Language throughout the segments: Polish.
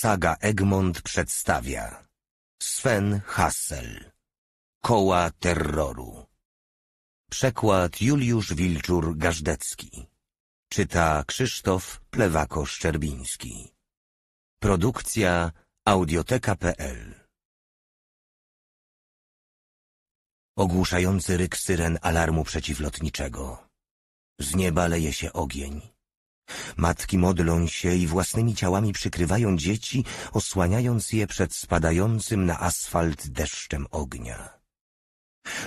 Saga Egmont przedstawia Sven Hassel Koła Terroru Przekład Juliusz Wilczur-Gażdecki Czyta Krzysztof Plewako-Szczerbiński Produkcja audioteka.pl Ogłuszający ryk syren alarmu przeciwlotniczego. Z nieba leje się ogień. Matki modlą się i własnymi ciałami przykrywają dzieci, osłaniając je przed spadającym na asfalt deszczem ognia.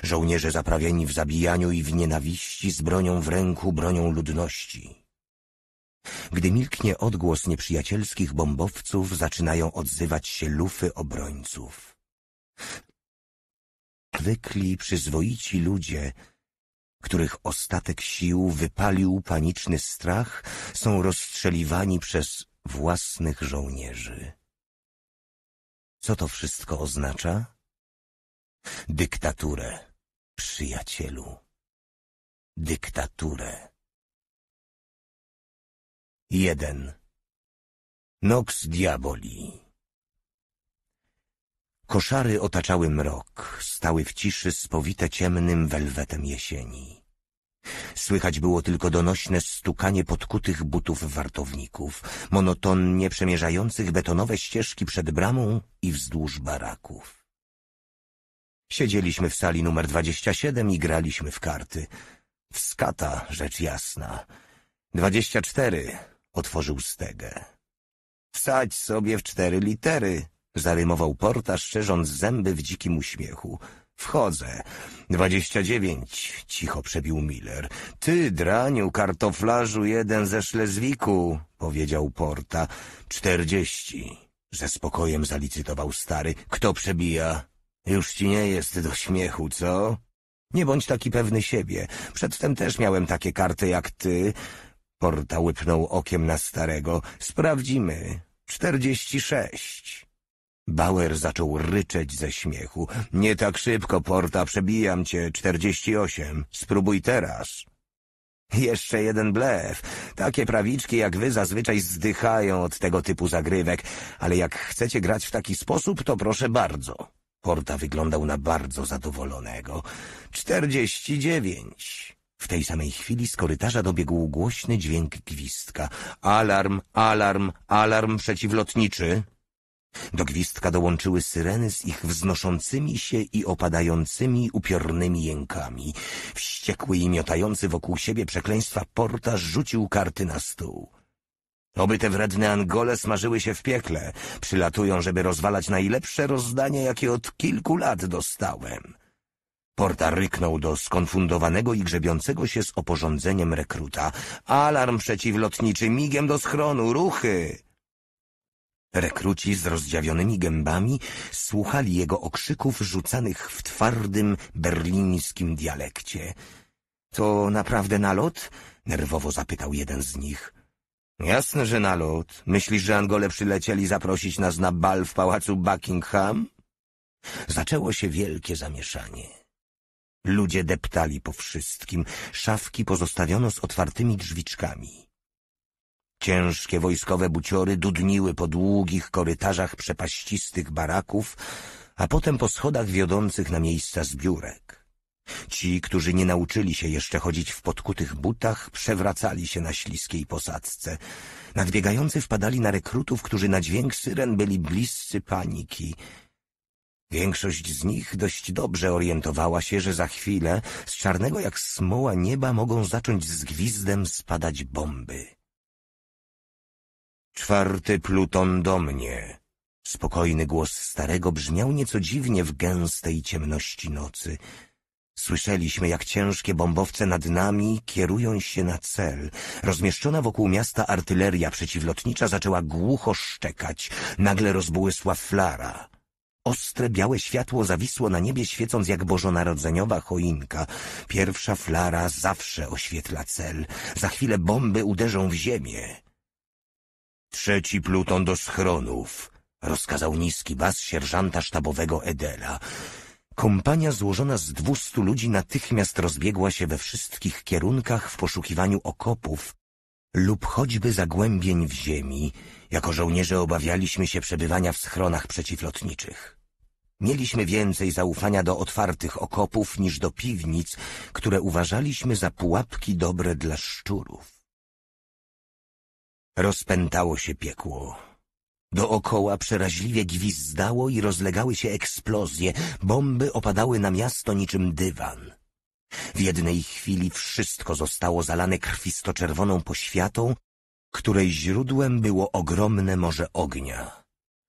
Żołnierze zaprawieni w zabijaniu i w nienawiści z bronią w ręku bronią ludności. Gdy milknie odgłos nieprzyjacielskich bombowców, zaczynają odzywać się lufy obrońców. Zwykli, przyzwoici ludzie których ostatek sił wypalił paniczny strach, są rozstrzeliwani przez własnych żołnierzy. Co to wszystko oznacza? Dyktaturę, przyjacielu. Dyktaturę. Jeden. Nox Diaboli Koszary otaczały mrok, stały w ciszy spowite ciemnym welwetem jesieni. Słychać było tylko donośne stukanie podkutych butów wartowników, monotonnie przemierzających betonowe ścieżki przed bramą i wzdłuż baraków. Siedzieliśmy w sali numer 27 i graliśmy w karty. W skata, rzecz jasna. 24 otworzył stegę. Wsadź sobie w cztery litery, Zarymował porta, szczerząc zęby w dzikim uśmiechu. Wchodzę. Dwadzieścia dziewięć, cicho przebił Miller. Ty, draniu, kartoflarzu, jeden ze Szlezwiku, powiedział Porta. Czterdzieści. Ze spokojem zalicytował stary. Kto przebija? Już ci nie jest do śmiechu, co? Nie bądź taki pewny siebie. Przedtem też miałem takie karty jak ty. Porta łypnął okiem na starego. Sprawdzimy. Czterdzieści sześć. Bauer zaczął ryczeć ze śmiechu. Nie tak szybko, Porta, przebijam cię, 48. Spróbuj teraz. Jeszcze jeden blef. Takie prawiczki jak wy zazwyczaj zdychają od tego typu zagrywek, ale jak chcecie grać w taki sposób, to proszę bardzo. Porta wyglądał na bardzo zadowolonego. 49. W tej samej chwili z korytarza dobiegł głośny dźwięk gwizdka. Alarm, alarm, alarm przeciwlotniczy. Do gwizdka dołączyły syreny z ich wznoszącymi się i opadającymi upiornymi jękami. Wściekły i miotający wokół siebie przekleństwa porta rzucił karty na stół. Oby te wredne Angole smażyły się w piekle. Przylatują, żeby rozwalać najlepsze rozdanie, jakie od kilku lat dostałem. Porta ryknął do skonfundowanego i grzebiącego się z oporządzeniem rekruta. Alarm przeciwlotniczy, migiem do schronu, ruchy! Rekruci z rozdziawionymi gębami słuchali jego okrzyków rzucanych w twardym berlińskim dialekcie. — To naprawdę nalot? — nerwowo zapytał jeden z nich. — Jasne, że nalot. Myślisz, że Angole przylecieli zaprosić nas na bal w pałacu Buckingham? Zaczęło się wielkie zamieszanie. Ludzie deptali po wszystkim. Szafki pozostawiono z otwartymi drzwiczkami. Ciężkie wojskowe buciory dudniły po długich korytarzach przepaścistych baraków, a potem po schodach wiodących na miejsca zbiórek. Ci, którzy nie nauczyli się jeszcze chodzić w podkutych butach, przewracali się na śliskiej posadzce. Nadbiegający wpadali na rekrutów, którzy na dźwięk syren byli bliscy paniki. Większość z nich dość dobrze orientowała się, że za chwilę z czarnego jak smoła nieba mogą zacząć z gwizdem spadać bomby. Czwarty Pluton do mnie. Spokojny głos starego brzmiał nieco dziwnie w gęstej ciemności nocy. Słyszeliśmy, jak ciężkie bombowce nad nami kierują się na cel. Rozmieszczona wokół miasta artyleria przeciwlotnicza zaczęła głucho szczekać. Nagle rozbłysła flara. Ostre białe światło zawisło na niebie, świecąc jak bożonarodzeniowa choinka. Pierwsza flara zawsze oświetla cel. Za chwilę bomby uderzą w ziemię. Trzeci pluton do schronów, rozkazał niski bas sierżanta sztabowego Edela. Kompania złożona z dwustu ludzi natychmiast rozbiegła się we wszystkich kierunkach w poszukiwaniu okopów lub choćby zagłębień w ziemi. Jako żołnierze obawialiśmy się przebywania w schronach przeciwlotniczych. Mieliśmy więcej zaufania do otwartych okopów niż do piwnic, które uważaliśmy za pułapki dobre dla szczurów. Rozpętało się piekło. Dookoła przeraźliwie gwizdało i rozlegały się eksplozje. Bomby opadały na miasto niczym dywan. W jednej chwili wszystko zostało zalane krwisto-czerwoną poświatą, której źródłem było ogromne morze ognia.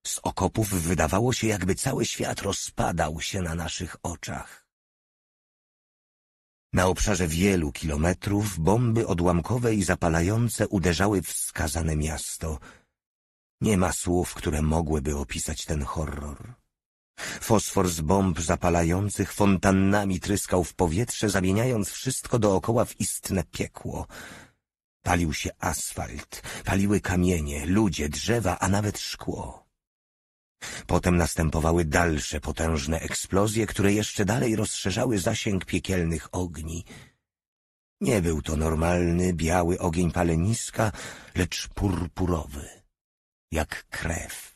Z okopów wydawało się, jakby cały świat rozpadał się na naszych oczach. Na obszarze wielu kilometrów bomby odłamkowe i zapalające uderzały w skazane miasto. Nie ma słów, które mogłyby opisać ten horror. Fosfor z bomb zapalających fontannami tryskał w powietrze, zamieniając wszystko dookoła w istne piekło. Palił się asfalt, paliły kamienie, ludzie, drzewa, a nawet szkło. Potem następowały dalsze potężne eksplozje, które jeszcze dalej rozszerzały zasięg piekielnych ogni. Nie był to normalny, biały ogień paleniska, lecz purpurowy, jak krew.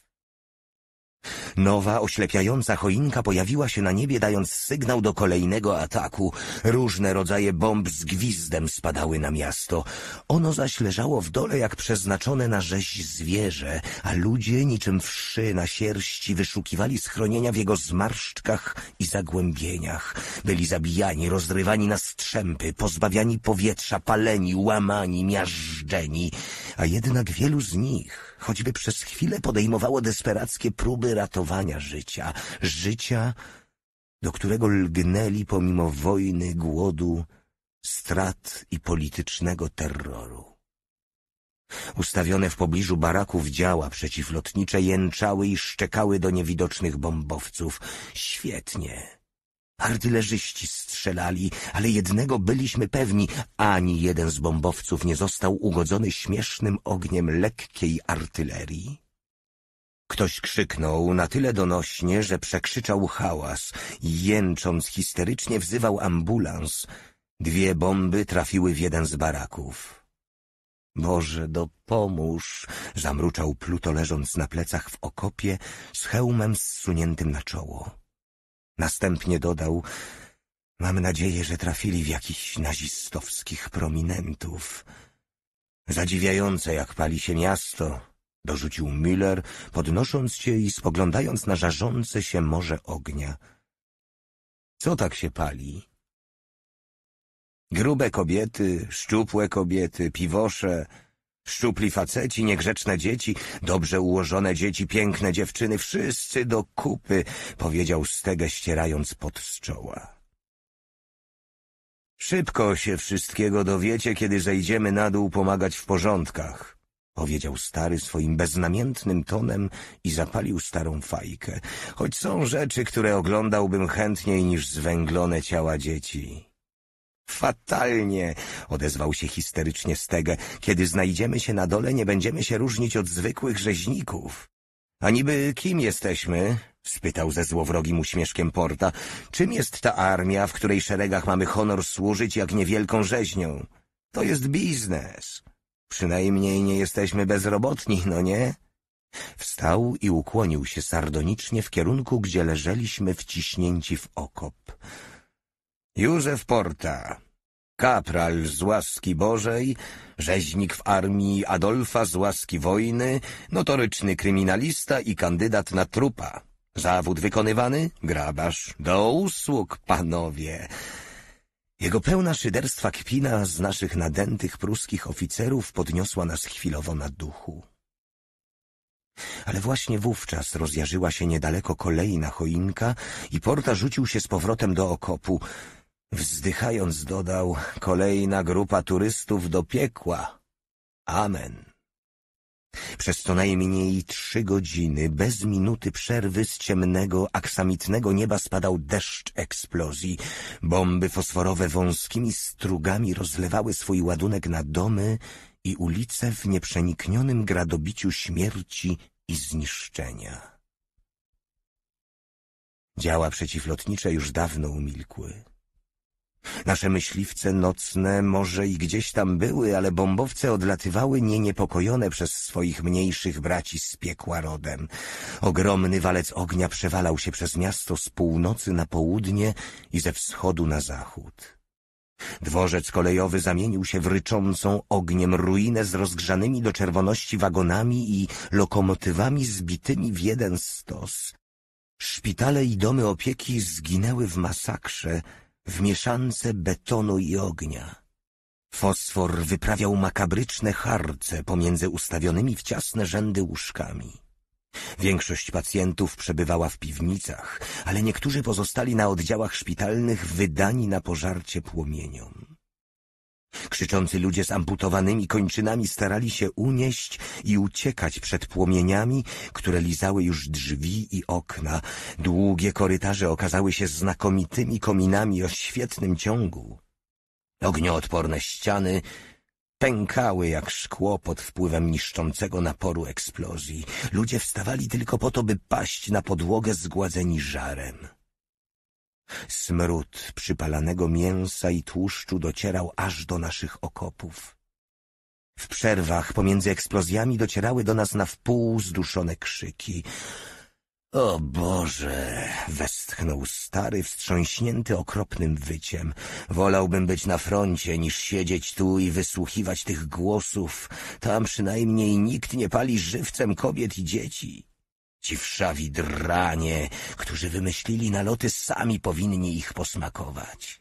Nowa, oślepiająca choinka pojawiła się na niebie, dając sygnał do kolejnego ataku. Różne rodzaje bomb z gwizdem spadały na miasto. Ono zaś leżało w dole jak przeznaczone na rzeź zwierzę, a ludzie niczym wszy na sierści wyszukiwali schronienia w jego zmarszczkach i zagłębieniach. Byli zabijani, rozrywani na strzępy, pozbawiani powietrza, paleni, łamani, miażdżeni, a jednak wielu z nich choćby przez chwilę podejmowało desperackie próby ratowania życia, życia, do którego lgnęli pomimo wojny, głodu, strat i politycznego terroru. Ustawione w pobliżu baraków działa przeciwlotnicze jęczały i szczekały do niewidocznych bombowców. Świetnie. Artylerzyści strzelali, ale jednego byliśmy pewni, ani jeden z bombowców nie został ugodzony śmiesznym ogniem lekkiej artylerii. Ktoś krzyknął na tyle donośnie, że przekrzyczał hałas. i Jęcząc histerycznie wzywał ambulans. Dwie bomby trafiły w jeden z baraków. Boże, dopomóż! Zamruczał Pluto leżąc na plecach w okopie z hełmem zsuniętym na czoło. Następnie dodał, mam nadzieję, że trafili w jakichś nazistowskich prominentów. Zadziwiające, jak pali się miasto, dorzucił Miller, podnosząc się i spoglądając na żarzące się morze ognia. Co tak się pali? Grube kobiety, szczupłe kobiety, piwosze, Szczupli faceci, niegrzeczne dzieci, dobrze ułożone dzieci, piękne dziewczyny, wszyscy do kupy, powiedział Stege ścierając pot z czoła. Szybko się wszystkiego dowiecie, kiedy zejdziemy na dół pomagać w porządkach, powiedział stary swoim beznamiętnym tonem i zapalił starą fajkę, choć są rzeczy, które oglądałbym chętniej niż zwęglone ciała dzieci. Fatalnie, odezwał się histerycznie Stege. Kiedy znajdziemy się na dole, nie będziemy się różnić od zwykłych rzeźników. A niby kim jesteśmy? spytał ze złowrogim uśmieszkiem Porta. Czym jest ta armia, w której szeregach mamy honor służyć jak niewielką rzeźnią? To jest biznes. Przynajmniej nie jesteśmy bezrobotni, no nie? Wstał i ukłonił się sardonicznie w kierunku, gdzie leżeliśmy wciśnięci w okop. Józef Porta, kapral z łaski Bożej, rzeźnik w armii Adolfa z łaski wojny, notoryczny kryminalista i kandydat na trupa. Zawód wykonywany? Grabarz. Do usług, panowie. Jego pełna szyderstwa kpina z naszych nadętych pruskich oficerów podniosła nas chwilowo na duchu. Ale właśnie wówczas rozjarzyła się niedaleko kolejna choinka i Porta rzucił się z powrotem do okopu – Wzdychając dodał, kolejna grupa turystów do piekła. Amen. Przez co najmniej trzy godziny, bez minuty przerwy z ciemnego, aksamitnego nieba spadał deszcz eksplozji. Bomby fosforowe wąskimi strugami rozlewały swój ładunek na domy i ulice w nieprzeniknionym gradobiciu śmierci i zniszczenia. Działa przeciwlotnicze już dawno umilkły. Nasze myśliwce nocne może i gdzieś tam były, ale bombowce odlatywały nieniepokojone przez swoich mniejszych braci z piekła rodem. Ogromny walec ognia przewalał się przez miasto z północy na południe i ze wschodu na zachód. Dworzec kolejowy zamienił się w ryczącą ogniem ruinę z rozgrzanymi do czerwoności wagonami i lokomotywami zbitymi w jeden stos. Szpitale i domy opieki zginęły w masakrze, w mieszance betonu i ognia. Fosfor wyprawiał makabryczne harce pomiędzy ustawionymi w ciasne rzędy łóżkami. Większość pacjentów przebywała w piwnicach, ale niektórzy pozostali na oddziałach szpitalnych wydani na pożarcie płomieniom. Krzyczący ludzie z amputowanymi kończynami starali się unieść i uciekać przed płomieniami, które lizały już drzwi i okna. Długie korytarze okazały się znakomitymi kominami o świetnym ciągu. Ognioodporne ściany pękały jak szkło pod wpływem niszczącego naporu eksplozji. Ludzie wstawali tylko po to, by paść na podłogę zgładzeni żarem. Smród przypalanego mięsa i tłuszczu docierał aż do naszych okopów. W przerwach pomiędzy eksplozjami docierały do nas na wpół zduszone krzyki. O Boże! westchnął stary, wstrząśnięty okropnym wyciem. Wolałbym być na froncie, niż siedzieć tu i wysłuchiwać tych głosów. Tam przynajmniej nikt nie pali żywcem kobiet i dzieci. Ci wszawi dranie, którzy wymyślili naloty, sami powinni ich posmakować.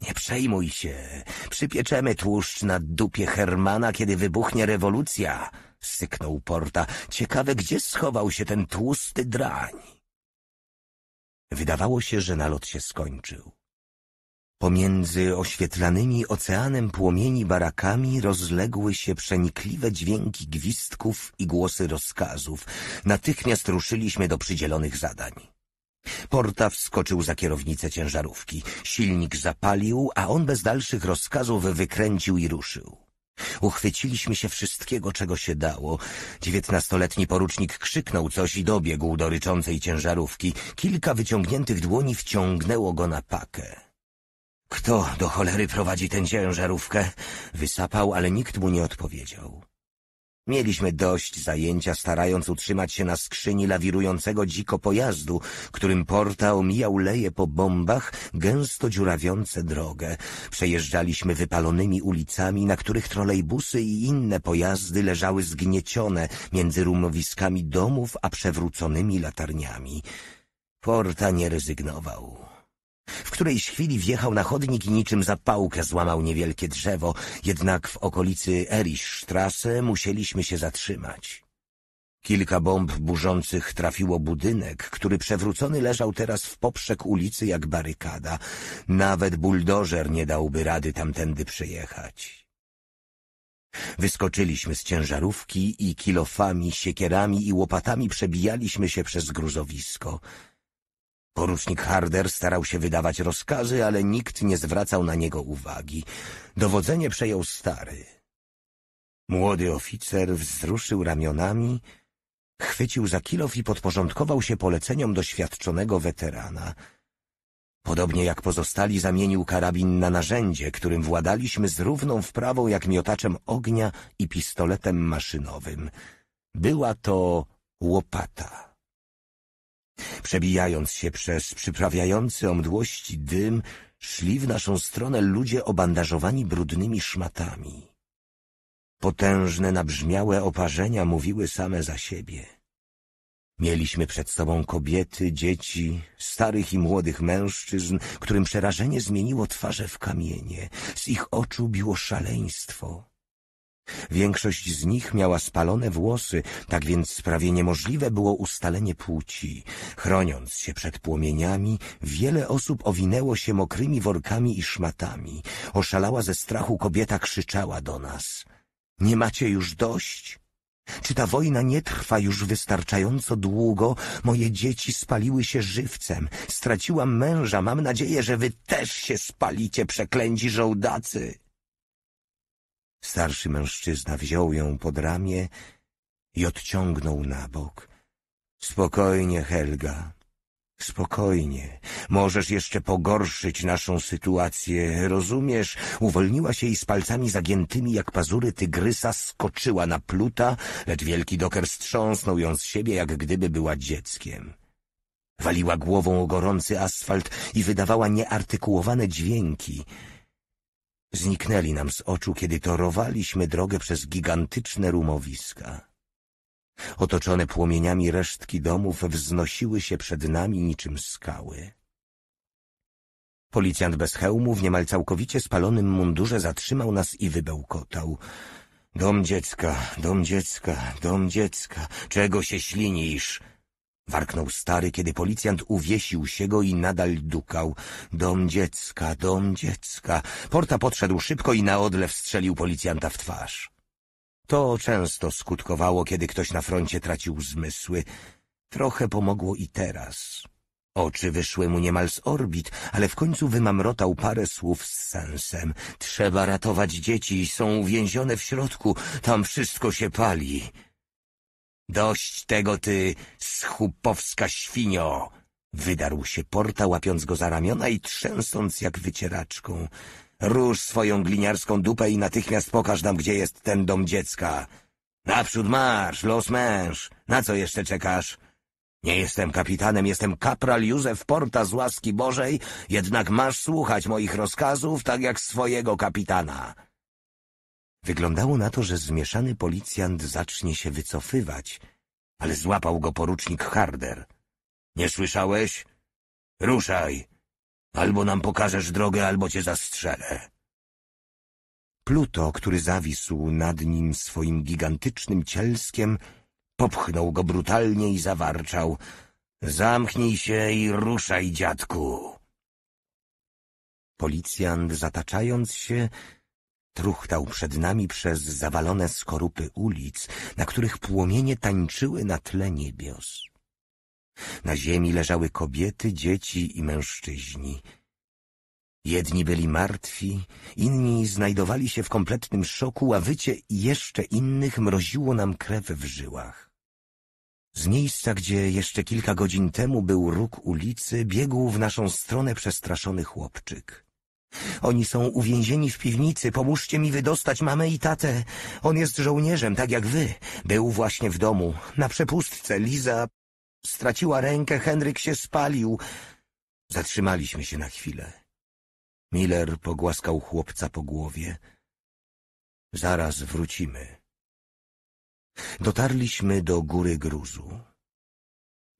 Nie przejmuj się, przypieczemy tłuszcz na dupie Hermana, kiedy wybuchnie rewolucja, syknął Porta. Ciekawe, gdzie schował się ten tłusty drań. Wydawało się, że nalot się skończył. Pomiędzy oświetlanymi oceanem płomieni barakami rozległy się przenikliwe dźwięki gwizdków i głosy rozkazów. Natychmiast ruszyliśmy do przydzielonych zadań. Porta wskoczył za kierownicę ciężarówki. Silnik zapalił, a on bez dalszych rozkazów wykręcił i ruszył. Uchwyciliśmy się wszystkiego, czego się dało. Dziewiętnastoletni porucznik krzyknął coś i dobiegł do ryczącej ciężarówki. Kilka wyciągniętych dłoni wciągnęło go na pakę. Kto do cholery prowadzi tę ciężarówkę? Wysapał, ale nikt mu nie odpowiedział. Mieliśmy dość zajęcia, starając utrzymać się na skrzyni lawirującego dziko pojazdu, którym porta omijał leje po bombach, gęsto dziurawiące drogę. Przejeżdżaliśmy wypalonymi ulicami, na których trolejbusy i inne pojazdy leżały zgniecione między rumowiskami domów a przewróconymi latarniami. Porta nie rezygnował. W którejś chwili wjechał na chodnik i niczym zapałkę złamał niewielkie drzewo, jednak w okolicy Erichstrasse musieliśmy się zatrzymać. Kilka bomb burzących trafiło budynek, który przewrócony leżał teraz w poprzek ulicy jak barykada. Nawet buldożer nie dałby rady tamtędy przejechać. Wyskoczyliśmy z ciężarówki i kilofami, siekierami i łopatami przebijaliśmy się przez gruzowisko – Porucznik Harder starał się wydawać rozkazy, ale nikt nie zwracał na niego uwagi. Dowodzenie przejął stary. Młody oficer wzruszył ramionami, chwycił za kilof i podporządkował się poleceniom doświadczonego weterana. Podobnie jak pozostali, zamienił karabin na narzędzie, którym władaliśmy z równą wprawą jak miotaczem ognia i pistoletem maszynowym. Była to łopata. Przebijając się przez przyprawiający o mdłości dym, szli w naszą stronę ludzie obandażowani brudnymi szmatami. Potężne, nabrzmiałe oparzenia mówiły same za siebie. Mieliśmy przed sobą kobiety, dzieci, starych i młodych mężczyzn, którym przerażenie zmieniło twarze w kamienie. Z ich oczu biło szaleństwo. Większość z nich miała spalone włosy, tak więc prawie niemożliwe było ustalenie płci. Chroniąc się przed płomieniami, wiele osób owinęło się mokrymi workami i szmatami. Oszalała ze strachu kobieta krzyczała do nas. Nie macie już dość? Czy ta wojna nie trwa już wystarczająco długo? Moje dzieci spaliły się żywcem. Straciłam męża. Mam nadzieję, że wy też się spalicie, przeklęci żołdacy. Starszy mężczyzna wziął ją pod ramię i odciągnął na bok. Spokojnie, Helga. Spokojnie. Możesz jeszcze pogorszyć naszą sytuację, rozumiesz? Uwolniła się i z palcami zagiętymi jak pazury tygrysa skoczyła na pluta, lecz wielki doker strząsnął ją z siebie, jak gdyby była dzieckiem. Waliła głową o gorący asfalt i wydawała nieartykułowane dźwięki — Zniknęli nam z oczu, kiedy torowaliśmy drogę przez gigantyczne rumowiska. Otoczone płomieniami resztki domów wznosiły się przed nami niczym skały. Policjant bez hełmu w niemal całkowicie spalonym mundurze zatrzymał nas i wybełkotał. Dom dziecka, dom dziecka, dom dziecka, czego się ślinisz? Warknął stary, kiedy policjant uwiesił się go i nadal dukał. Dom dziecka, dom dziecka. Porta podszedł szybko i na odlew strzelił policjanta w twarz. To często skutkowało, kiedy ktoś na froncie tracił zmysły. Trochę pomogło i teraz. Oczy wyszły mu niemal z orbit, ale w końcu wymamrotał parę słów z sensem. Trzeba ratować dzieci, są uwięzione w środku, tam wszystko się pali. Dość tego ty, schupowska świnio! Wydarł się porta, łapiąc go za ramiona i trzęsąc jak wycieraczką. Róż swoją gliniarską dupę i natychmiast pokaż nam, gdzie jest ten dom dziecka. Naprzód marsz, los męż, na co jeszcze czekasz? Nie jestem kapitanem, jestem kapral Józef Porta z łaski Bożej, jednak masz słuchać moich rozkazów tak jak swojego kapitana. Wyglądało na to, że zmieszany policjant zacznie się wycofywać, ale złapał go porucznik Harder. Nie słyszałeś? Ruszaj! Albo nam pokażesz drogę, albo cię zastrzelę. Pluto, który zawisł nad nim swoim gigantycznym cielskiem, popchnął go brutalnie i zawarczał. Zamknij się i ruszaj, dziadku! Policjant, zataczając się, Truchtał przed nami przez zawalone skorupy ulic, na których płomienie tańczyły na tle niebios. Na ziemi leżały kobiety, dzieci i mężczyźni. Jedni byli martwi, inni znajdowali się w kompletnym szoku, a wycie jeszcze innych mroziło nam krew w żyłach. Z miejsca, gdzie jeszcze kilka godzin temu był róg ulicy, biegł w naszą stronę przestraszony chłopczyk. Oni są uwięzieni w piwnicy. Pomóżcie mi wydostać mamę i tatę. On jest żołnierzem, tak jak wy. Był właśnie w domu. Na przepustce. Liza straciła rękę, Henryk się spalił. Zatrzymaliśmy się na chwilę. Miller pogłaskał chłopca po głowie. Zaraz wrócimy. Dotarliśmy do góry gruzu.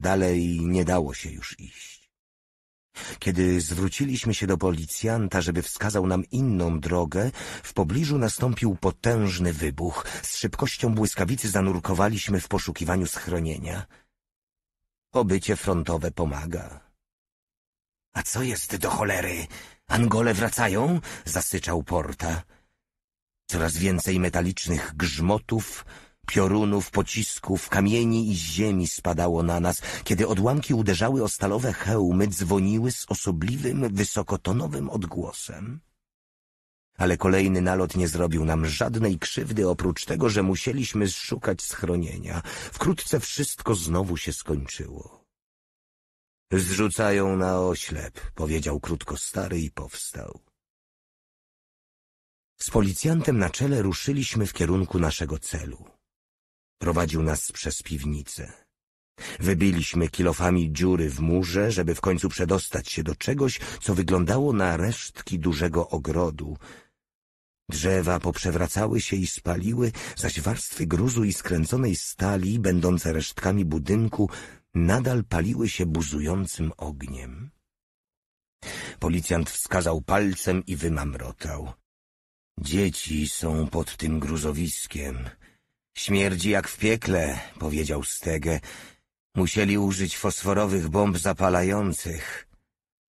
Dalej nie dało się już iść. Kiedy zwróciliśmy się do policjanta, żeby wskazał nam inną drogę, w pobliżu nastąpił potężny wybuch. Z szybkością błyskawicy zanurkowaliśmy w poszukiwaniu schronienia. Obycie frontowe pomaga. — A co jest do cholery? Angole wracają? — zasyczał Porta. Coraz więcej metalicznych grzmotów piorunów, pocisków, kamieni i ziemi spadało na nas, kiedy odłamki uderzały o stalowe hełmy, dzwoniły z osobliwym, wysokotonowym odgłosem. Ale kolejny nalot nie zrobił nam żadnej krzywdy, oprócz tego, że musieliśmy szukać schronienia. Wkrótce wszystko znowu się skończyło. Zrzucają na oślep, powiedział krótko stary i powstał. Z policjantem na czele ruszyliśmy w kierunku naszego celu. Prowadził nas przez piwnicę. Wybiliśmy kilofami dziury w murze, żeby w końcu przedostać się do czegoś, co wyglądało na resztki dużego ogrodu. Drzewa poprzewracały się i spaliły, zaś warstwy gruzu i skręconej stali, będące resztkami budynku, nadal paliły się buzującym ogniem. Policjant wskazał palcem i wymamrotał. Dzieci są pod tym gruzowiskiem. Śmierdzi jak w piekle, powiedział Stege. Musieli użyć fosforowych bomb zapalających.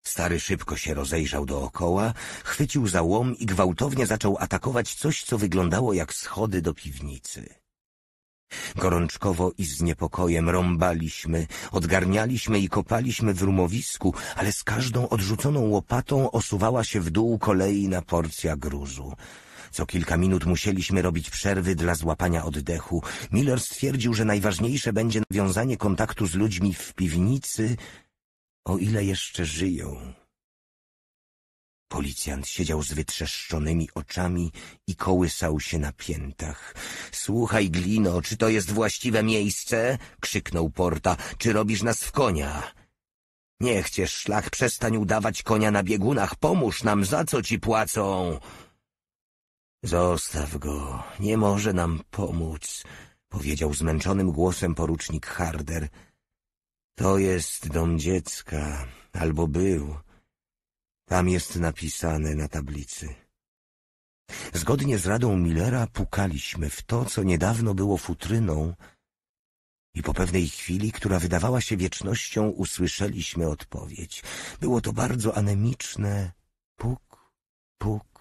Stary szybko się rozejrzał dookoła, chwycił za łom i gwałtownie zaczął atakować coś, co wyglądało jak schody do piwnicy. Gorączkowo i z niepokojem rąbaliśmy, odgarnialiśmy i kopaliśmy w rumowisku, ale z każdą odrzuconą łopatą osuwała się w dół kolejna porcja gruzu. Co kilka minut musieliśmy robić przerwy dla złapania oddechu. Miller stwierdził, że najważniejsze będzie nawiązanie kontaktu z ludźmi w piwnicy, o ile jeszcze żyją. Policjant siedział z wytrzeszczonymi oczami i kołysał się na piętach. Słuchaj, Glino, czy to jest właściwe miejsce? krzyknął Porta. Czy robisz nas w konia? Niech cię szlach przestań udawać konia na biegunach. Pomóż nam, za co ci płacą. Zostaw go, nie może nam pomóc, powiedział zmęczonym głosem porucznik Harder. To jest dom dziecka, albo był. Tam jest napisane na tablicy. Zgodnie z radą Millera pukaliśmy w to, co niedawno było futryną i po pewnej chwili, która wydawała się wiecznością, usłyszeliśmy odpowiedź. Było to bardzo anemiczne puk, puk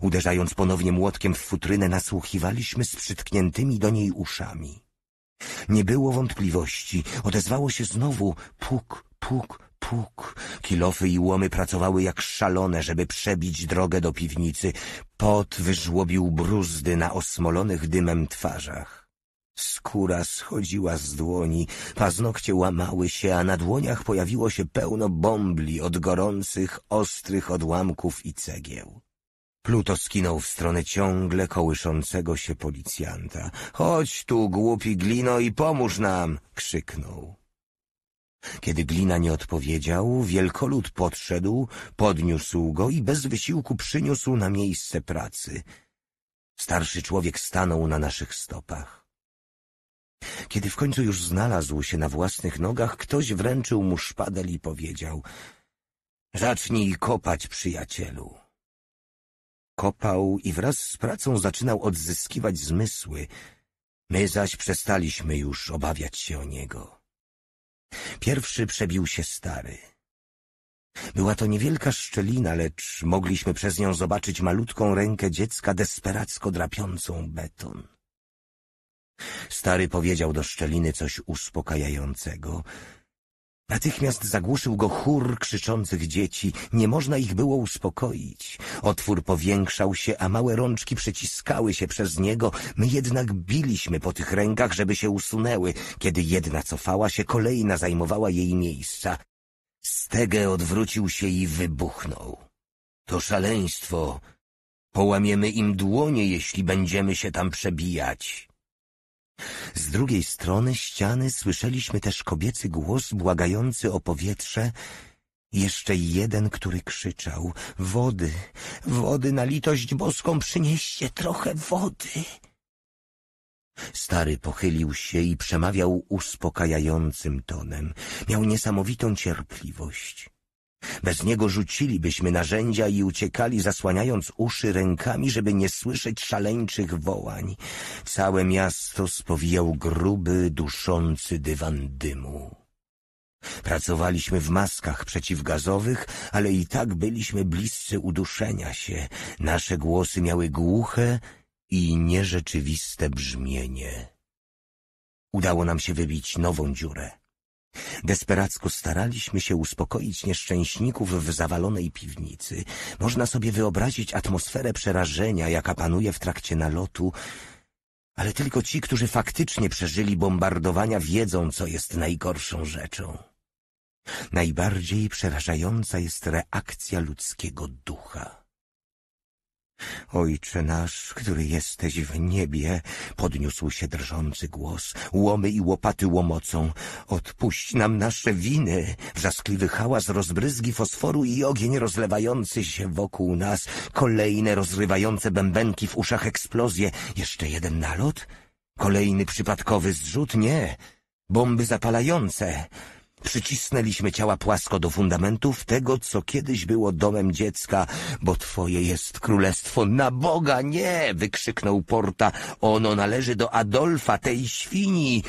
Uderzając ponownie młotkiem w futrynę, nasłuchiwaliśmy z przytkniętymi do niej uszami. Nie było wątpliwości. Odezwało się znowu puk, puk, puk. Kilofy i łomy pracowały jak szalone, żeby przebić drogę do piwnicy. Pot wyżłobił bruzdy na osmolonych dymem twarzach. Skóra schodziła z dłoni, paznokcie łamały się, a na dłoniach pojawiło się pełno bąbli od gorących, ostrych odłamków i cegieł. Pluto skinął w stronę ciągle kołyszącego się policjanta. Chodź tu, głupi glino, i pomóż nam! krzyknął. Kiedy glina nie odpowiedział, wielkolud podszedł, podniósł go i bez wysiłku przyniósł na miejsce pracy. Starszy człowiek stanął na naszych stopach. Kiedy w końcu już znalazł się na własnych nogach, ktoś wręczył mu szpadel i powiedział — Zacznij kopać, przyjacielu kopał i wraz z pracą zaczynał odzyskiwać zmysły. My zaś przestaliśmy już obawiać się o niego. Pierwszy przebił się stary. Była to niewielka szczelina, lecz mogliśmy przez nią zobaczyć malutką rękę dziecka desperacko drapiącą beton. Stary powiedział do szczeliny coś uspokajającego, Natychmiast zagłuszył go chór krzyczących dzieci. Nie można ich było uspokoić. Otwór powiększał się, a małe rączki przeciskały się przez niego. My jednak biliśmy po tych rękach, żeby się usunęły. Kiedy jedna cofała się, kolejna zajmowała jej miejsca. Stege odwrócił się i wybuchnął. To szaleństwo. Połamiemy im dłonie, jeśli będziemy się tam przebijać. Z drugiej strony ściany słyszeliśmy też kobiecy głos błagający o powietrze, jeszcze jeden, który krzyczał — wody, wody na litość boską, przynieście trochę wody! Stary pochylił się i przemawiał uspokajającym tonem. Miał niesamowitą cierpliwość. Bez niego rzucilibyśmy narzędzia i uciekali, zasłaniając uszy rękami, żeby nie słyszeć szaleńczych wołań. Całe miasto spowijał gruby, duszący dywan dymu. Pracowaliśmy w maskach przeciwgazowych, ale i tak byliśmy bliscy uduszenia się. Nasze głosy miały głuche i nierzeczywiste brzmienie. Udało nam się wybić nową dziurę. Desperacko staraliśmy się uspokoić nieszczęśników w zawalonej piwnicy. Można sobie wyobrazić atmosferę przerażenia, jaka panuje w trakcie nalotu, ale tylko ci, którzy faktycznie przeżyli bombardowania, wiedzą, co jest najgorszą rzeczą. Najbardziej przerażająca jest reakcja ludzkiego ducha. Ojcze nasz, który jesteś w niebie, podniósł się drżący głos, łomy i łopaty łomocą. Odpuść nam nasze winy, wrzaskliwy hałas rozbryzgi fosforu i ogień rozlewający się wokół nas, kolejne rozrywające bębenki w uszach eksplozje, jeszcze jeden nalot? Kolejny przypadkowy zrzut? Nie, bomby zapalające. Przycisnęliśmy ciała płasko do fundamentów tego, co kiedyś było domem dziecka, bo twoje jest królestwo. Na Boga nie! wykrzyknął Porta. Ono należy do Adolfa, tej świni.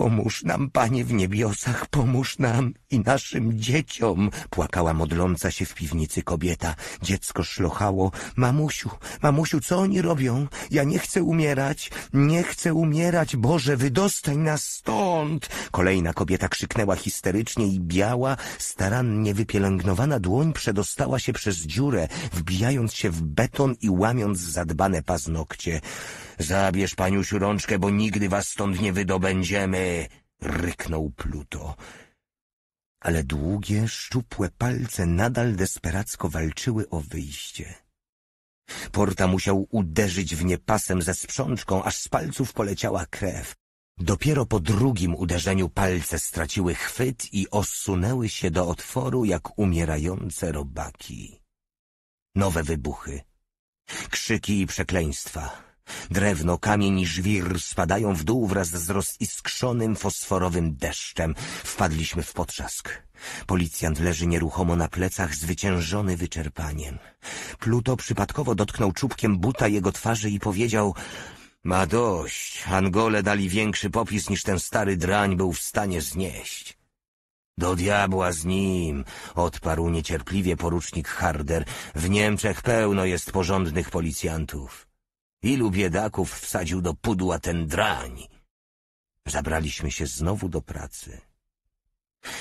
Pomóż nam, Panie w niebiosach, pomóż nam i naszym dzieciom, płakała modląca się w piwnicy kobieta. Dziecko szlochało. Mamusiu, mamusiu, co oni robią? Ja nie chcę umierać, nie chcę umierać, Boże, wydostań nas stąd! Kolejna kobieta krzyknęła histerycznie i biała, starannie wypielęgnowana dłoń przedostała się przez dziurę, wbijając się w beton i łamiąc zadbane paznokcie. Zabierz, paniusiu, rączkę, bo nigdy was stąd nie wydobędziemy ryknął Pluto. Ale długie, szczupłe palce nadal desperacko walczyły o wyjście. Porta musiał uderzyć w nie pasem ze sprzączką, aż z palców poleciała krew. Dopiero po drugim uderzeniu palce straciły chwyt i osunęły się do otworu jak umierające robaki. Nowe wybuchy, krzyki i przekleństwa. Drewno, kamień i żwir spadają w dół wraz z roziskrzonym fosforowym deszczem. Wpadliśmy w potrzask. Policjant leży nieruchomo na plecach, zwyciężony wyczerpaniem. Pluto przypadkowo dotknął czubkiem buta jego twarzy i powiedział... Ma dość. Angole dali większy popis niż ten stary drań był w stanie znieść. Do diabła z nim, odparł niecierpliwie porucznik Harder. W Niemczech pełno jest porządnych policjantów. Ilu biedaków wsadził do pudła ten drań? Zabraliśmy się znowu do pracy.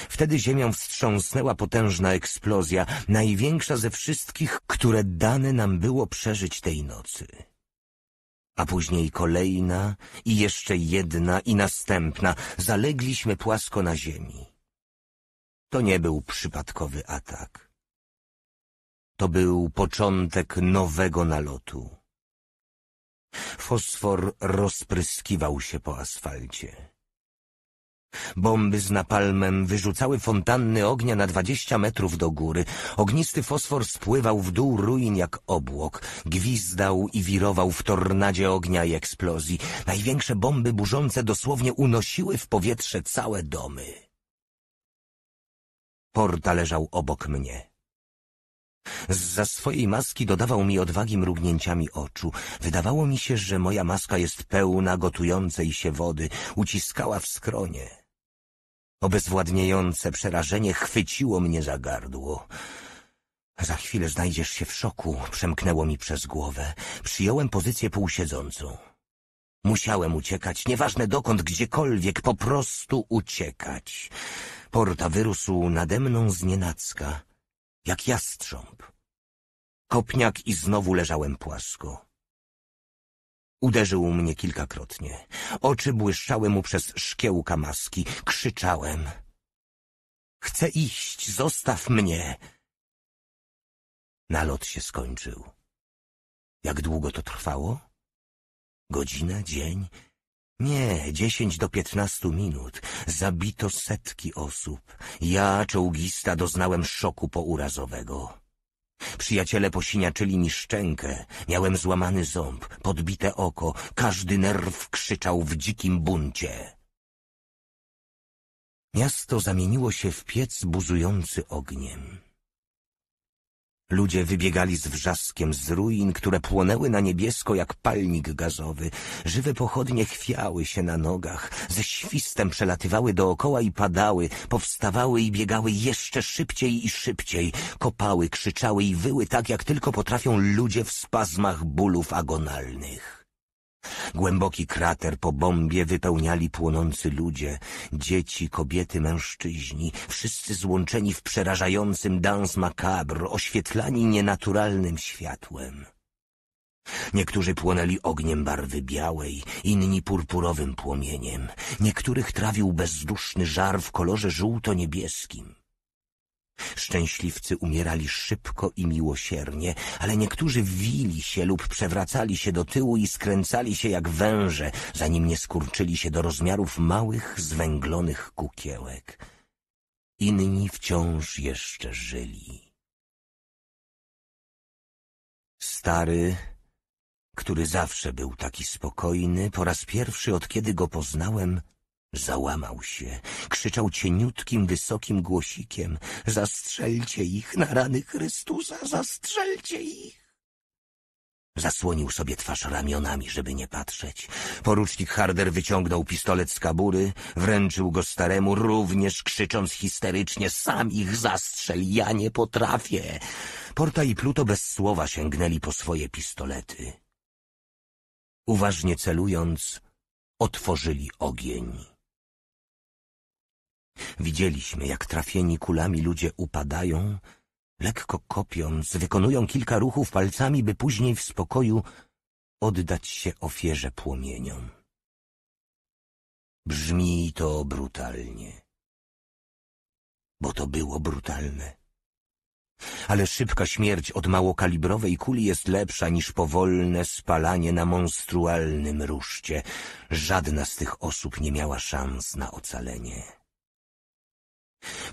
Wtedy ziemią wstrząsnęła potężna eksplozja, największa ze wszystkich, które dane nam było przeżyć tej nocy. A później kolejna i jeszcze jedna i następna. Zalegliśmy płasko na ziemi. To nie był przypadkowy atak. To był początek nowego nalotu. Fosfor rozpryskiwał się po asfalcie. Bomby z napalmem wyrzucały fontanny ognia na dwadzieścia metrów do góry. Ognisty fosfor spływał w dół ruin jak obłok. Gwizdał i wirował w tornadzie ognia i eksplozji. Największe bomby burzące dosłownie unosiły w powietrze całe domy. Porta leżał obok mnie. Za swojej maski dodawał mi odwagi mrugnięciami oczu. Wydawało mi się, że moja maska jest pełna gotującej się wody, uciskała w skronie. Obezwładniejące przerażenie chwyciło mnie za gardło. Za chwilę znajdziesz się w szoku, przemknęło mi przez głowę. Przyjąłem pozycję półsiedzącą. Musiałem uciekać, nieważne dokąd, gdziekolwiek, po prostu uciekać. Porta wyrósł nade mną z jak jastrząb. Kopniak i znowu leżałem płasko. Uderzył mnie kilkakrotnie. Oczy błyszczały mu przez szkiełka maski. Krzyczałem. Chcę iść, zostaw mnie! Nalot się skończył. Jak długo to trwało? Godzina, dzień, nie, dziesięć do piętnastu minut. Zabito setki osób. Ja, czołgista, doznałem szoku pourazowego. Przyjaciele posiniaczyli mi szczękę, miałem złamany ząb, podbite oko, każdy nerw krzyczał w dzikim buncie. Miasto zamieniło się w piec buzujący ogniem. Ludzie wybiegali z wrzaskiem z ruin, które płonęły na niebiesko jak palnik gazowy. Żywe pochodnie chwiały się na nogach, ze świstem przelatywały dookoła i padały, powstawały i biegały jeszcze szybciej i szybciej, kopały, krzyczały i wyły tak, jak tylko potrafią ludzie w spazmach bólów agonalnych. Głęboki krater po bombie wypełniali płonący ludzie, dzieci, kobiety, mężczyźni, wszyscy złączeni w przerażającym dans makabr, oświetlani nienaturalnym światłem. Niektórzy płonęli ogniem barwy białej, inni purpurowym płomieniem, niektórych trawił bezduszny żar w kolorze żółto-niebieskim. Szczęśliwcy umierali szybko i miłosiernie, ale niektórzy wili się lub przewracali się do tyłu i skręcali się jak węże, zanim nie skurczyli się do rozmiarów małych, zwęglonych kukiełek. Inni wciąż jeszcze żyli. Stary, który zawsze był taki spokojny, po raz pierwszy od kiedy go poznałem, Załamał się, krzyczał cieniutkim, wysokim głosikiem. Zastrzelcie ich na rany Chrystusa, zastrzelcie ich! Zasłonił sobie twarz ramionami, żeby nie patrzeć. Porucznik Harder wyciągnął pistolet z kabury, wręczył go staremu, również krzycząc histerycznie — sam ich zastrzel, ja nie potrafię! Porta i Pluto bez słowa sięgnęli po swoje pistolety. Uważnie celując, otworzyli ogień. Widzieliśmy, jak trafieni kulami ludzie upadają, lekko kopiąc, wykonują kilka ruchów palcami, by później w spokoju oddać się ofierze płomieniom. Brzmi to brutalnie, bo to było brutalne. Ale szybka śmierć od małokalibrowej kuli jest lepsza niż powolne spalanie na monstrualnym ruszcie. Żadna z tych osób nie miała szans na ocalenie.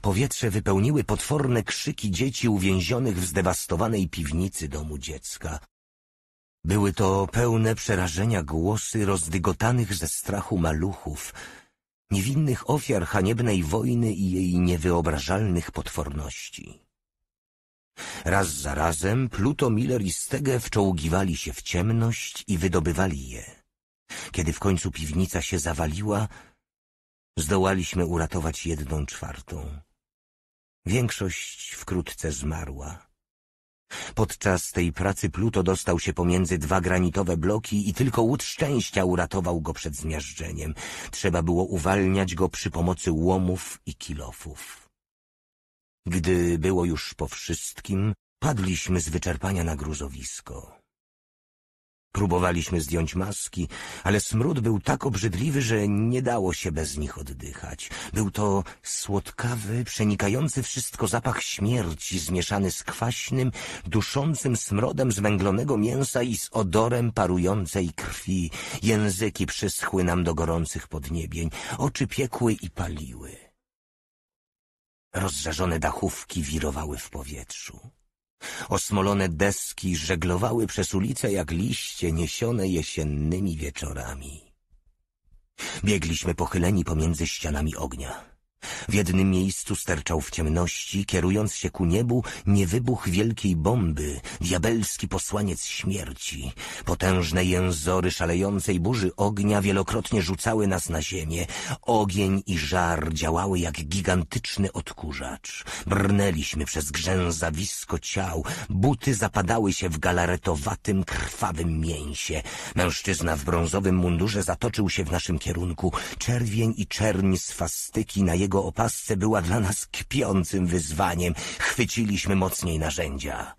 Powietrze wypełniły potworne krzyki dzieci uwięzionych w zdewastowanej piwnicy domu dziecka. Były to pełne przerażenia głosy rozdygotanych ze strachu maluchów, niewinnych ofiar haniebnej wojny i jej niewyobrażalnych potworności. Raz za razem Pluto, Miller i Stege wczołgiwali się w ciemność i wydobywali je. Kiedy w końcu piwnica się zawaliła, Zdołaliśmy uratować jedną czwartą. Większość wkrótce zmarła. Podczas tej pracy Pluto dostał się pomiędzy dwa granitowe bloki i tylko łód szczęścia uratował go przed zmiażdżeniem. Trzeba było uwalniać go przy pomocy łomów i kilofów. Gdy było już po wszystkim, padliśmy z wyczerpania na gruzowisko. Próbowaliśmy zdjąć maski, ale smród był tak obrzydliwy, że nie dało się bez nich oddychać. Był to słodkawy, przenikający wszystko zapach śmierci, zmieszany z kwaśnym, duszącym smrodem zwęglonego mięsa i z odorem parującej krwi. Języki przyschły nam do gorących podniebień, oczy piekły i paliły. Rozżarzone dachówki wirowały w powietrzu. Osmolone deski żeglowały przez ulicę jak liście niesione jesiennymi wieczorami. Biegliśmy pochyleni pomiędzy ścianami ognia. W jednym miejscu sterczał w ciemności, kierując się ku niebu, nie wybuch wielkiej bomby, diabelski posłaniec śmierci. Potężne jęzory szalejącej burzy ognia wielokrotnie rzucały nas na ziemię. Ogień i żar działały jak gigantyczny odkurzacz. Brnęliśmy przez grzęzawisko ciał, buty zapadały się w galaretowatym, krwawym mięsie. Mężczyzna w brązowym mundurze zatoczył się w naszym kierunku. Czerwień i czerni swastyki na jego jego opasce była dla nas kpiącym wyzwaniem. Chwyciliśmy mocniej narzędzia.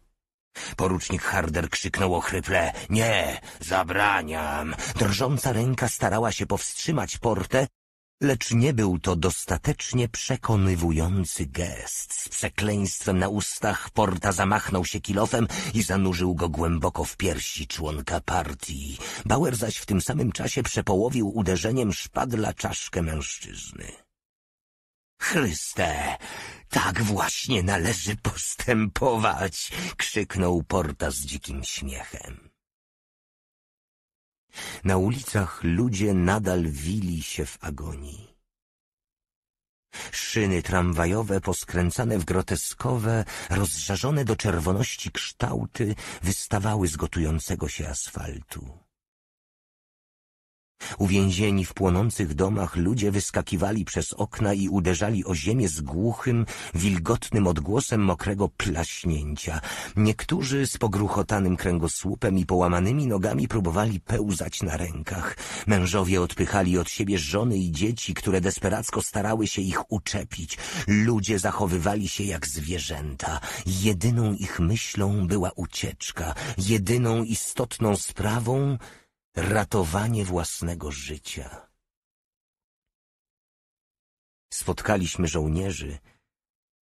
Porucznik Harder krzyknął ochryple. Nie, zabraniam. Drżąca ręka starała się powstrzymać portę, lecz nie był to dostatecznie przekonywujący gest. Z przekleństwem na ustach Porta zamachnął się kilofem i zanurzył go głęboko w piersi członka partii. Bauer zaś w tym samym czasie przepołowił uderzeniem szpadla czaszkę mężczyzny. Chryste, tak właśnie należy postępować, krzyknął Porta z dzikim śmiechem. Na ulicach ludzie nadal wili się w agonii. Szyny tramwajowe poskręcane w groteskowe, rozżarzone do czerwoności kształty wystawały z gotującego się asfaltu. Uwięzieni w płonących domach ludzie wyskakiwali przez okna i uderzali o ziemię z głuchym, wilgotnym odgłosem mokrego plaśnięcia. Niektórzy z pogruchotanym kręgosłupem i połamanymi nogami próbowali pełzać na rękach. Mężowie odpychali od siebie żony i dzieci, które desperacko starały się ich uczepić. Ludzie zachowywali się jak zwierzęta. Jedyną ich myślą była ucieczka. Jedyną istotną sprawą ratowanie własnego życia. Spotkaliśmy żołnierzy,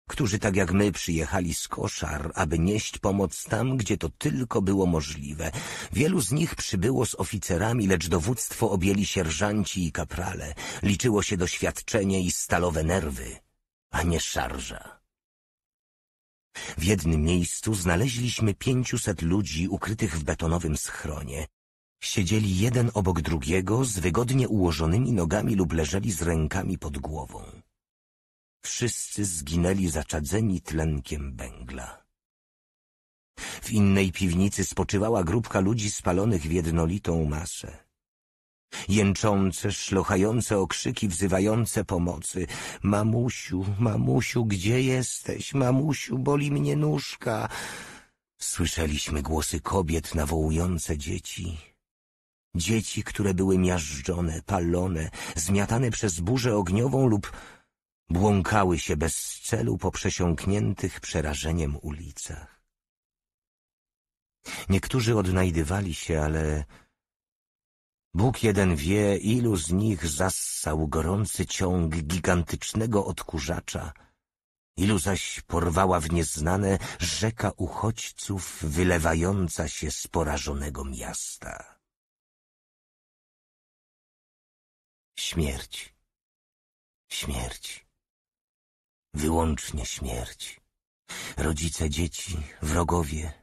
którzy tak jak my przyjechali z koszar, aby nieść pomoc tam, gdzie to tylko było możliwe. Wielu z nich przybyło z oficerami, lecz dowództwo objęli sierżanci i kaprale. Liczyło się doświadczenie i stalowe nerwy, a nie szarża. W jednym miejscu znaleźliśmy pięciuset ludzi ukrytych w betonowym schronie. Siedzieli jeden obok drugiego z wygodnie ułożonymi nogami lub leżeli z rękami pod głową. Wszyscy zginęli zaczadzeni tlenkiem węgla. W innej piwnicy spoczywała grupka ludzi spalonych w jednolitą masę. Jęczące, szlochające okrzyki wzywające pomocy. Mamusiu, mamusiu, gdzie jesteś? Mamusiu, boli mnie nóżka. Słyszeliśmy głosy kobiet nawołujące dzieci. Dzieci, które były miażdżone, palone, zmiatane przez burzę ogniową lub błąkały się bez celu po przesiąkniętych przerażeniem ulicach. Niektórzy odnajdywali się, ale Bóg jeden wie, ilu z nich zassał gorący ciąg gigantycznego odkurzacza, ilu zaś porwała w nieznane rzeka uchodźców wylewająca się z porażonego miasta. Śmierć. Śmierć. Wyłącznie śmierć. Rodzice, dzieci, wrogowie,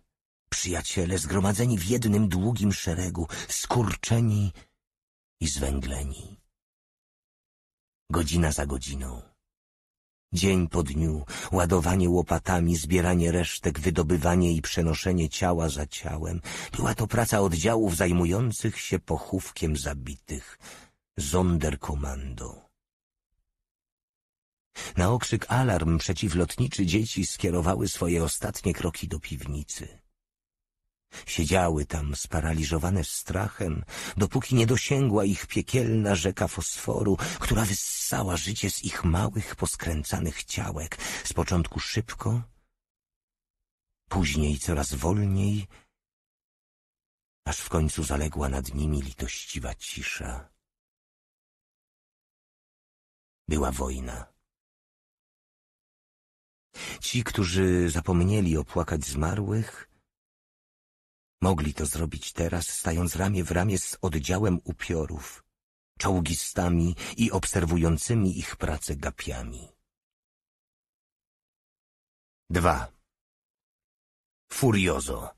przyjaciele zgromadzeni w jednym długim szeregu, skurczeni i zwęgleni. Godzina za godziną. Dzień po dniu, ładowanie łopatami, zbieranie resztek, wydobywanie i przenoszenie ciała za ciałem. Była to praca oddziałów zajmujących się pochówkiem zabitych – Sonderkommando. Na okrzyk alarm przeciwlotniczy dzieci skierowały swoje ostatnie kroki do piwnicy. Siedziały tam sparaliżowane strachem, dopóki nie dosięgła ich piekielna rzeka fosforu, która wyssała życie z ich małych, poskręcanych ciałek, z początku szybko, później coraz wolniej, aż w końcu zaległa nad nimi litościwa cisza. Była wojna. Ci, którzy zapomnieli opłakać zmarłych, mogli to zrobić teraz, stając ramię w ramię z oddziałem upiorów, czołgistami i obserwującymi ich pracę gapiami. Dwa. Furiozo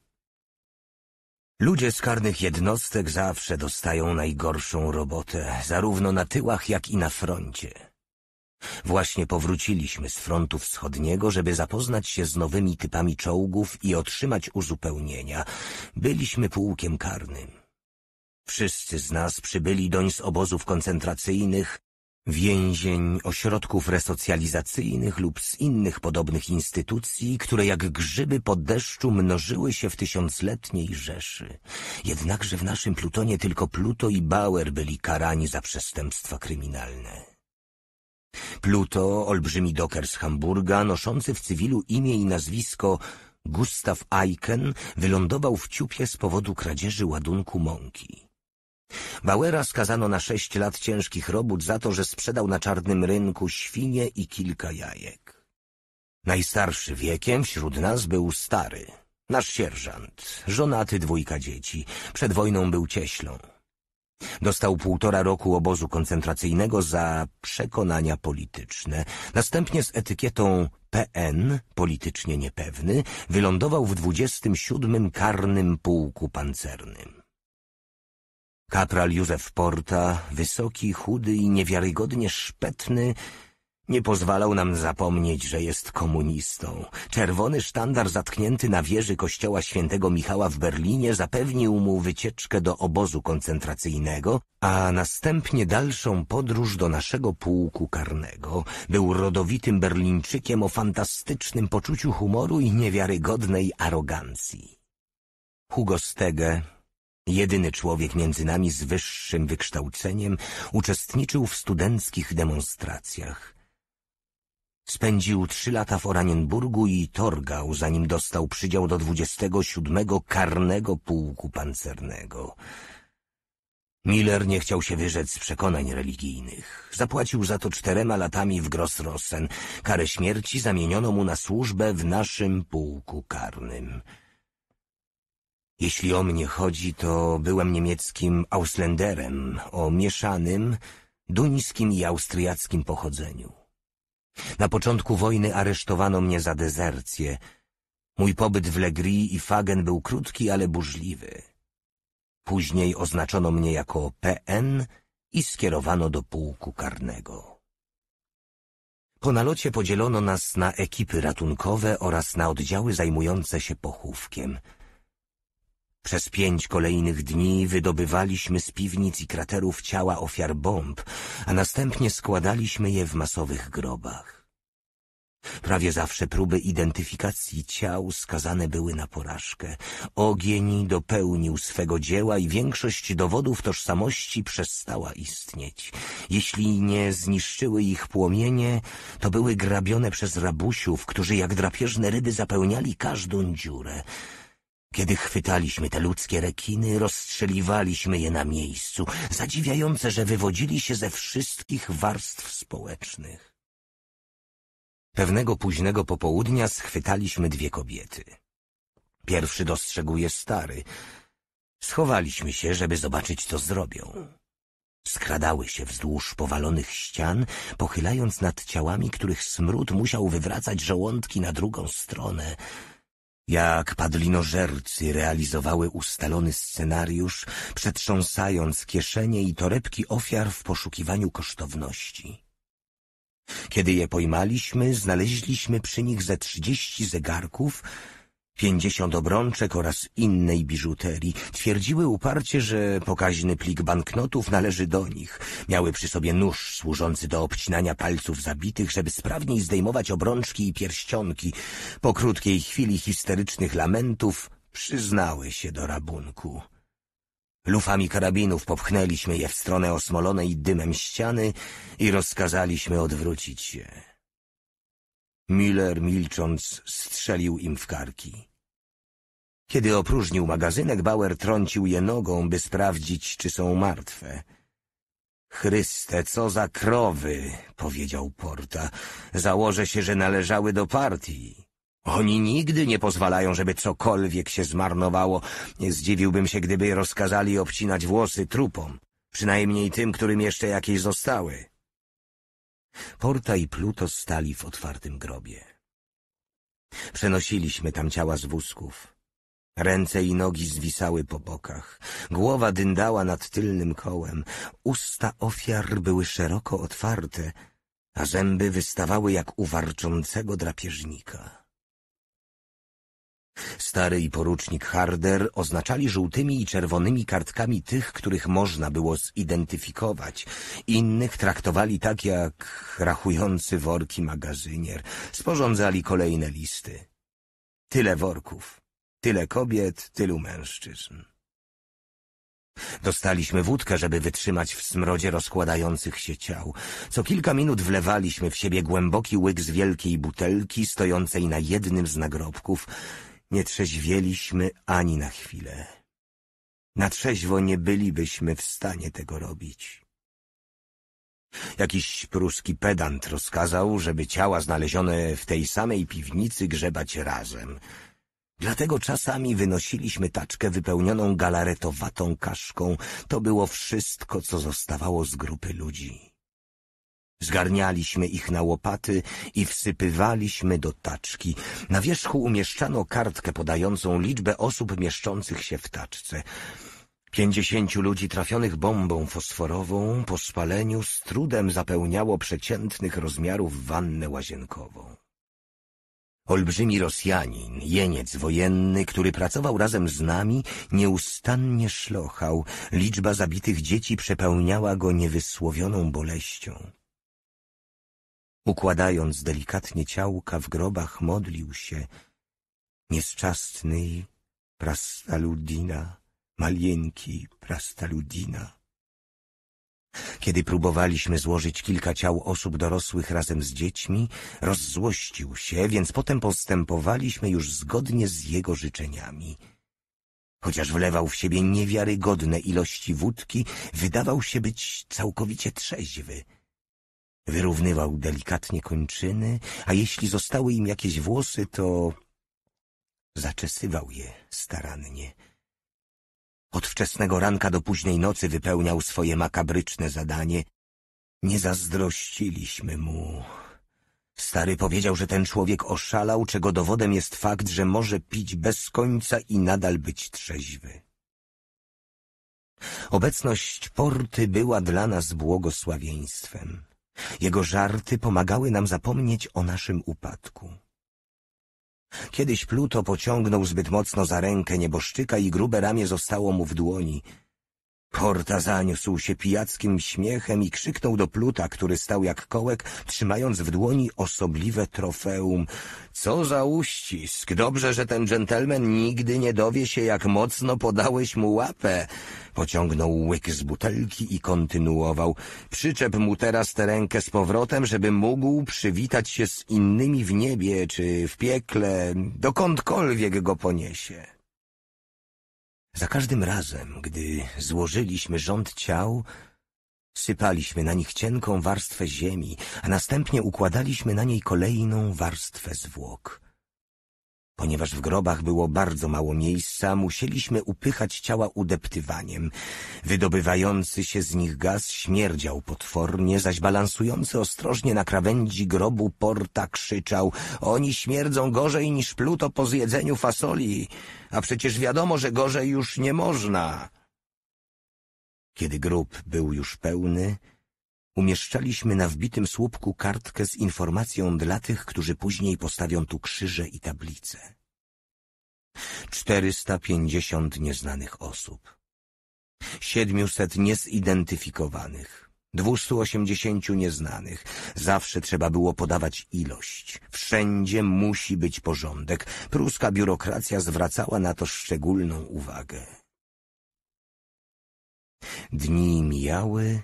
Ludzie z karnych jednostek zawsze dostają najgorszą robotę, zarówno na tyłach, jak i na froncie. Właśnie powróciliśmy z frontu wschodniego, żeby zapoznać się z nowymi typami czołgów i otrzymać uzupełnienia. Byliśmy pułkiem karnym. Wszyscy z nas przybyli doń z obozów koncentracyjnych, więzień, ośrodków resocjalizacyjnych lub z innych podobnych instytucji, które jak grzyby po deszczu mnożyły się w tysiącletniej Rzeszy. Jednakże w naszym Plutonie tylko Pluto i Bauer byli karani za przestępstwa kryminalne. Pluto, olbrzymi doker z Hamburga, noszący w cywilu imię i nazwisko Gustav Eichen, wylądował w ciupie z powodu kradzieży ładunku mąki. Bauera skazano na sześć lat ciężkich robót za to, że sprzedał na czarnym rynku świnie i kilka jajek. Najstarszy wiekiem wśród nas był stary, nasz sierżant, żonaty dwójka dzieci, przed wojną był cieślą. Dostał półtora roku obozu koncentracyjnego za przekonania polityczne. Następnie z etykietą PN, politycznie niepewny, wylądował w 27. Karnym Pułku Pancernym. Kapral Józef Porta, wysoki, chudy i niewiarygodnie szpetny, nie pozwalał nam zapomnieć, że jest komunistą. Czerwony sztandar zatknięty na wieży kościoła świętego Michała w Berlinie zapewnił mu wycieczkę do obozu koncentracyjnego, a następnie dalszą podróż do naszego pułku karnego. Był rodowitym Berlińczykiem o fantastycznym poczuciu humoru i niewiarygodnej arogancji. Hugo Stege, Jedyny człowiek między nami z wyższym wykształceniem uczestniczył w studenckich demonstracjach. Spędził trzy lata w Oranienburgu i torgał, zanim dostał przydział do 27 karnego pułku pancernego. Miller nie chciał się wyrzec z przekonań religijnych. Zapłacił za to czterema latami w Grossrosen Karę śmierci zamieniono mu na służbę w naszym pułku karnym. Jeśli o mnie chodzi, to byłem niemieckim Auslenderem o mieszanym, duńskim i austriackim pochodzeniu. Na początku wojny aresztowano mnie za dezercję. Mój pobyt w Legri i Fagen był krótki, ale burzliwy. Później oznaczono mnie jako PN i skierowano do pułku karnego. Po nalocie podzielono nas na ekipy ratunkowe oraz na oddziały zajmujące się pochówkiem – przez pięć kolejnych dni wydobywaliśmy z piwnic i kraterów ciała ofiar bomb, a następnie składaliśmy je w masowych grobach. Prawie zawsze próby identyfikacji ciał skazane były na porażkę. Ogień dopełnił swego dzieła i większość dowodów tożsamości przestała istnieć. Jeśli nie zniszczyły ich płomienie, to były grabione przez rabusiów, którzy jak drapieżne ryby zapełniali każdą dziurę. Kiedy chwytaliśmy te ludzkie rekiny, rozstrzeliwaliśmy je na miejscu, zadziwiające, że wywodzili się ze wszystkich warstw społecznych. Pewnego późnego popołudnia schwytaliśmy dwie kobiety. Pierwszy dostrzegł je stary. Schowaliśmy się, żeby zobaczyć, co zrobią. Skradały się wzdłuż powalonych ścian, pochylając nad ciałami, których smród musiał wywracać żołądki na drugą stronę – jak padlinożercy realizowały ustalony scenariusz, przetrząsając kieszenie i torebki ofiar w poszukiwaniu kosztowności. Kiedy je pojmaliśmy, znaleźliśmy przy nich ze trzydzieści zegarków, pięćdziesiąt obrączek oraz innej biżuterii. Twierdziły uparcie, że pokaźny plik banknotów należy do nich. Miały przy sobie nóż służący do obcinania palców zabitych, żeby sprawniej zdejmować obrączki i pierścionki. Po krótkiej chwili histerycznych lamentów przyznały się do rabunku. Lufami karabinów popchnęliśmy je w stronę osmolonej dymem ściany i rozkazaliśmy odwrócić się. Miller milcząc strzelił im w karki. Kiedy opróżnił magazynek, Bauer trącił je nogą, by sprawdzić, czy są martwe. Chryste, co za krowy, powiedział Porta. Założę się, że należały do partii. Oni nigdy nie pozwalają, żeby cokolwiek się zmarnowało. Nie zdziwiłbym się, gdyby rozkazali obcinać włosy trupom, przynajmniej tym, którym jeszcze jakieś zostały. Porta i Pluto stali w otwartym grobie. Przenosiliśmy tam ciała z wózków. Ręce i nogi zwisały po bokach, głowa dyndała nad tylnym kołem, usta ofiar były szeroko otwarte, a zęby wystawały jak uwarczącego drapieżnika. Stary i porucznik Harder oznaczali żółtymi i czerwonymi kartkami tych, których można było zidentyfikować. Innych traktowali tak jak rachujący worki magazynier. Sporządzali kolejne listy. Tyle worków. Tyle kobiet, tylu mężczyzn. Dostaliśmy wódkę, żeby wytrzymać w smrodzie rozkładających się ciał. Co kilka minut wlewaliśmy w siebie głęboki łyk z wielkiej butelki stojącej na jednym z nagrobków. Nie trzeźwieliśmy ani na chwilę. Na trzeźwo nie bylibyśmy w stanie tego robić. Jakiś pruski pedant rozkazał, żeby ciała znalezione w tej samej piwnicy grzebać razem – Dlatego czasami wynosiliśmy taczkę wypełnioną galaretowatą kaszką. To było wszystko, co zostawało z grupy ludzi. Zgarnialiśmy ich na łopaty i wsypywaliśmy do taczki. Na wierzchu umieszczano kartkę podającą liczbę osób mieszczących się w taczce. Pięćdziesięciu ludzi trafionych bombą fosforową po spaleniu z trudem zapełniało przeciętnych rozmiarów wannę łazienkową. Olbrzymi Rosjanin, jeniec wojenny, który pracował razem z nami, nieustannie szlochał. Liczba zabitych dzieci przepełniała go niewysłowioną boleścią. Układając delikatnie ciałka w grobach, modlił się. Nieszczastny prastaludina, malieńki prastaludina. Kiedy próbowaliśmy złożyć kilka ciał osób dorosłych razem z dziećmi, rozzłościł się, więc potem postępowaliśmy już zgodnie z jego życzeniami. Chociaż wlewał w siebie niewiarygodne ilości wódki, wydawał się być całkowicie trzeźwy. Wyrównywał delikatnie kończyny, a jeśli zostały im jakieś włosy, to zaczesywał je starannie. Od wczesnego ranka do późnej nocy wypełniał swoje makabryczne zadanie. Nie zazdrościliśmy mu. Stary powiedział, że ten człowiek oszalał, czego dowodem jest fakt, że może pić bez końca i nadal być trzeźwy. Obecność Porty była dla nas błogosławieństwem. Jego żarty pomagały nam zapomnieć o naszym upadku. Kiedyś Pluto pociągnął zbyt mocno za rękę nieboszczyka i grube ramię zostało mu w dłoni. Porta zaniósł się pijackim śmiechem i krzyknął do Pluta, który stał jak kołek, trzymając w dłoni osobliwe trofeum. Co za uścisk! Dobrze, że ten dżentelmen nigdy nie dowie się, jak mocno podałeś mu łapę. Pociągnął łyk z butelki i kontynuował. Przyczep mu teraz tę rękę z powrotem, żeby mógł przywitać się z innymi w niebie czy w piekle, dokądkolwiek go poniesie. Za każdym razem, gdy złożyliśmy rząd ciał, sypaliśmy na nich cienką warstwę ziemi, a następnie układaliśmy na niej kolejną warstwę zwłok. Ponieważ w grobach było bardzo mało miejsca, musieliśmy upychać ciała udeptywaniem. Wydobywający się z nich gaz śmierdział potwornie, zaś balansujący ostrożnie na krawędzi grobu Porta krzyczał — Oni śmierdzą gorzej niż Pluto po zjedzeniu fasoli, a przecież wiadomo, że gorzej już nie można. Kiedy grób był już pełny, Umieszczaliśmy na wbitym słupku kartkę z informacją dla tych, którzy później postawią tu krzyże i tablice. 450 nieznanych osób. 700 niezidentyfikowanych. 280 nieznanych. Zawsze trzeba było podawać ilość. Wszędzie musi być porządek. Pruska biurokracja zwracała na to szczególną uwagę. Dni mijały,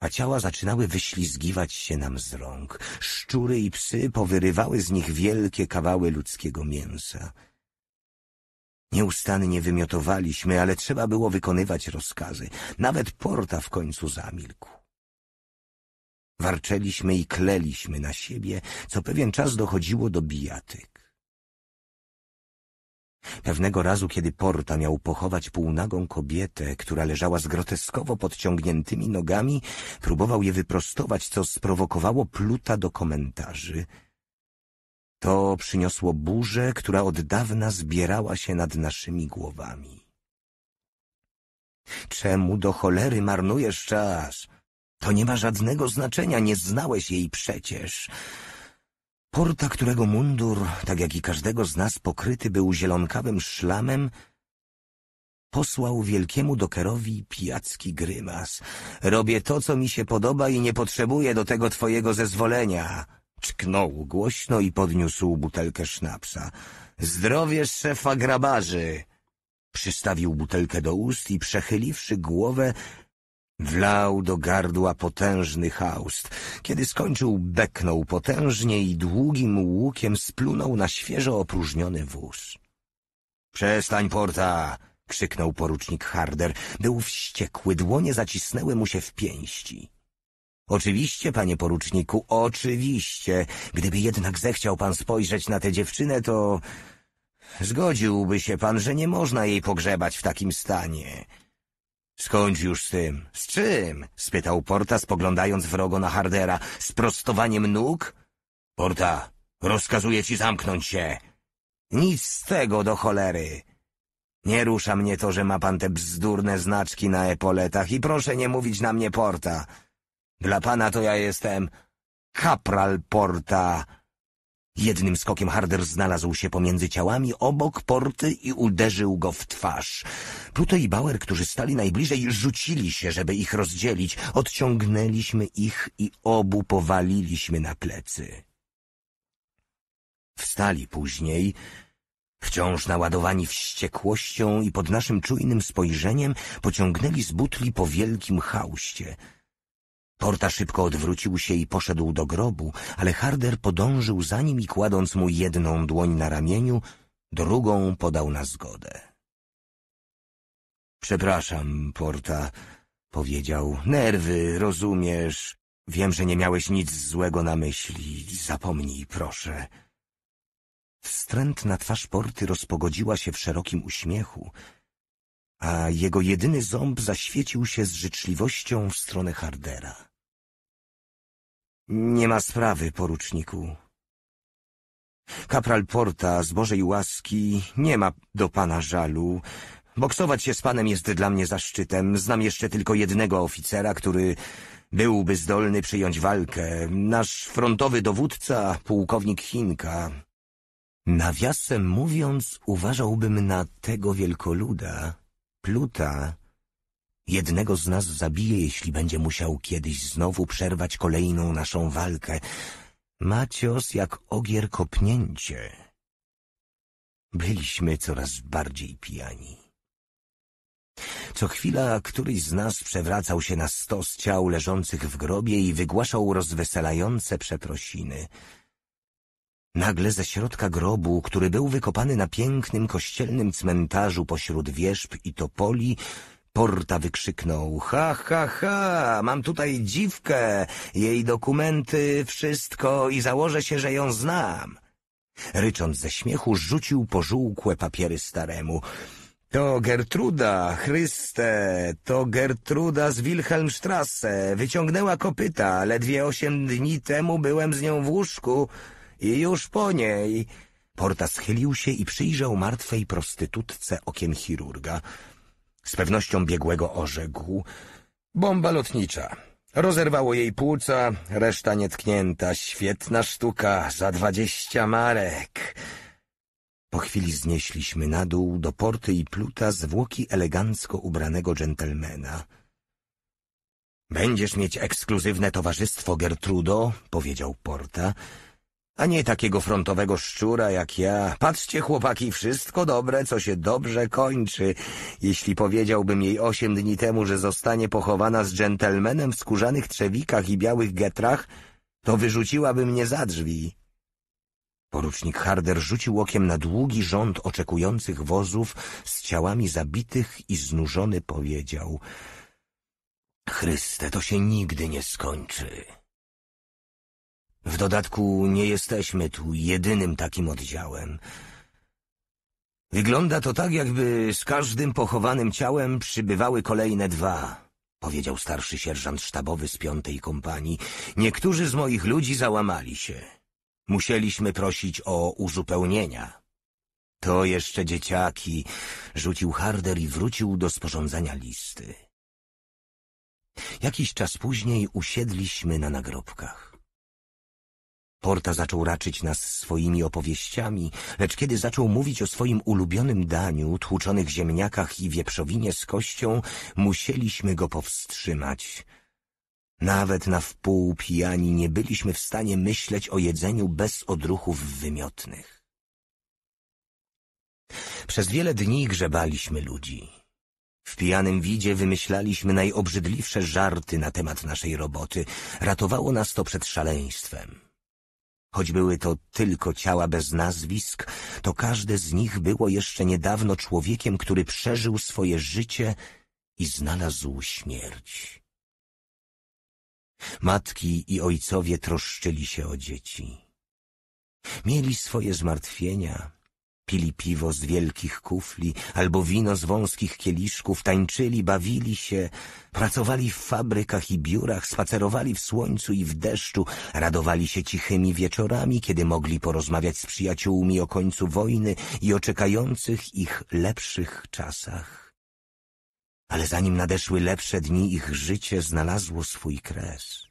a ciała zaczynały wyślizgiwać się nam z rąk. Szczury i psy powyrywały z nich wielkie kawały ludzkiego mięsa. Nieustannie wymiotowaliśmy, ale trzeba było wykonywać rozkazy. Nawet porta w końcu zamilkł. Warczeliśmy i kleliśmy na siebie, co pewien czas dochodziło do bijatyk. Pewnego razu, kiedy Porta miał pochować półnagą kobietę, która leżała z groteskowo podciągniętymi nogami, próbował je wyprostować, co sprowokowało Pluta do komentarzy. To przyniosło burzę, która od dawna zbierała się nad naszymi głowami. Czemu do cholery marnujesz czas? To nie ma żadnego znaczenia, nie znałeś jej przecież. Porta, którego mundur, tak jak i każdego z nas, pokryty był zielonkawym szlamem, posłał wielkiemu dokerowi pijacki grymas. Robię to, co mi się podoba i nie potrzebuję do tego twojego zezwolenia. Czknął głośno i podniósł butelkę sznapsa. Zdrowie szefa grabarzy! Przystawił butelkę do ust i przechyliwszy głowę, Wlał do gardła potężny haust. Kiedy skończył, beknął potężnie i długim łukiem splunął na świeżo opróżniony wóz. — Przestań, Porta! — krzyknął porucznik Harder. Był wściekły, dłonie zacisnęły mu się w pięści. Oczywiście, panie poruczniku, oczywiście. Gdyby jednak zechciał pan spojrzeć na tę dziewczynę, to... Zgodziłby się pan, że nie można jej pogrzebać w takim stanie. Skądź już z tym. Z czym? spytał Porta, spoglądając wrogo na Hardera. Z prostowaniem nóg? Porta, rozkazuję ci zamknąć się. Nic z tego do cholery. Nie rusza mnie to, że ma pan te bzdurne znaczki na epoletach i proszę nie mówić na mnie Porta. Dla pana to ja jestem kapral Porta. Jednym skokiem Harder znalazł się pomiędzy ciałami obok porty i uderzył go w twarz. Pluto i Bauer, którzy stali najbliżej, rzucili się, żeby ich rozdzielić. Odciągnęliśmy ich i obu powaliliśmy na plecy. Wstali później, wciąż naładowani wściekłością i pod naszym czujnym spojrzeniem pociągnęli z butli po wielkim hauście – Porta szybko odwrócił się i poszedł do grobu, ale Harder podążył za nim i kładąc mu jedną dłoń na ramieniu, drugą podał na zgodę. Przepraszam, Porta, powiedział. Nerwy, rozumiesz. Wiem, że nie miałeś nic złego na myśli. Zapomnij, proszę. Wstrętna twarz Porty rozpogodziła się w szerokim uśmiechu, a jego jedyny ząb zaświecił się z życzliwością w stronę Hardera. Nie ma sprawy, poruczniku. Kapral Porta z Bożej łaski nie ma do pana żalu. Boksować się z panem jest dla mnie zaszczytem. Znam jeszcze tylko jednego oficera, który byłby zdolny przyjąć walkę. Nasz frontowy dowódca, pułkownik Chinka. Nawiasem mówiąc, uważałbym na tego wielkoluda, Pluta, Jednego z nas zabije, jeśli będzie musiał kiedyś znowu przerwać kolejną naszą walkę. Ma cios jak ogier kopnięcie. Byliśmy coraz bardziej pijani. Co chwila któryś z nas przewracał się na stos ciał leżących w grobie i wygłaszał rozweselające przeprosiny. Nagle ze środka grobu, który był wykopany na pięknym kościelnym cmentarzu pośród wierzb i topoli, Porta wykrzyknął. Ha, ha, ha, mam tutaj dziwkę, jej dokumenty, wszystko i założę się, że ją znam. Rycząc ze śmiechu, rzucił pożółkłe papiery staremu. To Gertruda, Chryste, to Gertruda z Wilhelmstrasse. Wyciągnęła kopyta, ledwie osiem dni temu byłem z nią w łóżku i już po niej. Porta schylił się i przyjrzał martwej prostytutce okiem chirurga. Z pewnością biegłego orzekł. Bomba lotnicza. Rozerwało jej płuca, reszta nietknięta. Świetna sztuka, za dwadzieścia marek. Po chwili znieśliśmy na dół do porty i pluta zwłoki elegancko ubranego dżentelmena. Będziesz mieć ekskluzywne towarzystwo, Gertrudo, powiedział Porta a nie takiego frontowego szczura jak ja. Patrzcie, chłopaki, wszystko dobre, co się dobrze kończy. Jeśli powiedziałbym jej osiem dni temu, że zostanie pochowana z dżentelmenem w skórzanych trzewikach i białych getrach, to wyrzuciłaby mnie za drzwi. Porucznik Harder rzucił okiem na długi rząd oczekujących wozów z ciałami zabitych i znużony powiedział — Chryste, to się nigdy nie skończy. W dodatku nie jesteśmy tu jedynym takim oddziałem. Wygląda to tak, jakby z każdym pochowanym ciałem przybywały kolejne dwa, powiedział starszy sierżant sztabowy z piątej kompanii. Niektórzy z moich ludzi załamali się. Musieliśmy prosić o uzupełnienia. To jeszcze dzieciaki, rzucił Harder i wrócił do sporządzania listy. Jakiś czas później usiedliśmy na nagrobkach. Porta zaczął raczyć nas swoimi opowieściami, lecz kiedy zaczął mówić o swoim ulubionym daniu, tłuczonych ziemniakach i wieprzowinie z kością, musieliśmy go powstrzymać. Nawet na wpół pijani nie byliśmy w stanie myśleć o jedzeniu bez odruchów wymiotnych. Przez wiele dni grzebaliśmy ludzi. W pijanym widzie wymyślaliśmy najobrzydliwsze żarty na temat naszej roboty. Ratowało nas to przed szaleństwem. Choć były to tylko ciała bez nazwisk, to każde z nich było jeszcze niedawno człowiekiem, który przeżył swoje życie i znalazł śmierć. Matki i ojcowie troszczyli się o dzieci. Mieli swoje zmartwienia, Pili piwo z wielkich kufli albo wino z wąskich kieliszków, tańczyli, bawili się, pracowali w fabrykach i biurach, spacerowali w słońcu i w deszczu, radowali się cichymi wieczorami, kiedy mogli porozmawiać z przyjaciółmi o końcu wojny i o czekających ich lepszych czasach. Ale zanim nadeszły lepsze dni, ich życie znalazło swój kres.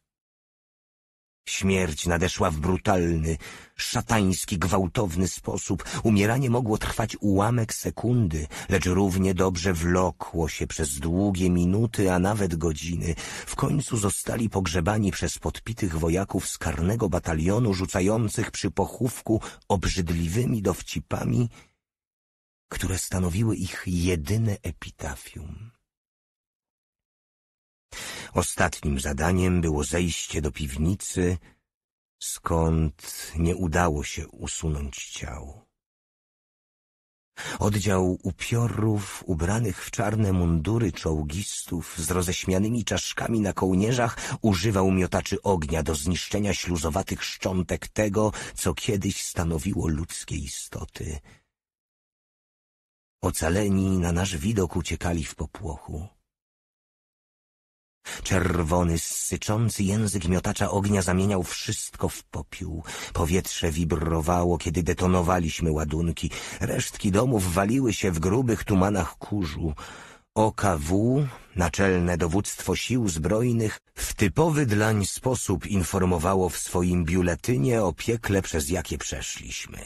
Śmierć nadeszła w brutalny, szatański, gwałtowny sposób. Umieranie mogło trwać ułamek sekundy, lecz równie dobrze wlokło się przez długie minuty, a nawet godziny. W końcu zostali pogrzebani przez podpitych wojaków z karnego batalionu, rzucających przy pochówku obrzydliwymi dowcipami, które stanowiły ich jedyne epitafium. Ostatnim zadaniem było zejście do piwnicy, skąd nie udało się usunąć ciał. Oddział upiorów ubranych w czarne mundury czołgistów z roześmianymi czaszkami na kołnierzach używał miotaczy ognia do zniszczenia śluzowatych szczątek tego, co kiedyś stanowiło ludzkie istoty. Ocaleni na nasz widok uciekali w popłochu. Czerwony, syczący język miotacza ognia zamieniał wszystko w popiół. Powietrze wibrowało, kiedy detonowaliśmy ładunki. Resztki domów waliły się w grubych tumanach kurzu. OKW, Naczelne Dowództwo Sił Zbrojnych, w typowy dlań sposób informowało w swoim biuletynie o piekle, przez jakie przeszliśmy.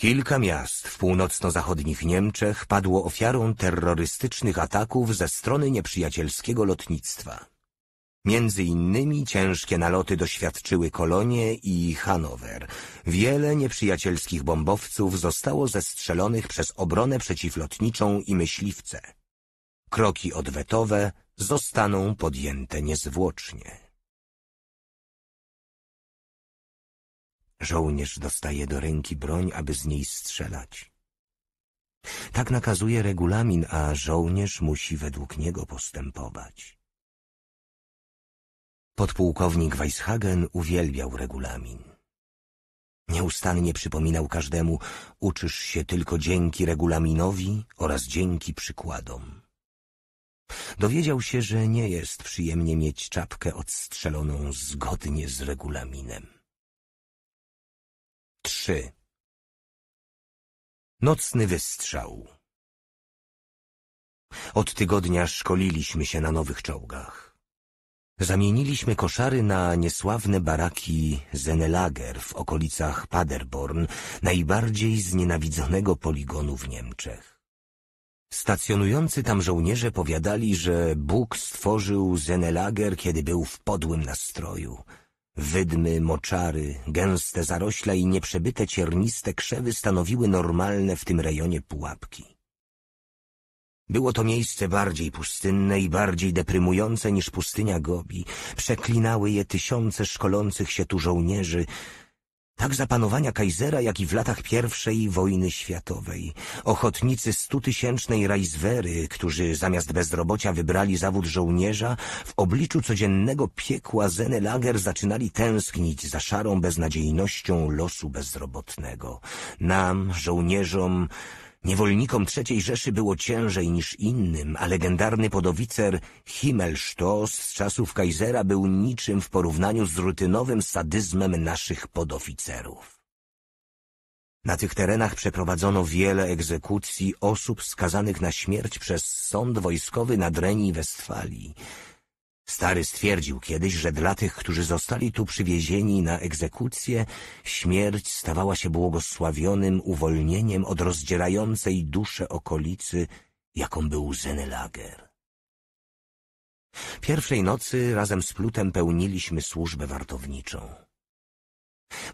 Kilka miast w północno-zachodnich Niemczech padło ofiarą terrorystycznych ataków ze strony nieprzyjacielskiego lotnictwa. Między innymi ciężkie naloty doświadczyły Kolonie i Hanower. Wiele nieprzyjacielskich bombowców zostało zestrzelonych przez obronę przeciwlotniczą i myśliwce. Kroki odwetowe zostaną podjęte niezwłocznie. Żołnierz dostaje do ręki broń, aby z niej strzelać. Tak nakazuje regulamin, a żołnierz musi według niego postępować. Podpułkownik Weishagen uwielbiał regulamin. Nieustannie przypominał każdemu, uczysz się tylko dzięki regulaminowi oraz dzięki przykładom. Dowiedział się, że nie jest przyjemnie mieć czapkę odstrzeloną zgodnie z regulaminem trzy. Nocny wystrzał. Od tygodnia szkoliliśmy się na nowych czołgach. Zamieniliśmy koszary na niesławne baraki Zenelager w okolicach Paderborn, najbardziej znienawidzonego poligonu w Niemczech. Stacjonujący tam żołnierze powiadali, że Bóg stworzył Zenelager, kiedy był w podłym nastroju – Wydmy, moczary, gęste zarośla i nieprzebyte cierniste krzewy stanowiły normalne w tym rejonie pułapki. Było to miejsce bardziej pustynne i bardziej deprymujące niż pustynia Gobi. Przeklinały je tysiące szkolących się tu żołnierzy, tak za panowania Kaisera, jak i w latach I wojny światowej. Ochotnicy stutysięcznej Rajswery, którzy zamiast bezrobocia wybrali zawód żołnierza, w obliczu codziennego piekła Zenelager zaczynali tęsknić za szarą beznadziejnością losu bezrobotnego. Nam, żołnierzom, Niewolnikom III Rzeszy było ciężej niż innym, a legendarny podoficer Himmelstoß z czasów Kaisera był niczym w porównaniu z rutynowym sadyzmem naszych podoficerów. Na tych terenach przeprowadzono wiele egzekucji osób skazanych na śmierć przez sąd wojskowy nad Reni Westfalii, Stary stwierdził kiedyś, że dla tych, którzy zostali tu przywiezieni na egzekucję, śmierć stawała się błogosławionym uwolnieniem od rozdzierającej duszę okolicy, jaką był Zenelager. Pierwszej nocy razem z Plutem pełniliśmy służbę wartowniczą.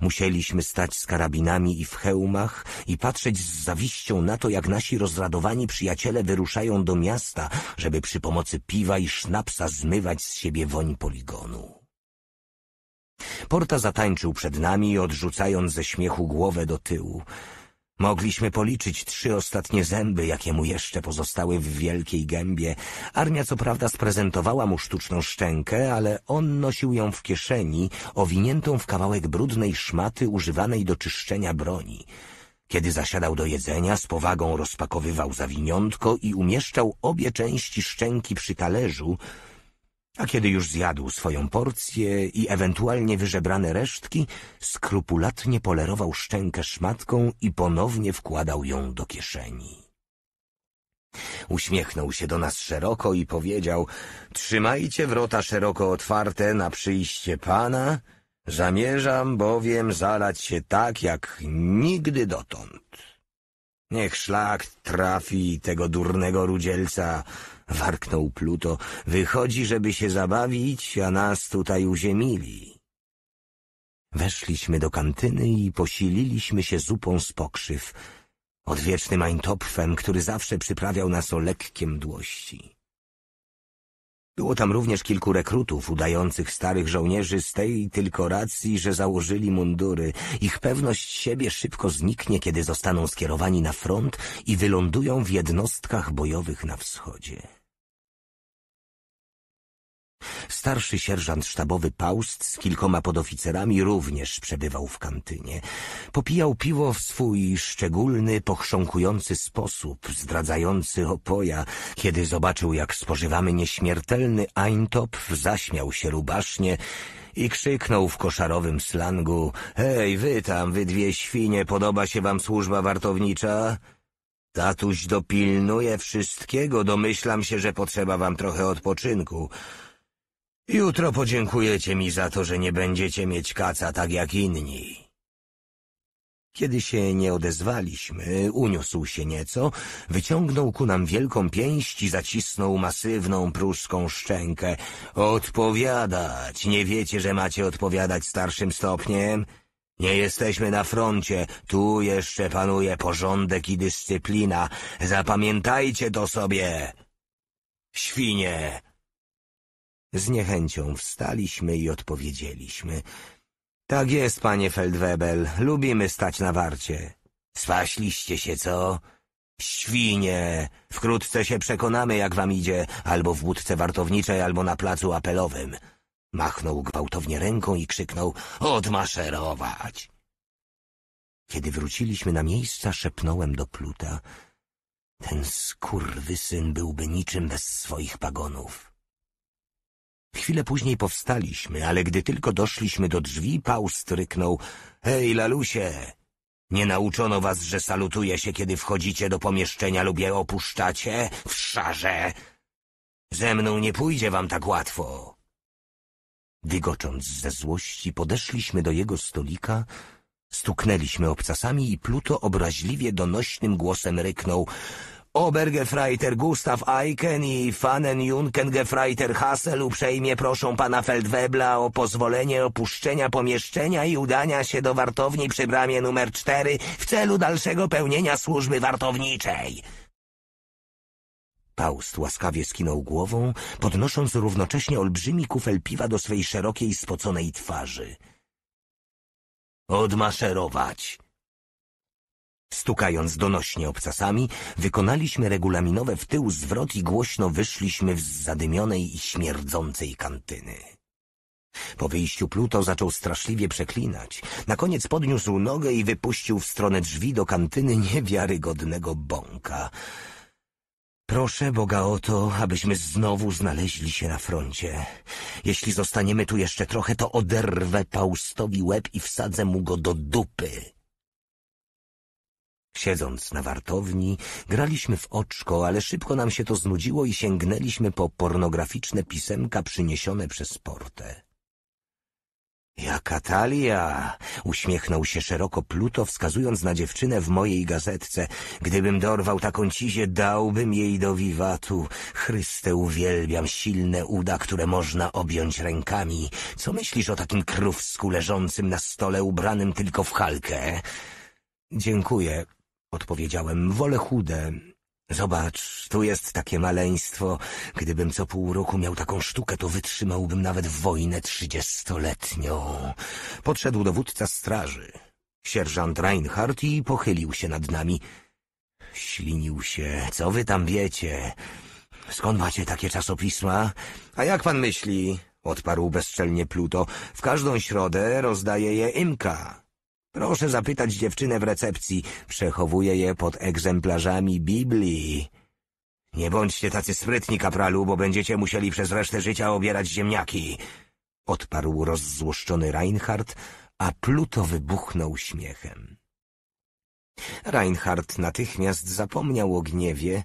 Musieliśmy stać z karabinami i w hełmach i patrzeć z zawiścią na to, jak nasi rozradowani przyjaciele wyruszają do miasta, żeby przy pomocy piwa i sznapsa zmywać z siebie woń poligonu. Porta zatańczył przed nami, odrzucając ze śmiechu głowę do tyłu. Mogliśmy policzyć trzy ostatnie zęby, jakie mu jeszcze pozostały w wielkiej gębie. Armia, co prawda sprezentowała mu sztuczną szczękę, ale on nosił ją w kieszeni, owiniętą w kawałek brudnej szmaty używanej do czyszczenia broni. Kiedy zasiadał do jedzenia, z powagą rozpakowywał zawiniątko i umieszczał obie części szczęki przy talerzu, a kiedy już zjadł swoją porcję i ewentualnie wyżebrane resztki, skrupulatnie polerował szczękę szmatką i ponownie wkładał ją do kieszeni. Uśmiechnął się do nas szeroko i powiedział — Trzymajcie wrota szeroko otwarte na przyjście Pana, zamierzam bowiem zalać się tak jak nigdy dotąd. Niech szlak trafi tego durnego rudzielca, warknął Pluto, wychodzi, żeby się zabawić, a nas tutaj uziemili. Weszliśmy do kantyny i posililiśmy się zupą z pokrzyw, odwiecznym eintopfem, który zawsze przyprawiał nas o lekkie mdłości. Było tam również kilku rekrutów udających starych żołnierzy z tej tylko racji, że założyli mundury. Ich pewność siebie szybko zniknie, kiedy zostaną skierowani na front i wylądują w jednostkach bojowych na wschodzie. Starszy sierżant sztabowy Paust z kilkoma podoficerami również przebywał w kantynie. Popijał piwo w swój szczególny, pochrząkujący sposób, zdradzający opoja. Kiedy zobaczył, jak spożywamy nieśmiertelny Eintopf, zaśmiał się rubasznie i krzyknął w koszarowym slangu — Hej, wy tam, wy dwie świnie, podoba się wam służba wartownicza? Tatuś dopilnuje wszystkiego, domyślam się, że potrzeba wam trochę odpoczynku. Jutro podziękujecie mi za to, że nie będziecie mieć kaca tak jak inni. Kiedy się nie odezwaliśmy, uniósł się nieco, wyciągnął ku nam wielką pięść i zacisnął masywną pruską szczękę. Odpowiadać! Nie wiecie, że macie odpowiadać starszym stopniem? Nie jesteśmy na froncie, tu jeszcze panuje porządek i dyscyplina. Zapamiętajcie to sobie! Świnie! Z niechęcią wstaliśmy i odpowiedzieliśmy. Tak jest, panie Feldwebel, lubimy stać na warcie. Spaśliście się, co? Świnie! Wkrótce się przekonamy, jak wam idzie, albo w łódce wartowniczej, albo na placu apelowym. Machnął gwałtownie ręką i krzyknął — odmaszerować! Kiedy wróciliśmy na miejsca, szepnąłem do Pluta — ten skurwysyn byłby niczym bez swoich pagonów. Chwilę później powstaliśmy, ale gdy tylko doszliśmy do drzwi, Paul stryknął — Hej, lalusie! Nie nauczono was, że salutuje się, kiedy wchodzicie do pomieszczenia lub je opuszczacie? W szarze! Ze mną nie pójdzie wam tak łatwo! Wygocząc ze złości, podeszliśmy do jego stolika, stuknęliśmy obcasami i Pluto obraźliwie donośnym głosem ryknął Obergefreiter Gustav Eichen i Fanen-Junkengefreiter Hassel uprzejmie proszą pana Feldwebla o pozwolenie opuszczenia pomieszczenia i udania się do wartowni przy bramie numer 4 w celu dalszego pełnienia służby wartowniczej. Paust łaskawie skinął głową, podnosząc równocześnie olbrzymi kufel piwa do swej szerokiej, spoconej twarzy. Odmaszerować! Stukając donośnie obcasami, wykonaliśmy regulaminowe w tył zwrot i głośno wyszliśmy z zadymionej i śmierdzącej kantyny. Po wyjściu Pluto zaczął straszliwie przeklinać. Na koniec podniósł nogę i wypuścił w stronę drzwi do kantyny niewiarygodnego bąka. Proszę Boga o to, abyśmy znowu znaleźli się na froncie. Jeśli zostaniemy tu jeszcze trochę, to oderwę Paustowi łeb i wsadzę mu go do dupy. Siedząc na wartowni, graliśmy w oczko, ale szybko nam się to znudziło i sięgnęliśmy po pornograficzne pisemka przyniesione przez portę. Jaka talia! Uśmiechnął się szeroko Pluto, wskazując na dziewczynę w mojej gazetce. Gdybym dorwał taką cizię, dałbym jej do wiwatu. Chryste, uwielbiam silne uda, które można objąć rękami. Co myślisz o takim krówsku leżącym na stole, ubranym tylko w halkę? Dziękuję, Odpowiedziałem, wolę chude. Zobacz, tu jest takie maleństwo. Gdybym co pół roku miał taką sztukę, to wytrzymałbym nawet wojnę trzydziestoletnią. Podszedł dowódca straży, sierżant Reinhardt, i pochylił się nad nami. Ślinił się. Co wy tam wiecie? Skąd macie takie czasopisma? A jak pan myśli? Odparł bezczelnie Pluto. W każdą środę rozdaje je Imka. Proszę zapytać dziewczynę w recepcji. Przechowuje je pod egzemplarzami Biblii. Nie bądźcie tacy sprytni, kapralu, bo będziecie musieli przez resztę życia obierać ziemniaki. Odparł rozzłoszczony Reinhardt, a Pluto wybuchnął śmiechem. Reinhardt natychmiast zapomniał o gniewie,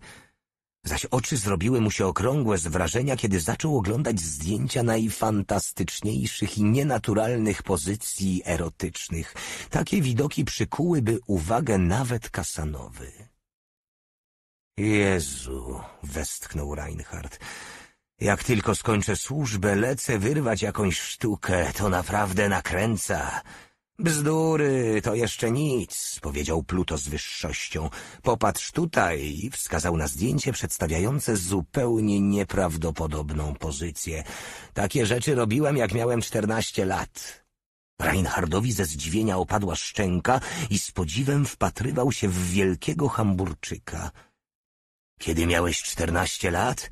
zaś oczy zrobiły mu się okrągłe z wrażenia, kiedy zaczął oglądać zdjęcia najfantastyczniejszych i nienaturalnych pozycji erotycznych. Takie widoki przykułyby uwagę nawet Kasanowy. Jezu, westchnął Reinhardt. Jak tylko skończę służbę, lecę wyrwać jakąś sztukę, to naprawdę nakręca. Bzdury, to jeszcze nic, powiedział Pluto z wyższością. Popatrz tutaj i wskazał na zdjęcie przedstawiające zupełnie nieprawdopodobną pozycję. Takie rzeczy robiłem, jak miałem czternaście lat. Reinhardowi ze zdziwienia opadła szczęka i z podziwem wpatrywał się w wielkiego hamburczyka. Kiedy miałeś czternaście lat?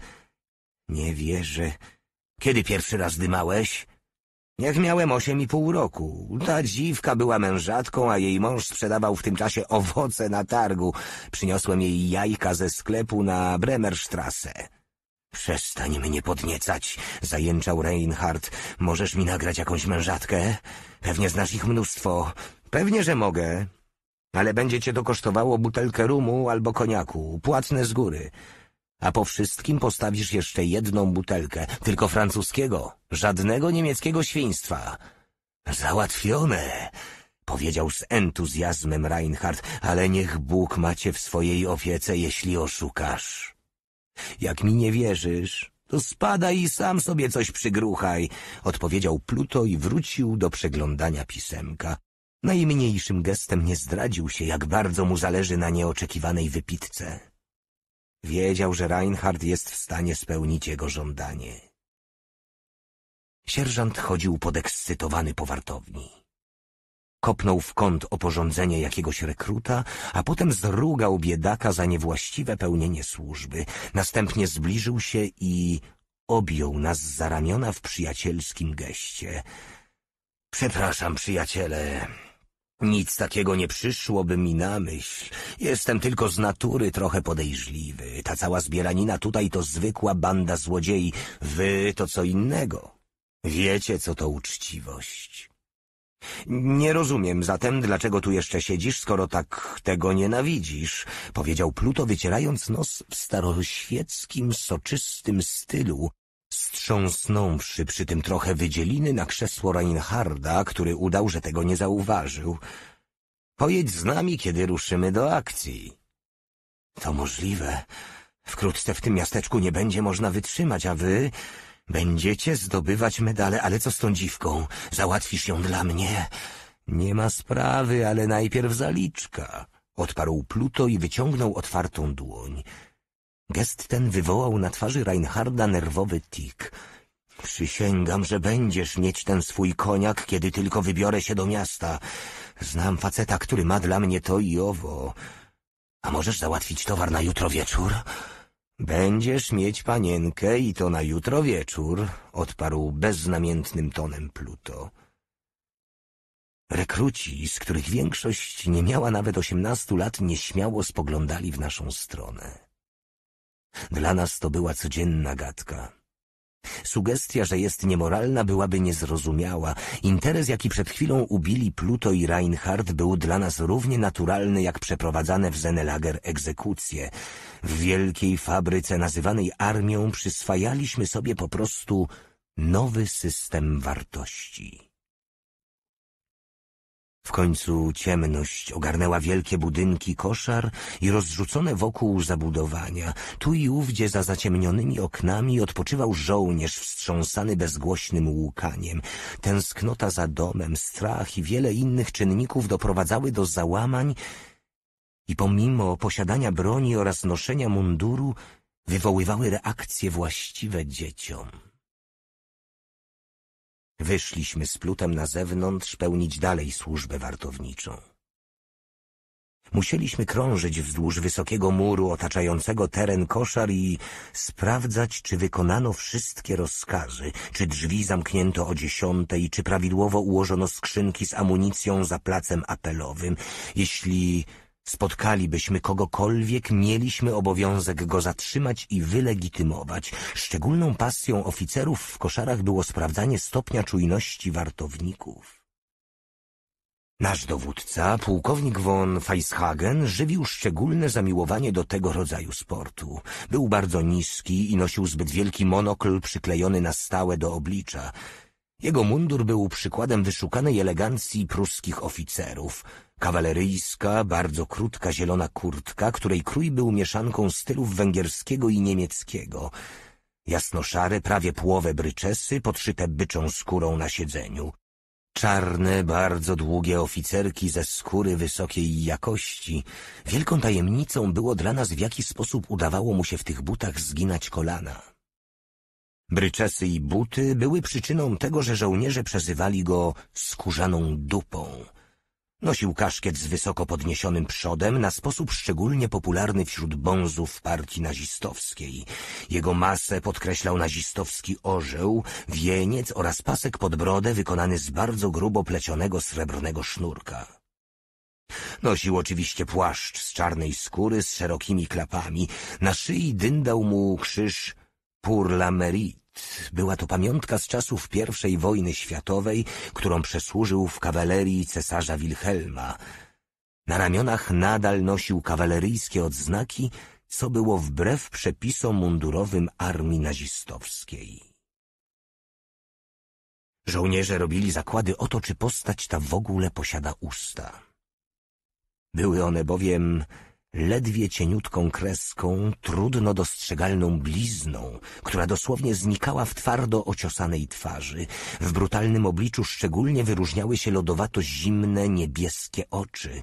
Nie wierzę. Kiedy pierwszy raz dymałeś? Jak miałem osiem i pół roku. Ta dziwka była mężatką, a jej mąż sprzedawał w tym czasie owoce na targu. Przyniosłem jej jajka ze sklepu na Bremerstrasse. Przestań mnie podniecać, zajęczał Reinhardt. Możesz mi nagrać jakąś mężatkę? Pewnie znasz ich mnóstwo. Pewnie, że mogę. Ale będzie cię to kosztowało butelkę rumu albo koniaku, płatne z góry a po wszystkim postawisz jeszcze jedną butelkę, tylko francuskiego, żadnego niemieckiego świństwa. Załatwione, powiedział z entuzjazmem Reinhardt, ale niech Bóg macie w swojej opiece, jeśli oszukasz. Jak mi nie wierzysz, to spadaj i sam sobie coś przygruchaj, odpowiedział Pluto i wrócił do przeglądania pisemka. Najmniejszym gestem nie zdradził się, jak bardzo mu zależy na nieoczekiwanej wypitce. Wiedział, że Reinhard jest w stanie spełnić jego żądanie. Sierżant chodził podekscytowany po wartowni. Kopnął w kąt oporządzenie jakiegoś rekruta, a potem zrugał biedaka za niewłaściwe pełnienie służby. Następnie zbliżył się i objął nas za ramiona w przyjacielskim geście. Przepraszam, przyjaciele, nic takiego nie przyszłoby mi na myśl. Jestem tylko z natury trochę podejrzliwy. Ta cała zbieranina tutaj to zwykła banda złodziei. Wy to co innego. Wiecie, co to uczciwość. Nie rozumiem zatem, dlaczego tu jeszcze siedzisz, skoro tak tego nienawidzisz, powiedział Pluto, wycierając nos w staroświeckim, soczystym stylu, Strząsnąwszy przy tym trochę wydzieliny na krzesło Reinharda, który udał, że tego nie zauważył. Pojedź z nami, kiedy ruszymy do akcji. To możliwe. Wkrótce w tym miasteczku nie będzie można wytrzymać, a wy będziecie zdobywać medale, ale co z tą dziwką? Załatwisz ją dla mnie. Nie ma sprawy, ale najpierw zaliczka. Odparł Pluto i wyciągnął otwartą dłoń. Gest ten wywołał na twarzy Reinharda nerwowy tik. Przysięgam, że będziesz mieć ten swój koniak, kiedy tylko wybiorę się do miasta. Znam faceta, który ma dla mnie to i owo. A możesz załatwić towar na jutro wieczór? Będziesz mieć panienkę i to na jutro wieczór, odparł beznamiętnym tonem Pluto. Rekruci, z których większość nie miała nawet osiemnastu lat, nieśmiało spoglądali w naszą stronę. Dla nas to była codzienna gadka. Sugestia, że jest niemoralna, byłaby niezrozumiała. Interes, jaki przed chwilą ubili Pluto i Reinhardt, był dla nas równie naturalny, jak przeprowadzane w Zenelager egzekucje. W wielkiej fabryce nazywanej armią przyswajaliśmy sobie po prostu nowy system wartości. W końcu ciemność ogarnęła wielkie budynki koszar i rozrzucone wokół zabudowania. Tu i ówdzie za zaciemnionymi oknami odpoczywał żołnierz wstrząsany bezgłośnym łukaniem. Tęsknota za domem, strach i wiele innych czynników doprowadzały do załamań i pomimo posiadania broni oraz noszenia munduru wywoływały reakcje właściwe dzieciom. Wyszliśmy z plutem na zewnątrz pełnić dalej służbę wartowniczą. Musieliśmy krążyć wzdłuż wysokiego muru otaczającego teren koszar i sprawdzać, czy wykonano wszystkie rozkazy, czy drzwi zamknięto o dziesiątej, czy prawidłowo ułożono skrzynki z amunicją za placem apelowym. Jeśli spotkalibyśmy kogokolwiek, mieliśmy obowiązek go zatrzymać i wylegitymować. Szczególną pasją oficerów w koszarach było sprawdzanie stopnia czujności wartowników. Nasz dowódca, pułkownik von Weishagen, żywił szczególne zamiłowanie do tego rodzaju sportu. Był bardzo niski i nosił zbyt wielki monokl przyklejony na stałe do oblicza. Jego mundur był przykładem wyszukanej elegancji pruskich oficerów – Kawaleryjska, bardzo krótka zielona kurtka, której krój był mieszanką stylów węgierskiego i niemieckiego. Jasnoszare, prawie płowe bryczesy, podszyte byczą skórą na siedzeniu. Czarne, bardzo długie oficerki ze skóry wysokiej jakości. Wielką tajemnicą było dla nas, w jaki sposób udawało mu się w tych butach zginać kolana. Bryczesy i buty były przyczyną tego, że żołnierze przezywali go skórzaną dupą. Nosił kaszkiet z wysoko podniesionym przodem na sposób szczególnie popularny wśród bązów partii nazistowskiej. Jego masę podkreślał nazistowski orzeł, wieniec oraz pasek pod brodę wykonany z bardzo grubo plecionego srebrnego sznurka. Nosił oczywiście płaszcz z czarnej skóry z szerokimi klapami. Na szyi dyndał mu krzyż Pour la Mérite była to pamiątka z czasów I wojny światowej, którą przesłużył w kawalerii cesarza Wilhelma. Na ramionach nadal nosił kawaleryjskie odznaki, co było wbrew przepisom mundurowym armii nazistowskiej. Żołnierze robili zakłady o to, czy postać ta w ogóle posiada usta. Były one bowiem ledwie cieniutką kreską, trudno dostrzegalną blizną, która dosłownie znikała w twardo ociosanej twarzy. W brutalnym obliczu szczególnie wyróżniały się lodowato-zimne, niebieskie oczy.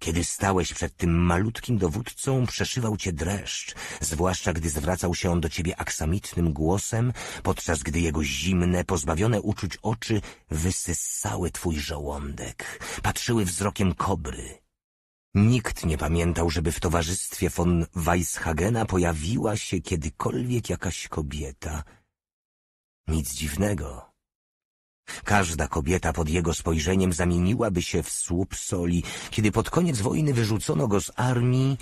Kiedy stałeś przed tym malutkim dowódcą, przeszywał cię dreszcz, zwłaszcza gdy zwracał się on do ciebie aksamitnym głosem, podczas gdy jego zimne, pozbawione uczuć oczy wysysały twój żołądek, patrzyły wzrokiem kobry. Nikt nie pamiętał, żeby w towarzystwie von Weishagena pojawiła się kiedykolwiek jakaś kobieta. Nic dziwnego. Każda kobieta pod jego spojrzeniem zamieniłaby się w słup soli. Kiedy pod koniec wojny wyrzucono go z armii,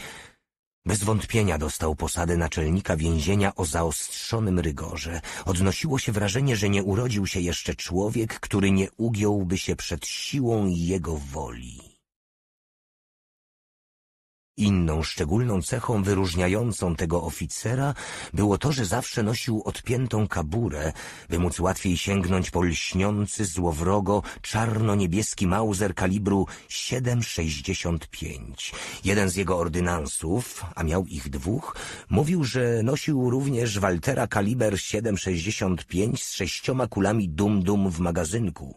bez wątpienia dostał posadę naczelnika więzienia o zaostrzonym rygorze. Odnosiło się wrażenie, że nie urodził się jeszcze człowiek, który nie ugiąłby się przed siłą jego woli. Inną szczególną cechą wyróżniającą tego oficera było to, że zawsze nosił odpiętą kaburę, by móc łatwiej sięgnąć po lśniący złowrogo czarno-niebieski Mauser kalibru 7,65. Jeden z jego ordynansów, a miał ich dwóch, mówił, że nosił również Waltera kaliber 7,65 z sześcioma kulami dum-dum w magazynku.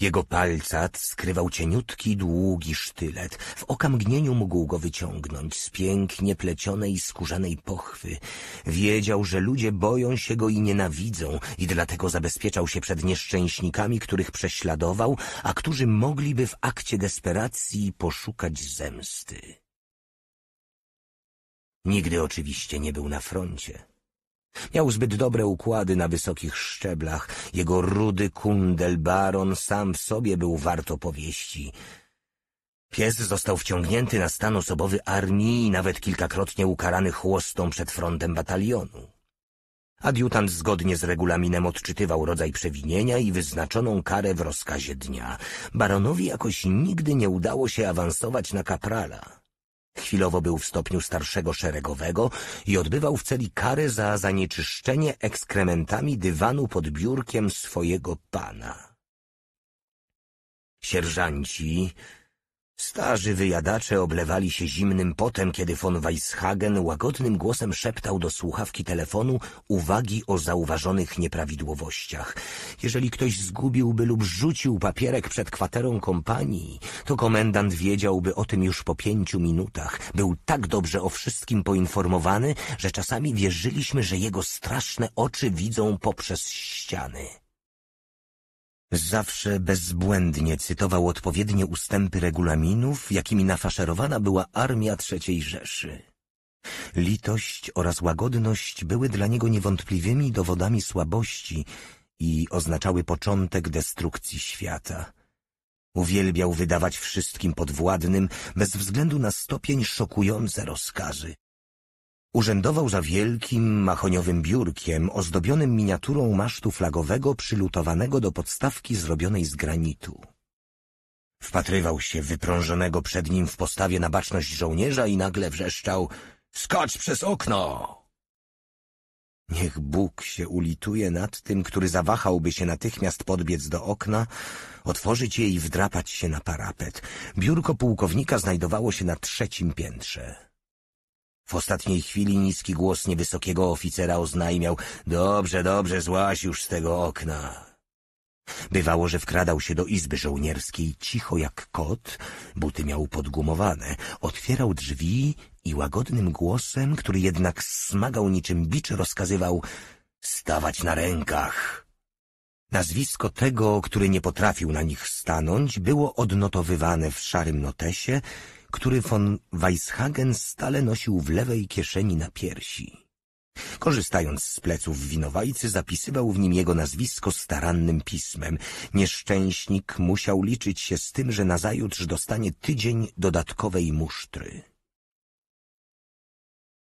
Jego palcat skrywał cieniutki, długi sztylet. W okamgnieniu mógł go wyciągnąć z pięknie plecionej, skórzanej pochwy. Wiedział, że ludzie boją się go i nienawidzą i dlatego zabezpieczał się przed nieszczęśnikami, których prześladował, a którzy mogliby w akcie desperacji poszukać zemsty. Nigdy oczywiście nie był na froncie. Miał zbyt dobre układy na wysokich szczeblach. Jego rudy kundel baron sam w sobie był wart opowieści. Pies został wciągnięty na stan osobowy armii i nawet kilkakrotnie ukarany chłostą przed frontem batalionu. Adiutant zgodnie z regulaminem odczytywał rodzaj przewinienia i wyznaczoną karę w rozkazie dnia. Baronowi jakoś nigdy nie udało się awansować na kaprala. Chwilowo był w stopniu starszego szeregowego i odbywał w celi kary za zanieczyszczenie ekskrementami dywanu pod biurkiem swojego pana. Sierżanci Starzy wyjadacze oblewali się zimnym potem, kiedy von Weishagen łagodnym głosem szeptał do słuchawki telefonu uwagi o zauważonych nieprawidłowościach. Jeżeli ktoś zgubiłby lub rzucił papierek przed kwaterą kompanii, to komendant wiedziałby o tym już po pięciu minutach. Był tak dobrze o wszystkim poinformowany, że czasami wierzyliśmy, że jego straszne oczy widzą poprzez ściany. Zawsze bezbłędnie cytował odpowiednie ustępy regulaminów, jakimi nafaszerowana była armia trzeciej Rzeszy. Litość oraz łagodność były dla niego niewątpliwymi dowodami słabości i oznaczały początek destrukcji świata. Uwielbiał wydawać wszystkim podwładnym, bez względu na stopień, szokujące rozkazy. Urzędował za wielkim, mahoniowym biurkiem ozdobionym miniaturą masztu flagowego przylutowanego do podstawki zrobionej z granitu. Wpatrywał się wyprążonego przed nim w postawie na baczność żołnierza i nagle wrzeszczał — Skacz przez okno! Niech Bóg się ulituje nad tym, który zawahałby się natychmiast podbiec do okna, otworzyć je i wdrapać się na parapet. Biurko pułkownika znajdowało się na trzecim piętrze. W ostatniej chwili niski głos niewysokiego oficera oznajmiał — Dobrze, dobrze, złaś już z tego okna. Bywało, że wkradał się do izby żołnierskiej cicho jak kot, buty miał podgumowane, otwierał drzwi i łagodnym głosem, który jednak smagał niczym bicz, rozkazywał — Stawać na rękach! Nazwisko tego, który nie potrafił na nich stanąć, było odnotowywane w szarym notesie — który von Weishagen stale nosił w lewej kieszeni na piersi. Korzystając z pleców winowajcy, zapisywał w nim jego nazwisko starannym pismem. Nieszczęśnik musiał liczyć się z tym, że nazajutrz dostanie tydzień dodatkowej musztry.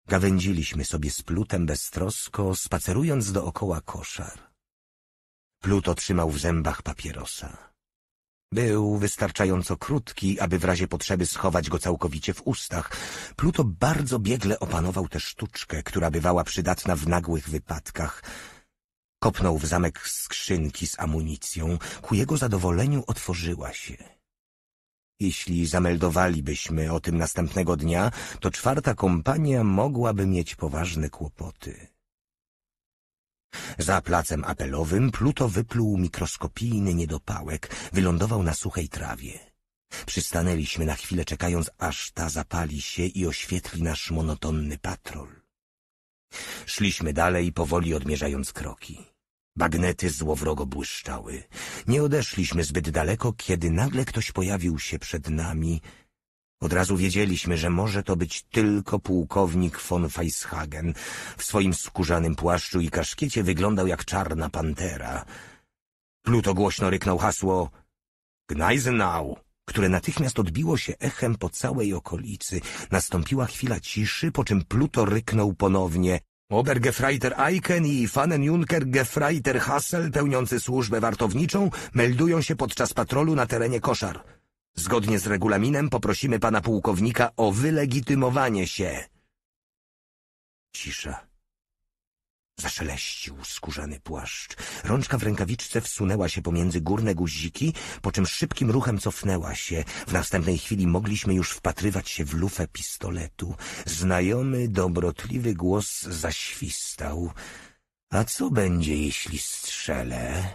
Gawędziliśmy sobie z Plutem beztrosko, spacerując dookoła koszar. Plut otrzymał w zębach papierosa. Był wystarczająco krótki, aby w razie potrzeby schować go całkowicie w ustach. Pluto bardzo biegle opanował tę sztuczkę, która bywała przydatna w nagłych wypadkach. Kopnął w zamek skrzynki z amunicją. Ku jego zadowoleniu otworzyła się. Jeśli zameldowalibyśmy o tym następnego dnia, to czwarta kompania mogłaby mieć poważne kłopoty. Za placem apelowym Pluto wypluł mikroskopijny niedopałek, wylądował na suchej trawie. Przystanęliśmy na chwilę, czekając, aż ta zapali się i oświetli nasz monotonny patrol. Szliśmy dalej, powoli odmierzając kroki. Bagnety złowrogo błyszczały. Nie odeszliśmy zbyt daleko, kiedy nagle ktoś pojawił się przed nami od razu wiedzieliśmy, że może to być tylko pułkownik von Weishagen. W swoim skórzanym płaszczu i kaszkiecie wyglądał jak czarna pantera. Pluto głośno ryknął hasło Gneisenau, które natychmiast odbiło się echem po całej okolicy. Nastąpiła chwila ciszy, po czym Pluto ryknął ponownie Obergefreiter Eiken i Fannenjunker Gefreiter Hassel pełniący służbę wartowniczą meldują się podczas patrolu na terenie koszar. Zgodnie z regulaminem poprosimy pana pułkownika o wylegitymowanie się. Cisza. Zaszeleścił skórzany płaszcz. Rączka w rękawiczce wsunęła się pomiędzy górne guziki, po czym szybkim ruchem cofnęła się. W następnej chwili mogliśmy już wpatrywać się w lufę pistoletu. Znajomy, dobrotliwy głos zaświstał. A co będzie, jeśli strzelę?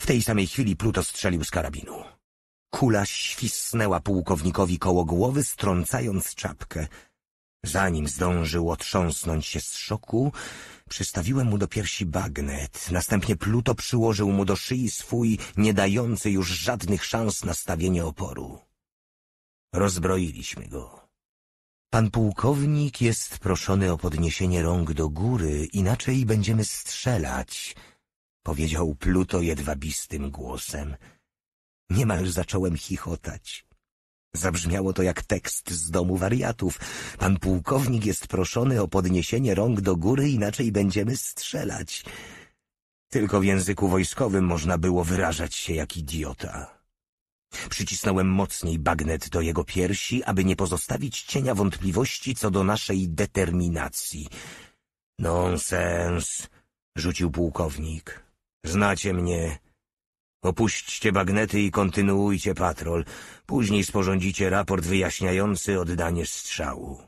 W tej samej chwili Pluto strzelił z karabinu. Kula świsnęła pułkownikowi koło głowy, strącając czapkę. Zanim zdążył otrząsnąć się z szoku, przystawiłem mu do piersi bagnet. Następnie Pluto przyłożył mu do szyi swój, nie dający już żadnych szans na stawienie oporu. Rozbroiliśmy go. Pan pułkownik jest proszony o podniesienie rąk do góry, inaczej będziemy strzelać, powiedział Pluto jedwabistym głosem. Niemal zacząłem chichotać. Zabrzmiało to jak tekst z domu wariatów. Pan pułkownik jest proszony o podniesienie rąk do góry, inaczej będziemy strzelać. Tylko w języku wojskowym można było wyrażać się jak idiota. Przycisnąłem mocniej bagnet do jego piersi, aby nie pozostawić cienia wątpliwości co do naszej determinacji. Nonsens, rzucił pułkownik. Znacie mnie, Opuśćcie bagnety i kontynuujcie patrol. Później sporządzicie raport wyjaśniający oddanie strzału.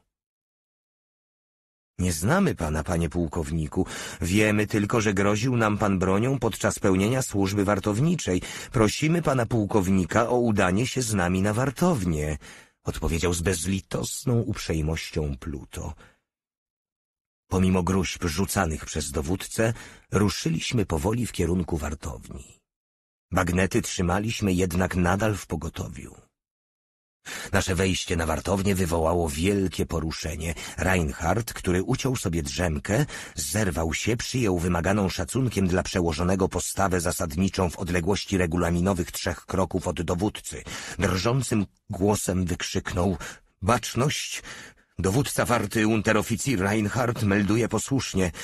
Nie znamy pana, panie pułkowniku. Wiemy tylko, że groził nam pan bronią podczas pełnienia służby wartowniczej. Prosimy pana pułkownika o udanie się z nami na wartownię, odpowiedział z bezlitosną uprzejmością Pluto. Pomimo gruźb rzucanych przez dowódcę, ruszyliśmy powoli w kierunku wartowni. Bagnety trzymaliśmy jednak nadal w pogotowiu. Nasze wejście na wartownię wywołało wielkie poruszenie. Reinhardt, który uciął sobie drzemkę, zerwał się, przyjął wymaganą szacunkiem dla przełożonego postawę zasadniczą w odległości regulaminowych trzech kroków od dowódcy. Drżącym głosem wykrzyknął — Baczność! Dowódca warty unteroficir Reinhardt melduje posłusznie —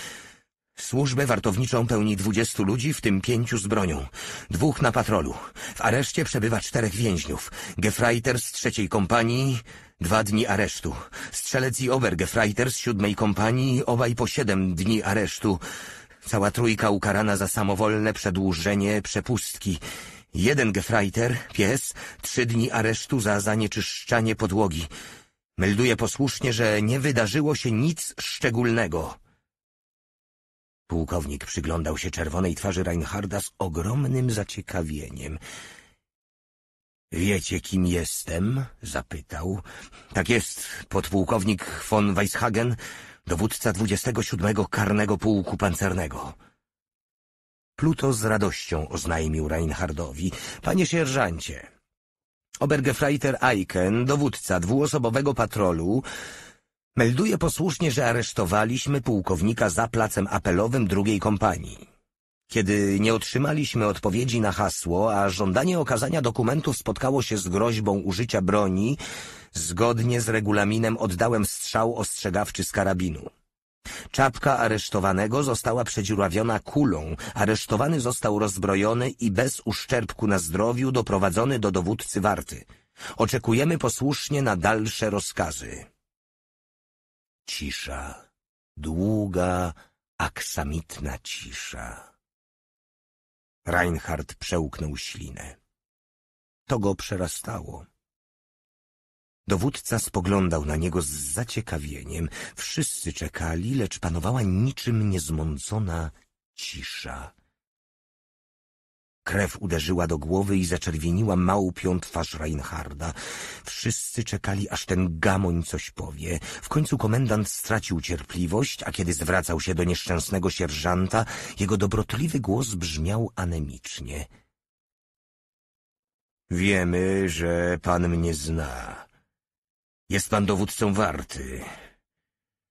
Służbę wartowniczą pełni dwudziestu ludzi, w tym pięciu z bronią. Dwóch na patrolu. W areszcie przebywa czterech więźniów. Gefreiter z trzeciej kompanii, dwa dni aresztu. Strzelec i Obergefreiter z siódmej kompanii, obaj po siedem dni aresztu. Cała trójka ukarana za samowolne przedłużenie przepustki. Jeden Gefreiter, pies, trzy dni aresztu za zanieczyszczanie podłogi. Melduje posłusznie, że nie wydarzyło się nic szczególnego. Pułkownik przyglądał się czerwonej twarzy Reinharda z ogromnym zaciekawieniem. Wiecie, kim jestem? zapytał. Tak jest, podpułkownik von Weishagen, dowódca 27 karnego pułku pancernego. Pluto z radością oznajmił Reinhardowi. Panie sierżancie, Obergefreiter Eiken, dowódca dwuosobowego patrolu, Melduję posłusznie, że aresztowaliśmy pułkownika za placem apelowym drugiej kompanii. Kiedy nie otrzymaliśmy odpowiedzi na hasło, a żądanie okazania dokumentów spotkało się z groźbą użycia broni, zgodnie z regulaminem oddałem strzał ostrzegawczy z karabinu. Czapka aresztowanego została przedziurawiona kulą, aresztowany został rozbrojony i bez uszczerbku na zdrowiu doprowadzony do dowódcy warty. Oczekujemy posłusznie na dalsze rozkazy. Cisza, długa, aksamitna cisza. Reinhard przełknął ślinę. To go przerastało. Dowódca spoglądał na niego z zaciekawieniem. Wszyscy czekali, lecz panowała niczym niezmącona cisza. Krew uderzyła do głowy i zaczerwieniła małpią twarz Reinharda. Wszyscy czekali, aż ten gamoń coś powie. W końcu komendant stracił cierpliwość, a kiedy zwracał się do nieszczęsnego sierżanta, jego dobrotliwy głos brzmiał anemicznie. Wiemy, że pan mnie zna. Jest pan dowódcą warty.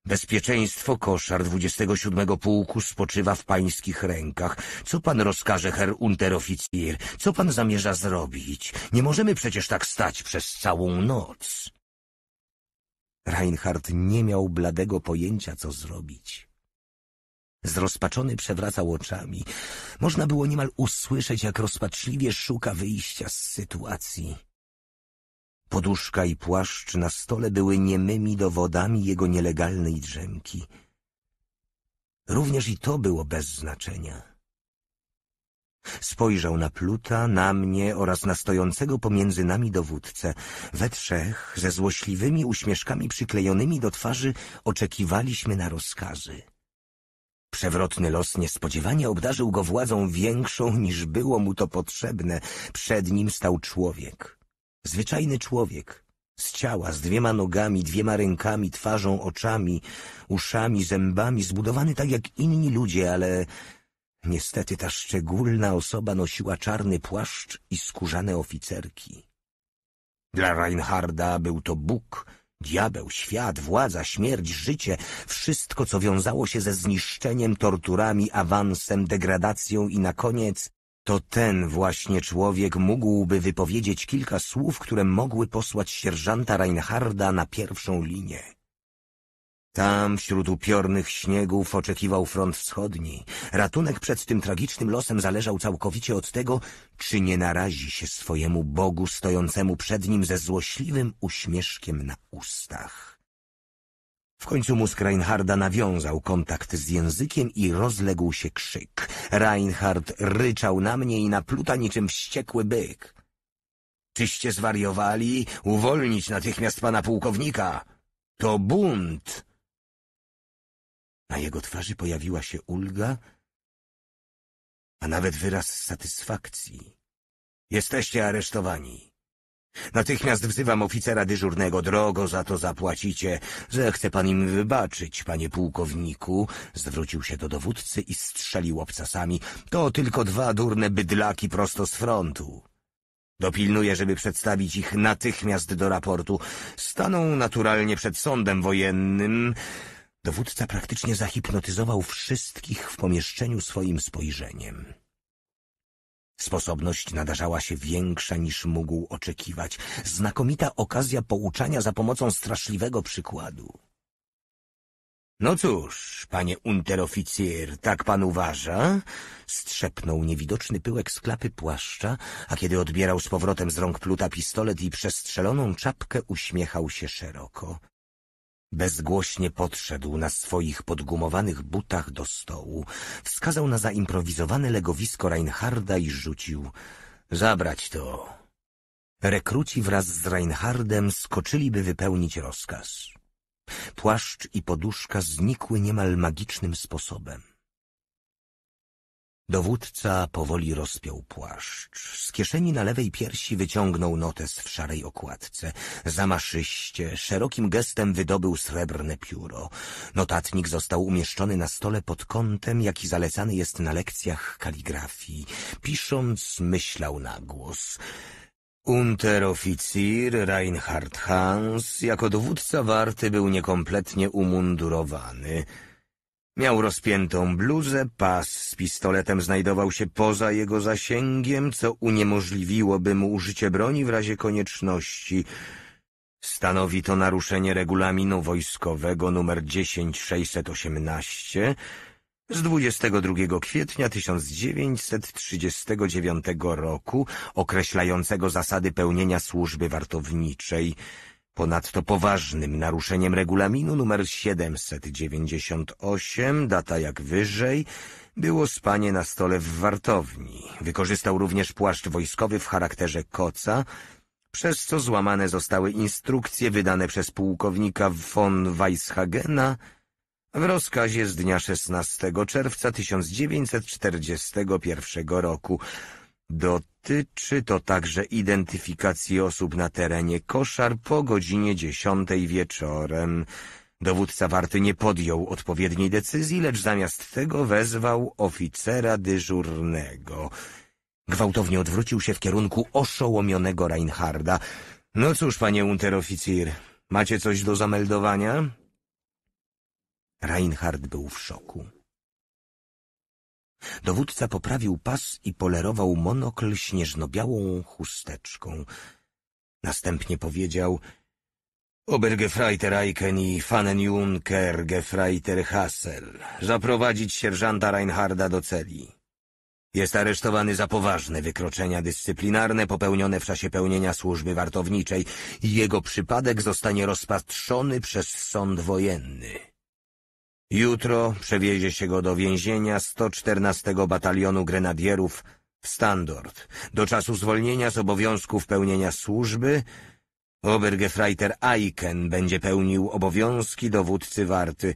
Bezpieczeństwo koszar 27 pułku spoczywa w pańskich rękach. Co pan rozkaże, Herr Unteroffizier? Co pan zamierza zrobić? Nie możemy przecież tak stać przez całą noc. Reinhardt nie miał bladego pojęcia, co zrobić. Zrozpaczony przewracał oczami. Można było niemal usłyszeć, jak rozpaczliwie szuka wyjścia z sytuacji. Poduszka i płaszcz na stole były niemymi dowodami jego nielegalnej drzemki. Również i to było bez znaczenia. Spojrzał na Pluta, na mnie oraz na stojącego pomiędzy nami dowódcę. We trzech, ze złośliwymi uśmieszkami przyklejonymi do twarzy, oczekiwaliśmy na rozkazy. Przewrotny los niespodziewanie obdarzył go władzą większą niż było mu to potrzebne. Przed nim stał człowiek. Zwyczajny człowiek, z ciała, z dwiema nogami, dwiema rękami, twarzą, oczami, uszami, zębami, zbudowany tak jak inni ludzie, ale niestety ta szczególna osoba nosiła czarny płaszcz i skórzane oficerki. Dla Reinharda był to Bóg, diabeł, świat, władza, śmierć, życie, wszystko co wiązało się ze zniszczeniem, torturami, awansem, degradacją i na koniec to ten właśnie człowiek mógłby wypowiedzieć kilka słów, które mogły posłać sierżanta Reinharda na pierwszą linię. Tam, wśród upiornych śniegów, oczekiwał front wschodni. Ratunek przed tym tragicznym losem zależał całkowicie od tego, czy nie narazi się swojemu Bogu stojącemu przed nim ze złośliwym uśmieszkiem na ustach. W końcu mózg Reinharda nawiązał kontakt z językiem i rozległ się krzyk. Reinhard ryczał na mnie i na pluta niczym wściekły byk. Czyście zwariowali? Uwolnić natychmiast pana pułkownika! To bunt! Na jego twarzy pojawiła się ulga, a nawet wyraz satysfakcji. Jesteście aresztowani. Natychmiast wzywam oficera dyżurnego. Drogo za to zapłacicie. Zechce pan im wybaczyć, panie pułkowniku. Zwrócił się do dowódcy i strzelił obcasami. To tylko dwa durne bydlaki prosto z frontu. Dopilnuję, żeby przedstawić ich natychmiast do raportu. Staną naturalnie przed sądem wojennym. Dowódca praktycznie zahipnotyzował wszystkich w pomieszczeniu swoim spojrzeniem. Sposobność nadarzała się większa niż mógł oczekiwać. Znakomita okazja pouczania za pomocą straszliwego przykładu. No cóż, panie unteroficjer, tak pan uważa? Strzepnął niewidoczny pyłek z klapy płaszcza, a kiedy odbierał z powrotem z rąk pluta pistolet i przestrzeloną czapkę, uśmiechał się szeroko. Bezgłośnie podszedł na swoich podgumowanych butach do stołu, wskazał na zaimprowizowane legowisko Reinharda i rzucił — zabrać to. Rekruci wraz z Reinhardem skoczyliby wypełnić rozkaz. Płaszcz i poduszka znikły niemal magicznym sposobem. Dowódca powoli rozpiął płaszcz. Z kieszeni na lewej piersi wyciągnął notes w szarej okładce. Zamaszyście, szerokim gestem wydobył srebrne pióro. Notatnik został umieszczony na stole pod kątem, jaki zalecany jest na lekcjach kaligrafii. Pisząc, myślał na głos. Unteroficir Reinhard Hans jako dowódca warty był niekompletnie umundurowany. Miał rozpiętą bluzę, pas z pistoletem znajdował się poza jego zasięgiem, co uniemożliwiłoby mu użycie broni w razie konieczności. Stanowi to naruszenie regulaminu wojskowego nr 10618 z 22 kwietnia 1939 roku, określającego zasady pełnienia służby wartowniczej – Ponadto poważnym naruszeniem regulaminu numer 798, data jak wyżej, było spanie na stole w wartowni. Wykorzystał również płaszcz wojskowy w charakterze koca, przez co złamane zostały instrukcje wydane przez pułkownika von Weishagena w rozkazie z dnia 16 czerwca 1941 roku. Do dotyczy to także identyfikacji osób na terenie koszar po godzinie dziesiątej wieczorem. Dowódca warty nie podjął odpowiedniej decyzji, lecz zamiast tego wezwał oficera dyżurnego. Gwałtownie odwrócił się w kierunku oszołomionego Reinharda. — No cóż, panie unteroficir, macie coś do zameldowania? Reinhard był w szoku. Dowódca poprawił pas i polerował monokl śnieżnobiałą chusteczką. Następnie powiedział Obergefreiter Eiken i Fahnenjunker Gefreiter Hassel zaprowadzić sierżanta Reinharda do celi. Jest aresztowany za poważne wykroczenia dyscyplinarne popełnione w czasie pełnienia służby wartowniczej i jego przypadek zostanie rozpatrzony przez sąd wojenny. Jutro przewiezie się go do więzienia 114 Batalionu Grenadierów w Standort. do czasu zwolnienia z obowiązków pełnienia służby Obergefreiter Aiken będzie pełnił obowiązki dowódcy warty.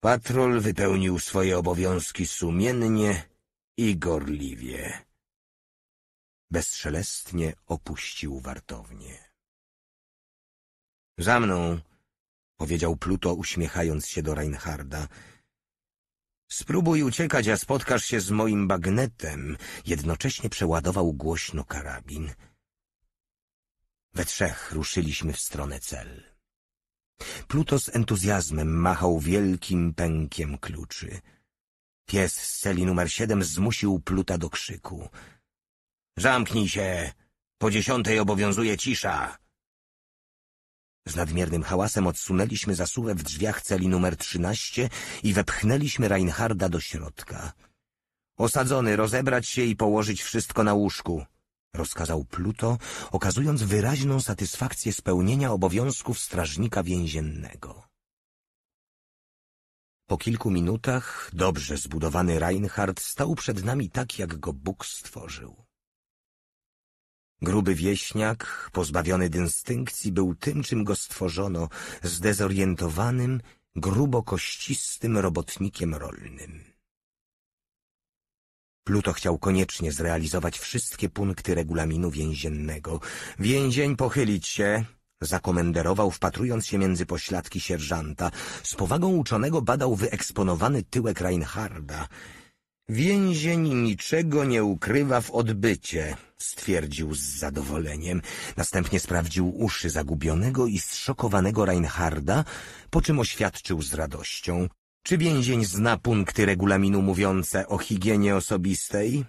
Patrol wypełnił swoje obowiązki sumiennie i gorliwie. Bezszelestnie opuścił wartownię. Za mną powiedział Pluto, uśmiechając się do Reinharda. Spróbuj uciekać, a spotkasz się z moim bagnetem. Jednocześnie przeładował głośno karabin. We trzech ruszyliśmy w stronę cel. Pluto z entuzjazmem machał wielkim pękiem kluczy. Pies z celi numer siedem zmusił Pluta do krzyku. Zamknij się! Po dziesiątej obowiązuje cisza! Z nadmiernym hałasem odsunęliśmy zasuwę w drzwiach celi numer 13 i wepchnęliśmy Reinharda do środka. Osadzony, rozebrać się i położyć wszystko na łóżku, rozkazał Pluto, okazując wyraźną satysfakcję spełnienia obowiązków strażnika więziennego. Po kilku minutach dobrze zbudowany Reinhard stał przed nami tak, jak go Bóg stworzył. Gruby wieśniak, pozbawiony dystynkcji, był tym, czym go stworzono, zdezorientowanym, grubo kościstym robotnikiem rolnym. Pluto chciał koniecznie zrealizować wszystkie punkty regulaminu więziennego. Więzień pochylić się, zakomenderował, wpatrując się między pośladki sierżanta. Z powagą uczonego badał wyeksponowany tyłek Reinharda. Więzień niczego nie ukrywa w odbycie, stwierdził z zadowoleniem. Następnie sprawdził uszy zagubionego i zszokowanego Reinharda, po czym oświadczył z radością. Czy więzień zna punkty regulaminu mówiące o higienie osobistej?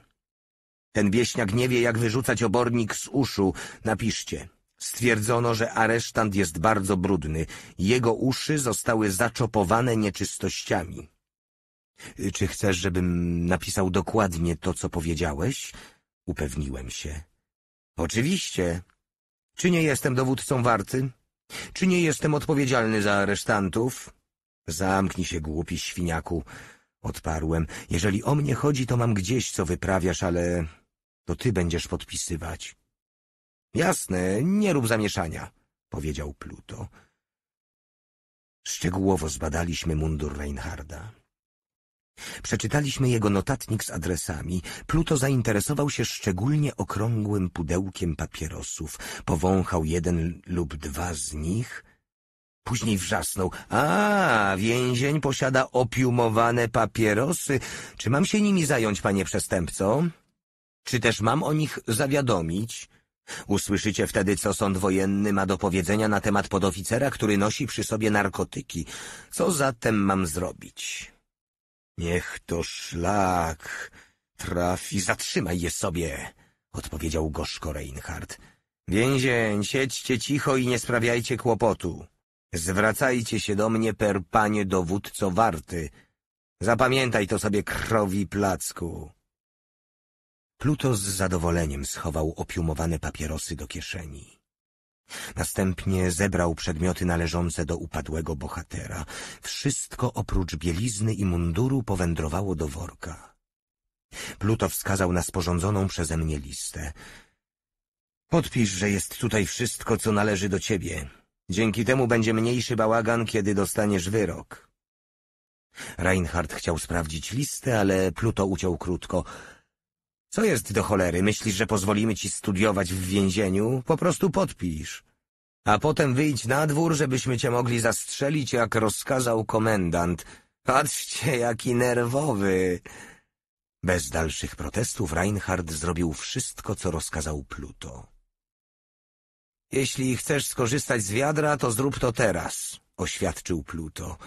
Ten wieśniak nie wie, jak wyrzucać obornik z uszu. Napiszcie. Stwierdzono, że aresztant jest bardzo brudny. Jego uszy zostały zaczopowane nieczystościami. Czy chcesz, żebym napisał dokładnie to, co powiedziałeś? Upewniłem się. Oczywiście. Czy nie jestem dowódcą warty? Czy nie jestem odpowiedzialny za aresztantów? Zamknij się, głupi świniaku. Odparłem. Jeżeli o mnie chodzi, to mam gdzieś, co wyprawiasz, ale to ty będziesz podpisywać. Jasne, nie rób zamieszania, powiedział Pluto. Szczegółowo zbadaliśmy mundur Reinharda. Przeczytaliśmy jego notatnik z adresami. Pluto zainteresował się szczególnie okrągłym pudełkiem papierosów. Powąchał jeden lub dwa z nich. Później wrzasnął. A, więzień posiada opiumowane papierosy. Czy mam się nimi zająć, panie przestępco? Czy też mam o nich zawiadomić? Usłyszycie wtedy, co sąd wojenny ma do powiedzenia na temat podoficera, który nosi przy sobie narkotyki. Co zatem mam zrobić? Niech to szlak trafi, zatrzymaj je sobie, odpowiedział gorzko Reinhardt. Więzień, siedźcie cicho i nie sprawiajcie kłopotu. Zwracajcie się do mnie per panie dowódco warty. Zapamiętaj to sobie krowi placku. Pluto z zadowoleniem schował opiumowane papierosy do kieszeni. Następnie zebrał przedmioty należące do upadłego bohatera. Wszystko oprócz bielizny i munduru powędrowało do worka. Pluto wskazał na sporządzoną przeze mnie listę. Podpisz, że jest tutaj wszystko, co należy do ciebie. Dzięki temu będzie mniejszy bałagan, kiedy dostaniesz wyrok. Reinhardt chciał sprawdzić listę, ale Pluto uciął krótko – co jest do cholery? Myślisz, że pozwolimy ci studiować w więzieniu? Po prostu podpisz. A potem wyjdź na dwór, żebyśmy cię mogli zastrzelić, jak rozkazał komendant. Patrzcie, jaki nerwowy. Bez dalszych protestów Reinhard zrobił wszystko, co rozkazał Pluto. Jeśli chcesz skorzystać z wiadra, to zrób to teraz, oświadczył Pluto.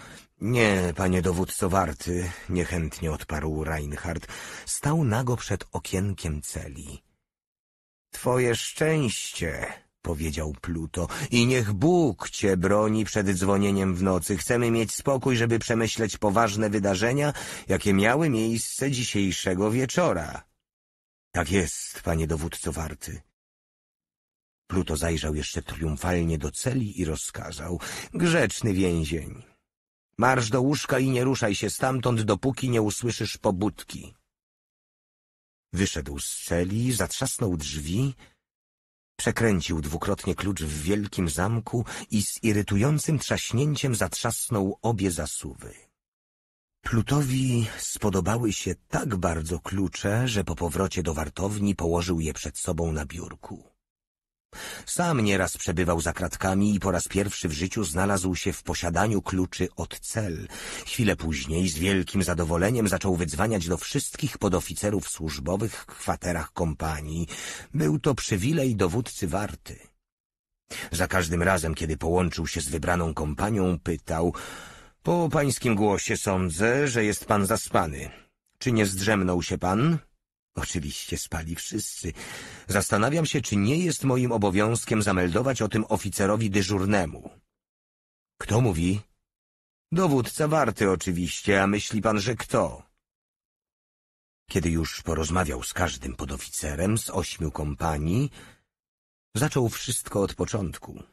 Nie, panie dowódco Warty, niechętnie odparł Reinhardt. Stał nago przed okienkiem celi. Twoje szczęście, powiedział Pluto, i niech Bóg cię broni przed dzwonieniem w nocy. Chcemy mieć spokój, żeby przemyśleć poważne wydarzenia, jakie miały miejsce dzisiejszego wieczora. Tak jest, panie dowódco Warty, Pluto zajrzał jeszcze triumfalnie do celi i rozkazał — Grzeczny więzień! Marsz do łóżka i nie ruszaj się stamtąd, dopóki nie usłyszysz pobudki. Wyszedł z celi, zatrzasnął drzwi, przekręcił dwukrotnie klucz w wielkim zamku i z irytującym trzaśnięciem zatrzasnął obie zasuwy. Plutowi spodobały się tak bardzo klucze, że po powrocie do wartowni położył je przed sobą na biurku. Sam nieraz przebywał za kratkami i po raz pierwszy w życiu znalazł się w posiadaniu kluczy od cel. Chwilę później z wielkim zadowoleniem zaczął wydzwaniać do wszystkich podoficerów służbowych w kwaterach kompanii. Był to przywilej dowódcy warty. Za każdym razem, kiedy połączył się z wybraną kompanią, pytał — Po pańskim głosie sądzę, że jest pan zaspany. Czy nie zdrzemnął się pan? Oczywiście spali wszyscy. Zastanawiam się, czy nie jest moim obowiązkiem zameldować o tym oficerowi dyżurnemu. Kto mówi? Dowódca warty oczywiście, a myśli pan, że kto? Kiedy już porozmawiał z każdym podoficerem z ośmiu kompanii, zaczął wszystko od początku.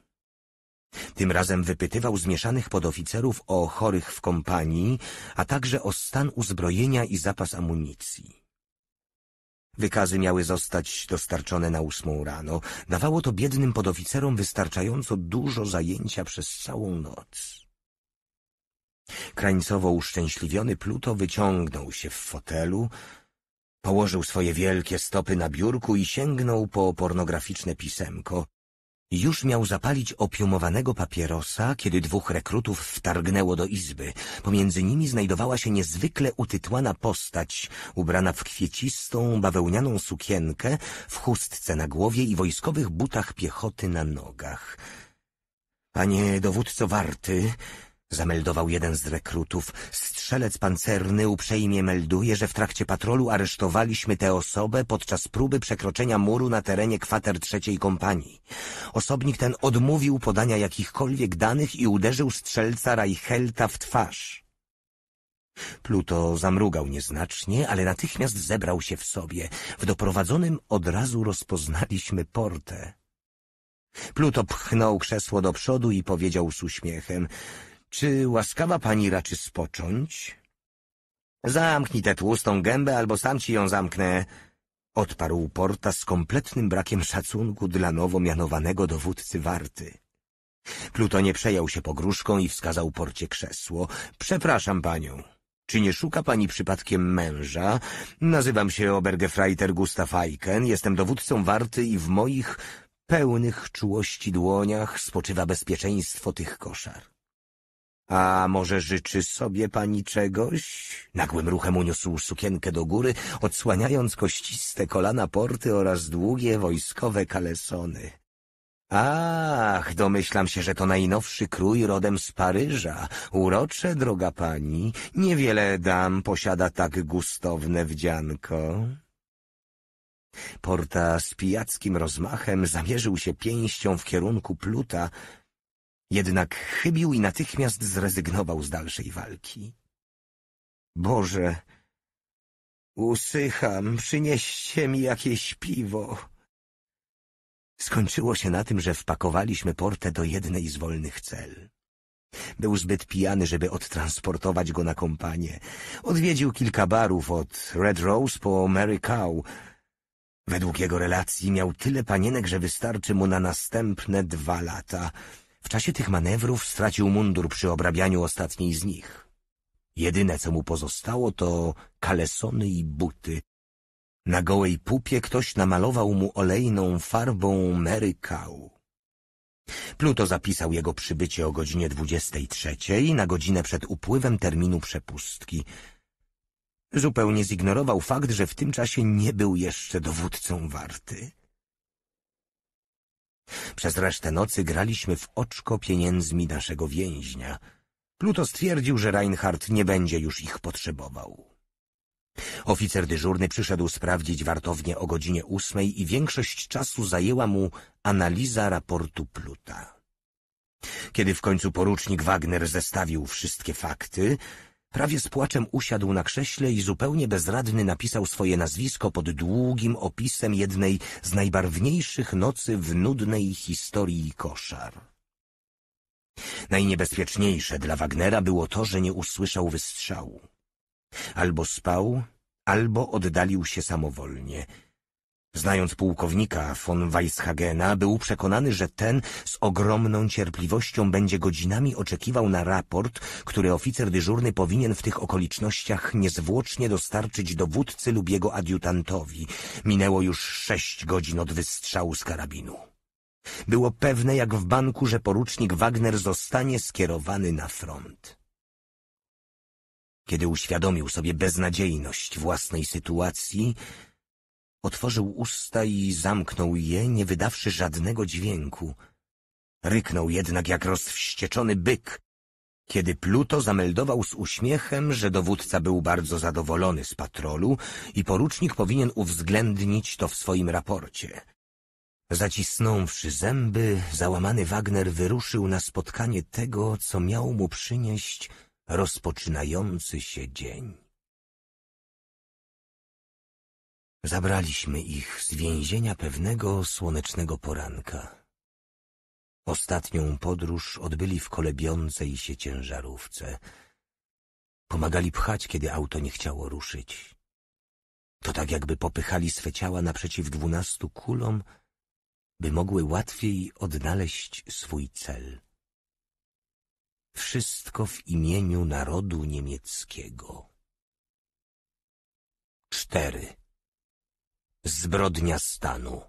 Tym razem wypytywał zmieszanych podoficerów o chorych w kompanii, a także o stan uzbrojenia i zapas amunicji. Wykazy miały zostać dostarczone na ósmą rano. Dawało to biednym podoficerom wystarczająco dużo zajęcia przez całą noc. Krańcowo uszczęśliwiony Pluto wyciągnął się w fotelu, położył swoje wielkie stopy na biurku i sięgnął po pornograficzne pisemko, już miał zapalić opiumowanego papierosa, kiedy dwóch rekrutów wtargnęło do izby. Pomiędzy nimi znajdowała się niezwykle utytłana postać, ubrana w kwiecistą, bawełnianą sukienkę, w chustce na głowie i wojskowych butach piechoty na nogach. — Panie dowódco Warty Zameldował jeden z rekrutów. Strzelec pancerny uprzejmie melduje, że w trakcie patrolu aresztowaliśmy tę osobę podczas próby przekroczenia muru na terenie kwater trzeciej kompanii. Osobnik ten odmówił podania jakichkolwiek danych i uderzył strzelca Reichelta w twarz. Pluto zamrugał nieznacznie, ale natychmiast zebrał się w sobie. W doprowadzonym od razu rozpoznaliśmy portę. Pluto pchnął krzesło do przodu i powiedział z uśmiechem czy łaskawa pani raczy spocząć? Zamknij tę tłustą gębę, albo sam ci ją zamknę, odparł Porta z kompletnym brakiem szacunku dla nowo mianowanego dowódcy warty. Plutonie przejął się pogróżką i wskazał Porcie krzesło. Przepraszam panią. Czy nie szuka pani przypadkiem męża? Nazywam się Obergefreiter Gustav Eiken, jestem dowódcą warty i w moich pełnych czułości dłoniach spoczywa bezpieczeństwo tych koszar. A może życzy sobie pani czegoś? Nagłym ruchem uniósł sukienkę do góry, odsłaniając kościste kolana porty oraz długie wojskowe kalesony. Ach, domyślam się, że to najnowszy krój rodem z Paryża. Urocze, droga pani, niewiele dam posiada tak gustowne wdzianko. Porta z pijackim rozmachem zamierzył się pięścią w kierunku pluta, jednak chybił i natychmiast zrezygnował z dalszej walki. Boże, usycham, przynieście mi jakieś piwo. Skończyło się na tym, że wpakowaliśmy portę do jednej z wolnych cel. Był zbyt pijany, żeby odtransportować go na kompanię. Odwiedził kilka barów od Red Rose po Mary Cow. Według jego relacji miał tyle panienek, że wystarczy mu na następne dwa lata – w czasie tych manewrów stracił mundur przy obrabianiu ostatniej z nich. Jedyne, co mu pozostało, to kalesony i buty. Na gołej pupie ktoś namalował mu olejną farbą Mary Pluto zapisał jego przybycie o godzinie dwudziestej trzeciej na godzinę przed upływem terminu przepustki. Zupełnie zignorował fakt, że w tym czasie nie był jeszcze dowódcą warty. Przez resztę nocy graliśmy w oczko pieniędzmi naszego więźnia. Pluto stwierdził, że Reinhardt nie będzie już ich potrzebował. Oficer dyżurny przyszedł sprawdzić wartownię o godzinie ósmej i większość czasu zajęła mu analiza raportu Pluta. Kiedy w końcu porucznik Wagner zestawił wszystkie fakty, Prawie z płaczem usiadł na krześle i zupełnie bezradny napisał swoje nazwisko pod długim opisem jednej z najbarwniejszych nocy w nudnej historii koszar. Najniebezpieczniejsze dla Wagnera było to, że nie usłyszał wystrzału. Albo spał, albo oddalił się samowolnie – Znając pułkownika von Weishagena, był przekonany, że ten z ogromną cierpliwością będzie godzinami oczekiwał na raport, który oficer dyżurny powinien w tych okolicznościach niezwłocznie dostarczyć dowódcy lub jego adiutantowi. Minęło już sześć godzin od wystrzału z karabinu. Było pewne jak w banku, że porucznik Wagner zostanie skierowany na front. Kiedy uświadomił sobie beznadziejność własnej sytuacji, Otworzył usta i zamknął je, nie wydawszy żadnego dźwięku. Ryknął jednak jak rozwścieczony byk, kiedy Pluto zameldował z uśmiechem, że dowódca był bardzo zadowolony z patrolu i porucznik powinien uwzględnić to w swoim raporcie. Zacisnąwszy zęby, załamany Wagner wyruszył na spotkanie tego, co miał mu przynieść rozpoczynający się dzień. Zabraliśmy ich z więzienia pewnego słonecznego poranka. Ostatnią podróż odbyli w kolebiącej się ciężarówce. Pomagali pchać, kiedy auto nie chciało ruszyć. To tak jakby popychali swe ciała naprzeciw dwunastu kulom, by mogły łatwiej odnaleźć swój cel. Wszystko w imieniu narodu niemieckiego. Cztery. Zbrodnia stanu.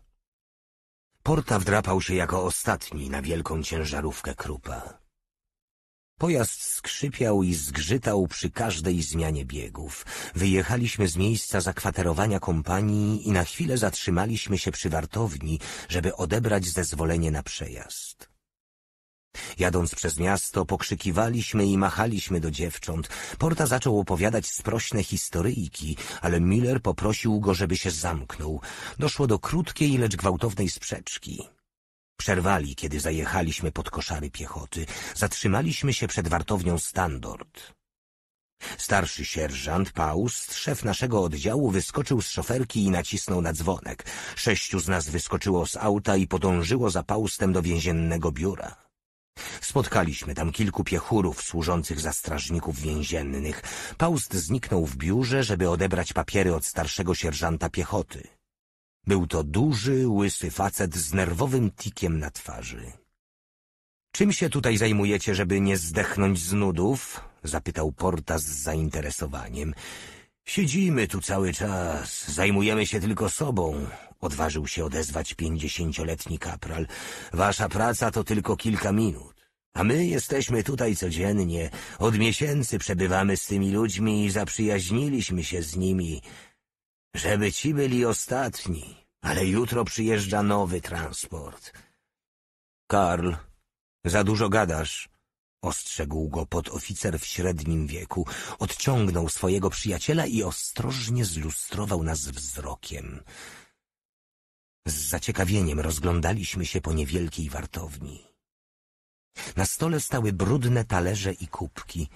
Porta wdrapał się jako ostatni na wielką ciężarówkę krupa. Pojazd skrzypiał i zgrzytał przy każdej zmianie biegów. Wyjechaliśmy z miejsca zakwaterowania kompanii i na chwilę zatrzymaliśmy się przy wartowni, żeby odebrać zezwolenie na przejazd. Jadąc przez miasto, pokrzykiwaliśmy i machaliśmy do dziewcząt. Porta zaczął opowiadać sprośne historyjki, ale Miller poprosił go, żeby się zamknął. Doszło do krótkiej, lecz gwałtownej sprzeczki. Przerwali, kiedy zajechaliśmy pod koszary piechoty. Zatrzymaliśmy się przed wartownią Standard. Starszy sierżant Paust, szef naszego oddziału, wyskoczył z szoferki i nacisnął na dzwonek. Sześciu z nas wyskoczyło z auta i podążyło za Paustem do więziennego biura. Spotkaliśmy tam kilku piechurów służących za strażników więziennych. Paust zniknął w biurze, żeby odebrać papiery od starszego sierżanta piechoty. Był to duży, łysy facet z nerwowym tikiem na twarzy. Czym się tutaj zajmujecie, żeby nie zdechnąć z nudów? zapytał Porta z zainteresowaniem. Siedzimy tu cały czas, zajmujemy się tylko sobą, Odważył się odezwać pięćdziesięcioletni kapral. Wasza praca to tylko kilka minut. A my jesteśmy tutaj codziennie. Od miesięcy przebywamy z tymi ludźmi i zaprzyjaźniliśmy się z nimi. Żeby ci byli ostatni, ale jutro przyjeżdża nowy transport. Karl, za dużo gadasz. Ostrzegł go podoficer w średnim wieku, odciągnął swojego przyjaciela i ostrożnie zlustrował nas wzrokiem. Z zaciekawieniem rozglądaliśmy się po niewielkiej wartowni. Na stole stały brudne talerze i kubki.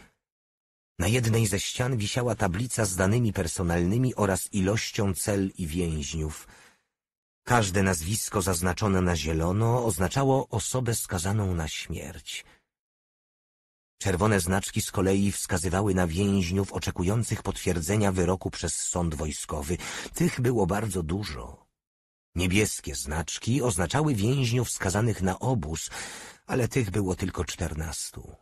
Na jednej ze ścian wisiała tablica z danymi personalnymi oraz ilością cel i więźniów. Każde nazwisko zaznaczone na zielono oznaczało osobę skazaną na śmierć. Czerwone znaczki z kolei wskazywały na więźniów oczekujących potwierdzenia wyroku przez sąd wojskowy. Tych było bardzo dużo. Niebieskie znaczki oznaczały więźniów skazanych na obóz, ale tych było tylko czternastu.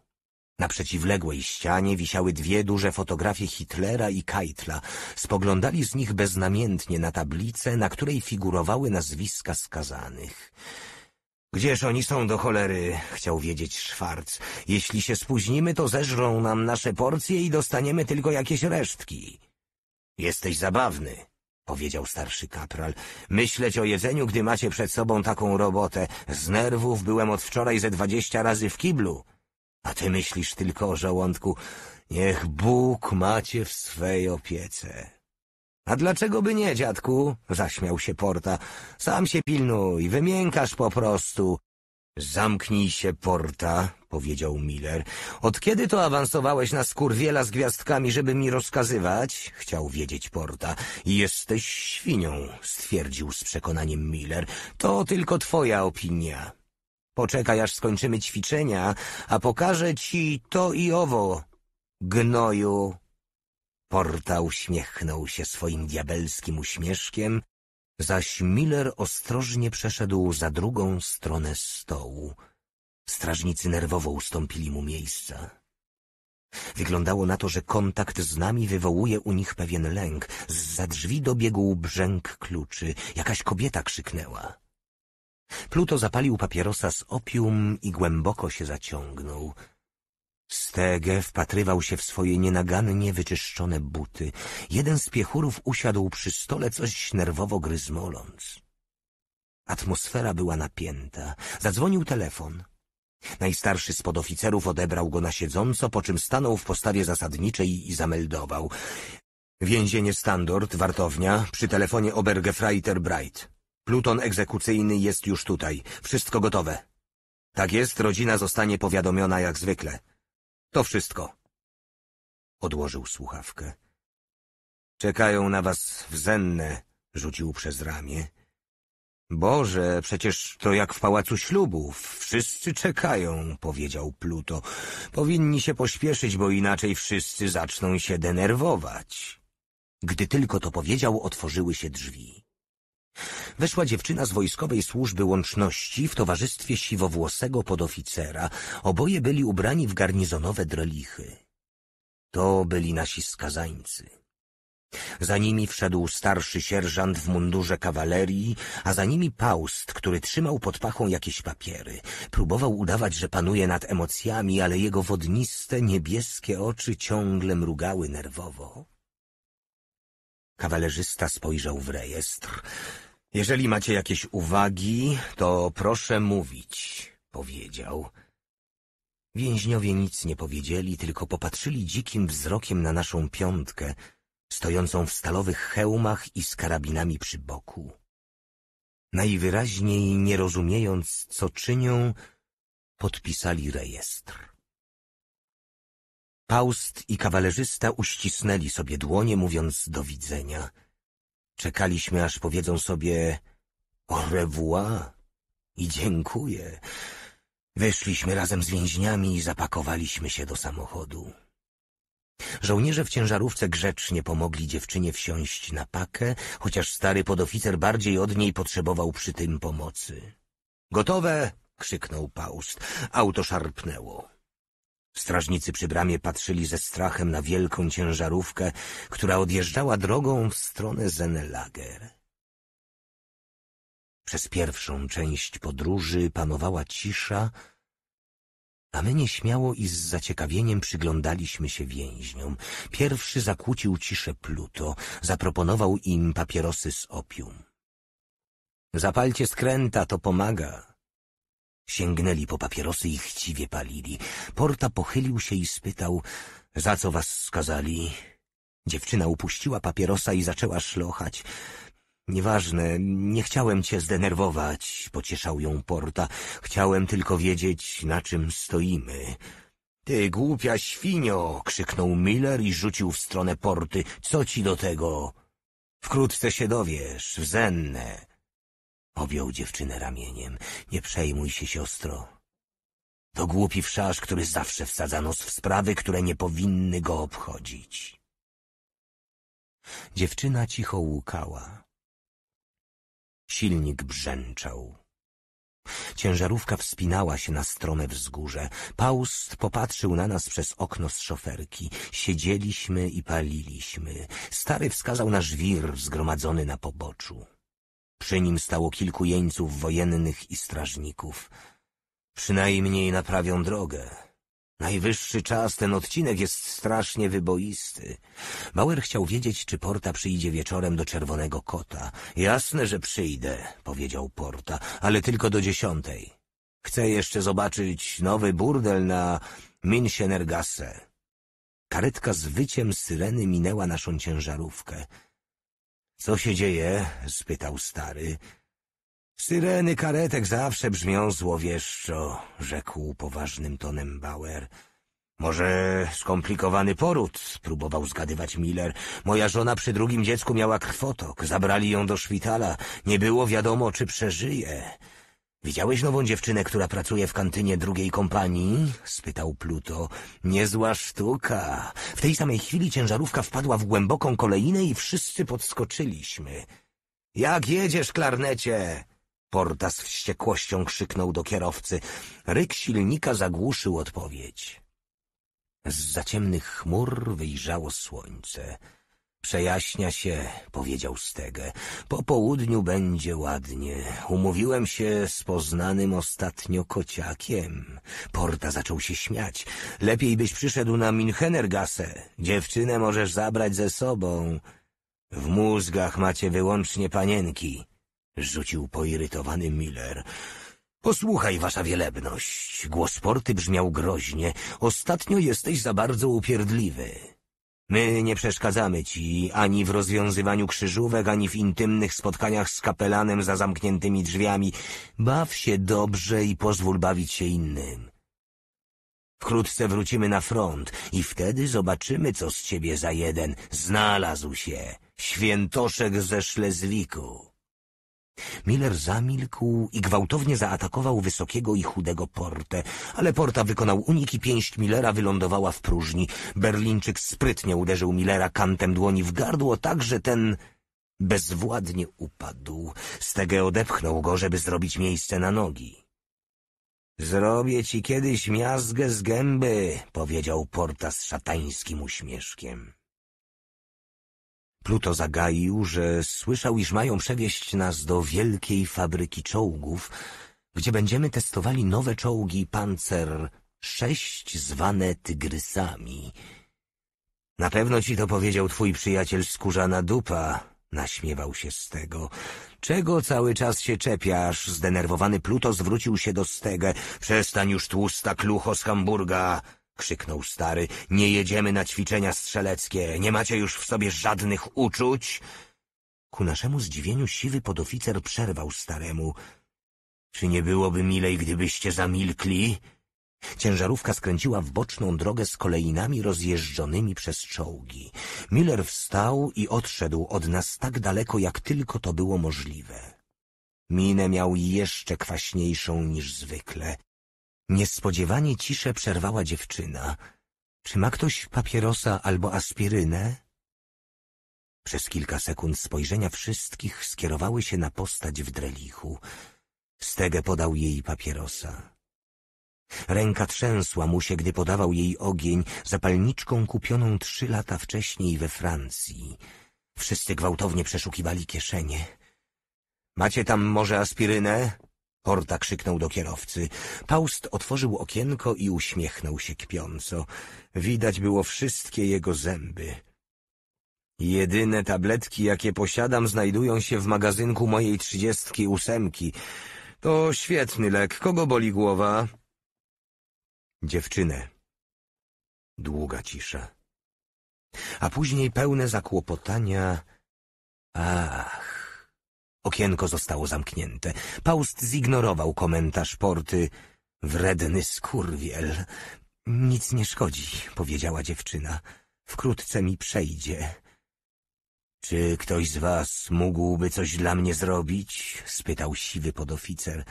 Na przeciwległej ścianie wisiały dwie duże fotografie Hitlera i Keitla. Spoglądali z nich beznamiętnie na tablicę, na której figurowały nazwiska skazanych. Gdzież oni są do cholery? chciał wiedzieć Szwarc. Jeśli się spóźnimy, to zeżrą nam nasze porcje i dostaniemy tylko jakieś resztki. Jesteś zabawny, powiedział starszy kapral. Myśleć o jedzeniu, gdy macie przed sobą taką robotę. Z nerwów byłem od wczoraj ze dwadzieścia razy w kiblu. A ty myślisz tylko o żołądku. Niech Bóg macie w swej opiece. A dlaczego by nie, dziadku? Zaśmiał się Porta. Sam się pilnuj, wymiękasz po prostu. Zamknij się, Porta, powiedział Miller. Od kiedy to awansowałeś na skurwiela z gwiazdkami, żeby mi rozkazywać? Chciał wiedzieć Porta. Jesteś świnią, stwierdził z przekonaniem Miller. To tylko twoja opinia. Poczekaj, aż skończymy ćwiczenia, a pokażę ci to i owo. Gnoju. Porta uśmiechnął się swoim diabelskim uśmieszkiem Zaś Miller ostrożnie przeszedł za drugą stronę stołu. Strażnicy nerwowo ustąpili mu miejsca. Wyglądało na to, że kontakt z nami wywołuje u nich pewien lęk. Za drzwi dobiegł brzęk kluczy. Jakaś kobieta krzyknęła. Pluto zapalił papierosa z opium i głęboko się zaciągnął. Stege wpatrywał się w swoje nienagannie wyczyszczone buty. Jeden z piechurów usiadł przy stole, coś nerwowo gryzmoląc. Atmosfera była napięta. Zadzwonił telefon. Najstarszy z podoficerów odebrał go na siedząco, po czym stanął w postawie zasadniczej i zameldował. Więzienie Standard, wartownia, przy telefonie Obergefreiter Bright. Pluton egzekucyjny jest już tutaj. Wszystko gotowe. Tak jest, rodzina zostanie powiadomiona jak zwykle. To wszystko. Odłożył słuchawkę. Czekają na was w Zenne, rzucił przez ramię. Boże, przecież to jak w pałacu ślubów. Wszyscy czekają, powiedział Pluto. Powinni się pośpieszyć, bo inaczej wszyscy zaczną się denerwować. Gdy tylko to powiedział, otworzyły się drzwi. Weszła dziewczyna z wojskowej służby łączności w towarzystwie siwowłosego podoficera. Oboje byli ubrani w garnizonowe drelichy. To byli nasi skazańcy. Za nimi wszedł starszy sierżant w mundurze kawalerii, a za nimi Paust, który trzymał pod pachą jakieś papiery. Próbował udawać, że panuje nad emocjami, ale jego wodniste, niebieskie oczy ciągle mrugały nerwowo. Kawalerzysta spojrzał w rejestr. Jeżeli macie jakieś uwagi, to proszę mówić, powiedział. Więźniowie nic nie powiedzieli, tylko popatrzyli dzikim wzrokiem na naszą piątkę, stojącą w stalowych hełmach i z karabinami przy boku. Najwyraźniej, nie rozumiejąc, co czynią, podpisali rejestr. Paust i kawalerzysta uścisnęli sobie dłonie, mówiąc do widzenia – Czekaliśmy, aż powiedzą sobie au revoir i dziękuję. Wyszliśmy razem z więźniami i zapakowaliśmy się do samochodu. Żołnierze w ciężarówce grzecznie pomogli dziewczynie wsiąść na pakę, chociaż stary podoficer bardziej od niej potrzebował przy tym pomocy. — Gotowe! — krzyknął Paust. Auto szarpnęło. Strażnicy przy bramie patrzyli ze strachem na wielką ciężarówkę, która odjeżdżała drogą w stronę Zenelager. Przez pierwszą część podróży panowała cisza, a my nieśmiało i z zaciekawieniem przyglądaliśmy się więźniom. Pierwszy zakłócił ciszę Pluto, zaproponował im papierosy z opium. Zapalcie skręta, to pomaga, Sięgnęli po papierosy i chciwie palili. Porta pochylił się i spytał, za co was skazali? Dziewczyna upuściła papierosa i zaczęła szlochać. Nieważne, nie chciałem cię zdenerwować, pocieszał ją Porta. Chciałem tylko wiedzieć, na czym stoimy. Ty głupia świnio! krzyknął Miller i rzucił w stronę Porty. Co ci do tego? Wkrótce się dowiesz, w Objął dziewczynę ramieniem. Nie przejmuj się, siostro. To głupi wszasz, który zawsze wsadza nos w sprawy, które nie powinny go obchodzić. Dziewczyna cicho łukała. Silnik brzęczał. Ciężarówka wspinała się na strome wzgórze. Paust popatrzył na nas przez okno z szoferki. Siedzieliśmy i paliliśmy. Stary wskazał na żwir zgromadzony na poboczu. Przy nim stało kilku jeńców wojennych i strażników. Przynajmniej naprawią drogę. Najwyższy czas, ten odcinek jest strasznie wyboisty. Bauer chciał wiedzieć, czy Porta przyjdzie wieczorem do Czerwonego Kota. Jasne, że przyjdę, powiedział Porta, ale tylko do dziesiątej. Chcę jeszcze zobaczyć nowy burdel na Minchenergasse. Karetka z wyciem syreny minęła naszą ciężarówkę. — Co się dzieje? — spytał stary. — Syreny karetek zawsze brzmią złowieszczo — rzekł poważnym tonem Bauer. — Może skomplikowany poród — próbował zgadywać Miller. Moja żona przy drugim dziecku miała krwotok. Zabrali ją do szpitala. Nie było wiadomo, czy przeżyje. Widziałeś nową dziewczynę, która pracuje w kantynie drugiej kompanii? spytał Pluto. Niezła sztuka. W tej samej chwili ciężarówka wpadła w głęboką kolejinę i wszyscy podskoczyliśmy. Jak jedziesz, klarnecie? Porta z wściekłością krzyknął do kierowcy. Ryk silnika zagłuszył odpowiedź. Z zaciemnych chmur wyjrzało słońce. Przejaśnia się, powiedział Stege. Po południu będzie ładnie. Umówiłem się z poznanym ostatnio kociakiem. Porta zaczął się śmiać. Lepiej byś przyszedł na Minchenergasse. Dziewczynę możesz zabrać ze sobą. W mózgach macie wyłącznie panienki, rzucił poirytowany Miller. Posłuchaj, wasza wielebność. Głos porty brzmiał groźnie. Ostatnio jesteś za bardzo upierdliwy. My nie przeszkadzamy ci ani w rozwiązywaniu krzyżówek, ani w intymnych spotkaniach z kapelanem za zamkniętymi drzwiami. Baw się dobrze i pozwól bawić się innym. Wkrótce wrócimy na front i wtedy zobaczymy, co z ciebie za jeden. Znalazł się. Świętoszek ze Szlezwiku. Miller zamilkł i gwałtownie zaatakował wysokiego i chudego Portę, ale Porta wykonał unik i pięść Millera wylądowała w próżni. Berlińczyk sprytnie uderzył Millera kantem dłoni w gardło, tak że ten bezwładnie upadł. Stege odepchnął go, żeby zrobić miejsce na nogi. Zrobię ci kiedyś miazgę z gęby, powiedział Porta z szatańskim uśmieszkiem. Pluto zagaił, że słyszał, iż mają przewieźć nas do wielkiej fabryki czołgów, gdzie będziemy testowali nowe czołgi pancer sześć zwane tygrysami. Na pewno ci to powiedział twój przyjaciel skórzana dupa, naśmiewał się z tego. Czego cały czas się czepiasz? Zdenerwowany Pluto zwrócił się do Stege. Przestań już tłusta klucho z Hamburga krzyknął stary. Nie jedziemy na ćwiczenia strzeleckie. Nie macie już w sobie żadnych uczuć. Ku naszemu zdziwieniu siwy podoficer przerwał staremu. Czy nie byłoby milej, gdybyście zamilkli? Ciężarówka skręciła w boczną drogę z kolejnami rozjeżdżonymi przez czołgi. Miller wstał i odszedł od nas tak daleko, jak tylko to było możliwe. Minę miał jeszcze kwaśniejszą niż zwykle. Niespodziewanie ciszę przerwała dziewczyna. Czy ma ktoś papierosa albo aspirynę? Przez kilka sekund spojrzenia wszystkich skierowały się na postać w drelichu. Stege podał jej papierosa. Ręka trzęsła mu się, gdy podawał jej ogień zapalniczką kupioną trzy lata wcześniej we Francji. Wszyscy gwałtownie przeszukiwali kieszenie. — Macie tam może aspirynę? Horta krzyknął do kierowcy. Paust otworzył okienko i uśmiechnął się kpiąco. Widać było wszystkie jego zęby. Jedyne tabletki, jakie posiadam, znajdują się w magazynku mojej trzydziestki ósemki. To świetny lek. Kogo boli głowa? Dziewczynę. Długa cisza. A później pełne zakłopotania. Ach. Okienko zostało zamknięte. Paust zignorował komentarz porty. Wredny skurwiel. Nic nie szkodzi, powiedziała dziewczyna. Wkrótce mi przejdzie. Czy ktoś z was mógłby coś dla mnie zrobić? spytał siwy podoficer.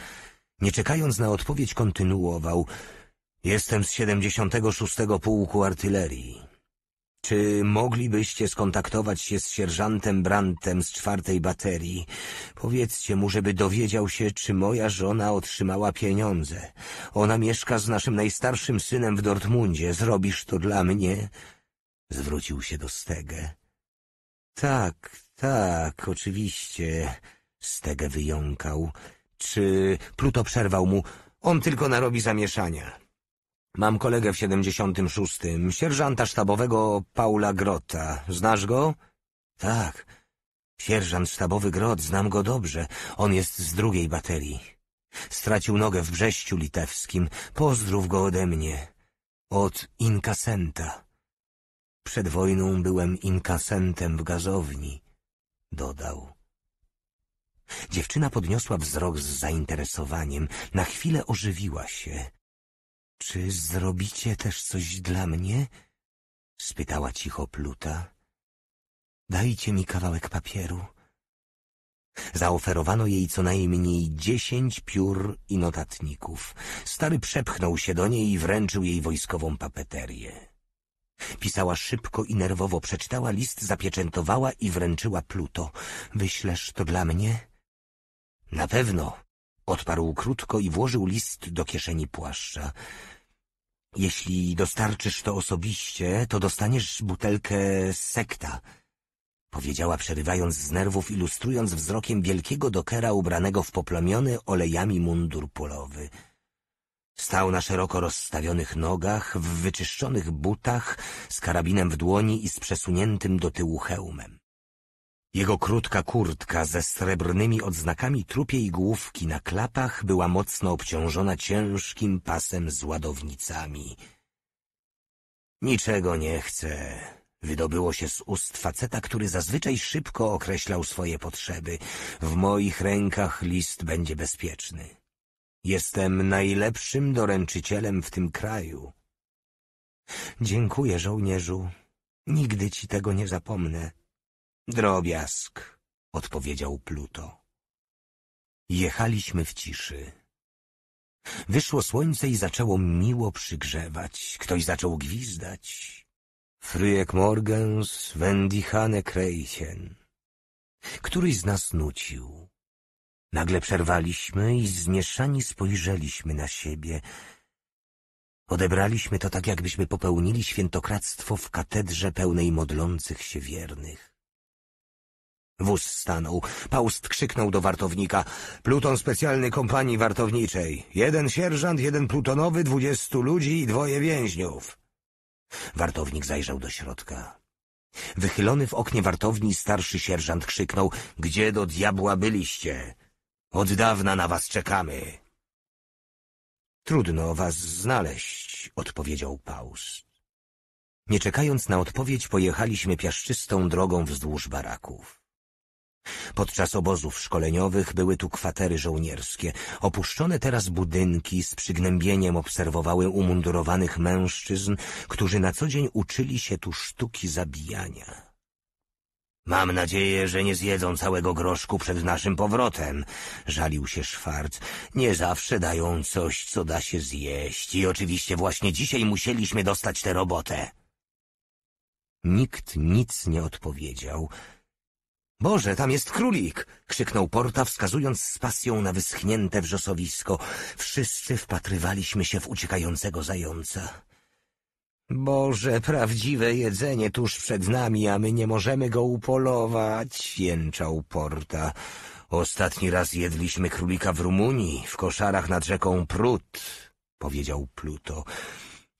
Nie czekając na odpowiedź, kontynuował. Jestem z siedemdziesiątego szóstego pułku artylerii. Czy moglibyście skontaktować się z sierżantem Brantem z czwartej baterii? Powiedzcie mu, żeby dowiedział się, czy moja żona otrzymała pieniądze. Ona mieszka z naszym najstarszym synem w Dortmundzie. Zrobisz to dla mnie? Zwrócił się do Stege. Tak, tak, oczywiście. Stege wyjąkał. Czy Pluto przerwał mu? On tylko narobi zamieszania. Mam kolegę w 76. Sierżanta sztabowego Paula Grotta. Znasz go? Tak. Sierżant sztabowy Grot, znam go dobrze. On jest z drugiej baterii. Stracił nogę w Brześciu Litewskim. Pozdrów go ode mnie. Od inkasenta. Przed wojną byłem inkasentem w gazowni. Dodał. Dziewczyna podniosła wzrok z zainteresowaniem. Na chwilę ożywiła się. Czy zrobicie też coś dla mnie? spytała cicho Pluta. Dajcie mi kawałek papieru. Zaoferowano jej co najmniej dziesięć piór i notatników. Stary przepchnął się do niej i wręczył jej wojskową papeterię. Pisała szybko i nerwowo, przeczytała list, zapieczętowała i wręczyła Pluto. Wyślesz to dla mnie? Na pewno, Odparł krótko i włożył list do kieszeni płaszcza. Jeśli dostarczysz to osobiście, to dostaniesz butelkę sekta, powiedziała przerywając z nerwów, ilustrując wzrokiem wielkiego dokera ubranego w poplamiony olejami mundur polowy. Stał na szeroko rozstawionych nogach, w wyczyszczonych butach, z karabinem w dłoni i z przesuniętym do tyłu hełmem. Jego krótka kurtka ze srebrnymi odznakami trupiej główki na klapach była mocno obciążona ciężkim pasem z ładownicami. Niczego nie chcę, wydobyło się z ust faceta, który zazwyczaj szybko określał swoje potrzeby. W moich rękach list będzie bezpieczny. Jestem najlepszym doręczycielem w tym kraju. Dziękuję, żołnierzu. Nigdy ci tego nie zapomnę. Drobiazg, odpowiedział Pluto. Jechaliśmy w ciszy. Wyszło słońce i zaczęło miło przygrzewać. Ktoś zaczął gwizdać. Fryjek Morgens, Wendihane Kreichen. Któryś z nas nucił. Nagle przerwaliśmy i zmieszani spojrzeliśmy na siebie. Odebraliśmy to tak, jakbyśmy popełnili świętokradztwo w katedrze pełnej modlących się wiernych. Wóz stanął. Paust krzyknął do wartownika. Pluton specjalny kompanii wartowniczej. Jeden sierżant, jeden plutonowy, dwudziestu ludzi i dwoje więźniów. Wartownik zajrzał do środka. Wychylony w oknie wartowni starszy sierżant krzyknął. Gdzie do diabła byliście? Od dawna na was czekamy. Trudno was znaleźć, odpowiedział Paust. Nie czekając na odpowiedź, pojechaliśmy piaszczystą drogą wzdłuż baraków. Podczas obozów szkoleniowych były tu kwatery żołnierskie. Opuszczone teraz budynki z przygnębieniem obserwowały umundurowanych mężczyzn, którzy na co dzień uczyli się tu sztuki zabijania. Mam nadzieję, że nie zjedzą całego groszku przed naszym powrotem, żalił się Szwarc. Nie zawsze dają coś, co da się zjeść i oczywiście właśnie dzisiaj musieliśmy dostać tę robotę. Nikt nic nie odpowiedział. Boże, tam jest królik! krzyknął Porta, wskazując z pasją na wyschnięte wrzosowisko. Wszyscy wpatrywaliśmy się w uciekającego zająca. Boże, prawdziwe jedzenie tuż przed nami, a my nie możemy go upolować, jęczał Porta. Ostatni raz jedliśmy królika w Rumunii, w koszarach nad rzeką Prut, powiedział Pluto.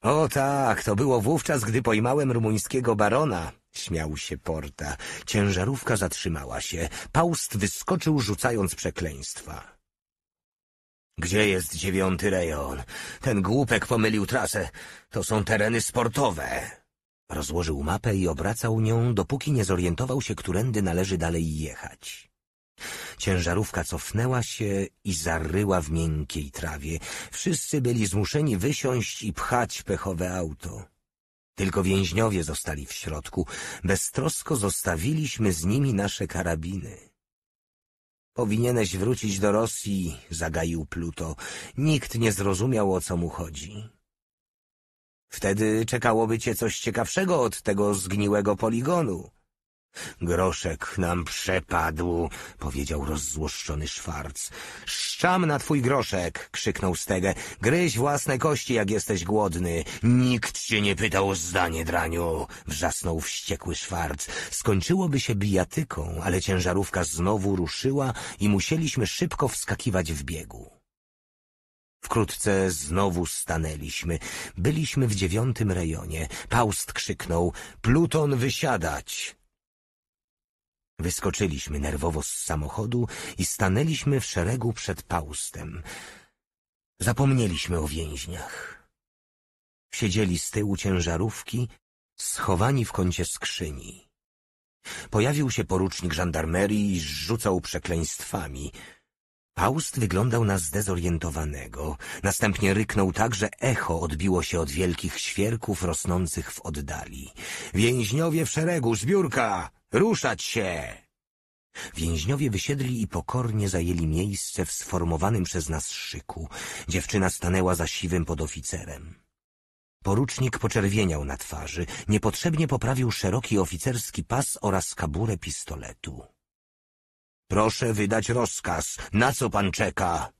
O tak, to było wówczas, gdy pojmałem rumuńskiego barona. Śmiał się Porta. Ciężarówka zatrzymała się. Paust wyskoczył, rzucając przekleństwa. Gdzie jest dziewiąty rejon? Ten głupek pomylił trasę. To są tereny sportowe. Rozłożył mapę i obracał nią, dopóki nie zorientował się, którędy należy dalej jechać. Ciężarówka cofnęła się i zaryła w miękkiej trawie. Wszyscy byli zmuszeni wysiąść i pchać pechowe auto. Tylko więźniowie zostali w środku. Beztrosko zostawiliśmy z nimi nasze karabiny. Powinieneś wrócić do Rosji, zagaił Pluto. Nikt nie zrozumiał, o co mu chodzi. Wtedy czekałoby cię coś ciekawszego od tego zgniłego poligonu. Groszek nam przepadł, powiedział rozzłoszczony Szwarc. Szczam na twój groszek, krzyknął Stege. Gryź własne kości, jak jesteś głodny. Nikt cię nie pytał o zdanie, draniu, wrzasnął wściekły Szwarc. Skończyłoby się bijatyką, ale ciężarówka znowu ruszyła i musieliśmy szybko wskakiwać w biegu. Wkrótce znowu stanęliśmy. Byliśmy w dziewiątym rejonie. Paust krzyknął, Pluton wysiadać! Wyskoczyliśmy nerwowo z samochodu i stanęliśmy w szeregu przed paustem. Zapomnieliśmy o więźniach. Siedzieli z tyłu ciężarówki, schowani w kącie skrzyni. Pojawił się porucznik żandarmerii i rzucał przekleństwami. Paust wyglądał na zdezorientowanego. Następnie ryknął tak, że echo odbiło się od wielkich świerków rosnących w oddali. Więźniowie w szeregu, zbiórka! Ruszać się! Więźniowie wysiedli i pokornie zajęli miejsce w sformowanym przez nas szyku. Dziewczyna stanęła za siwym podoficerem. Porucznik poczerwieniał na twarzy, niepotrzebnie poprawił szeroki oficerski pas oraz kaburę pistoletu. Proszę wydać rozkaz. Na co pan czeka?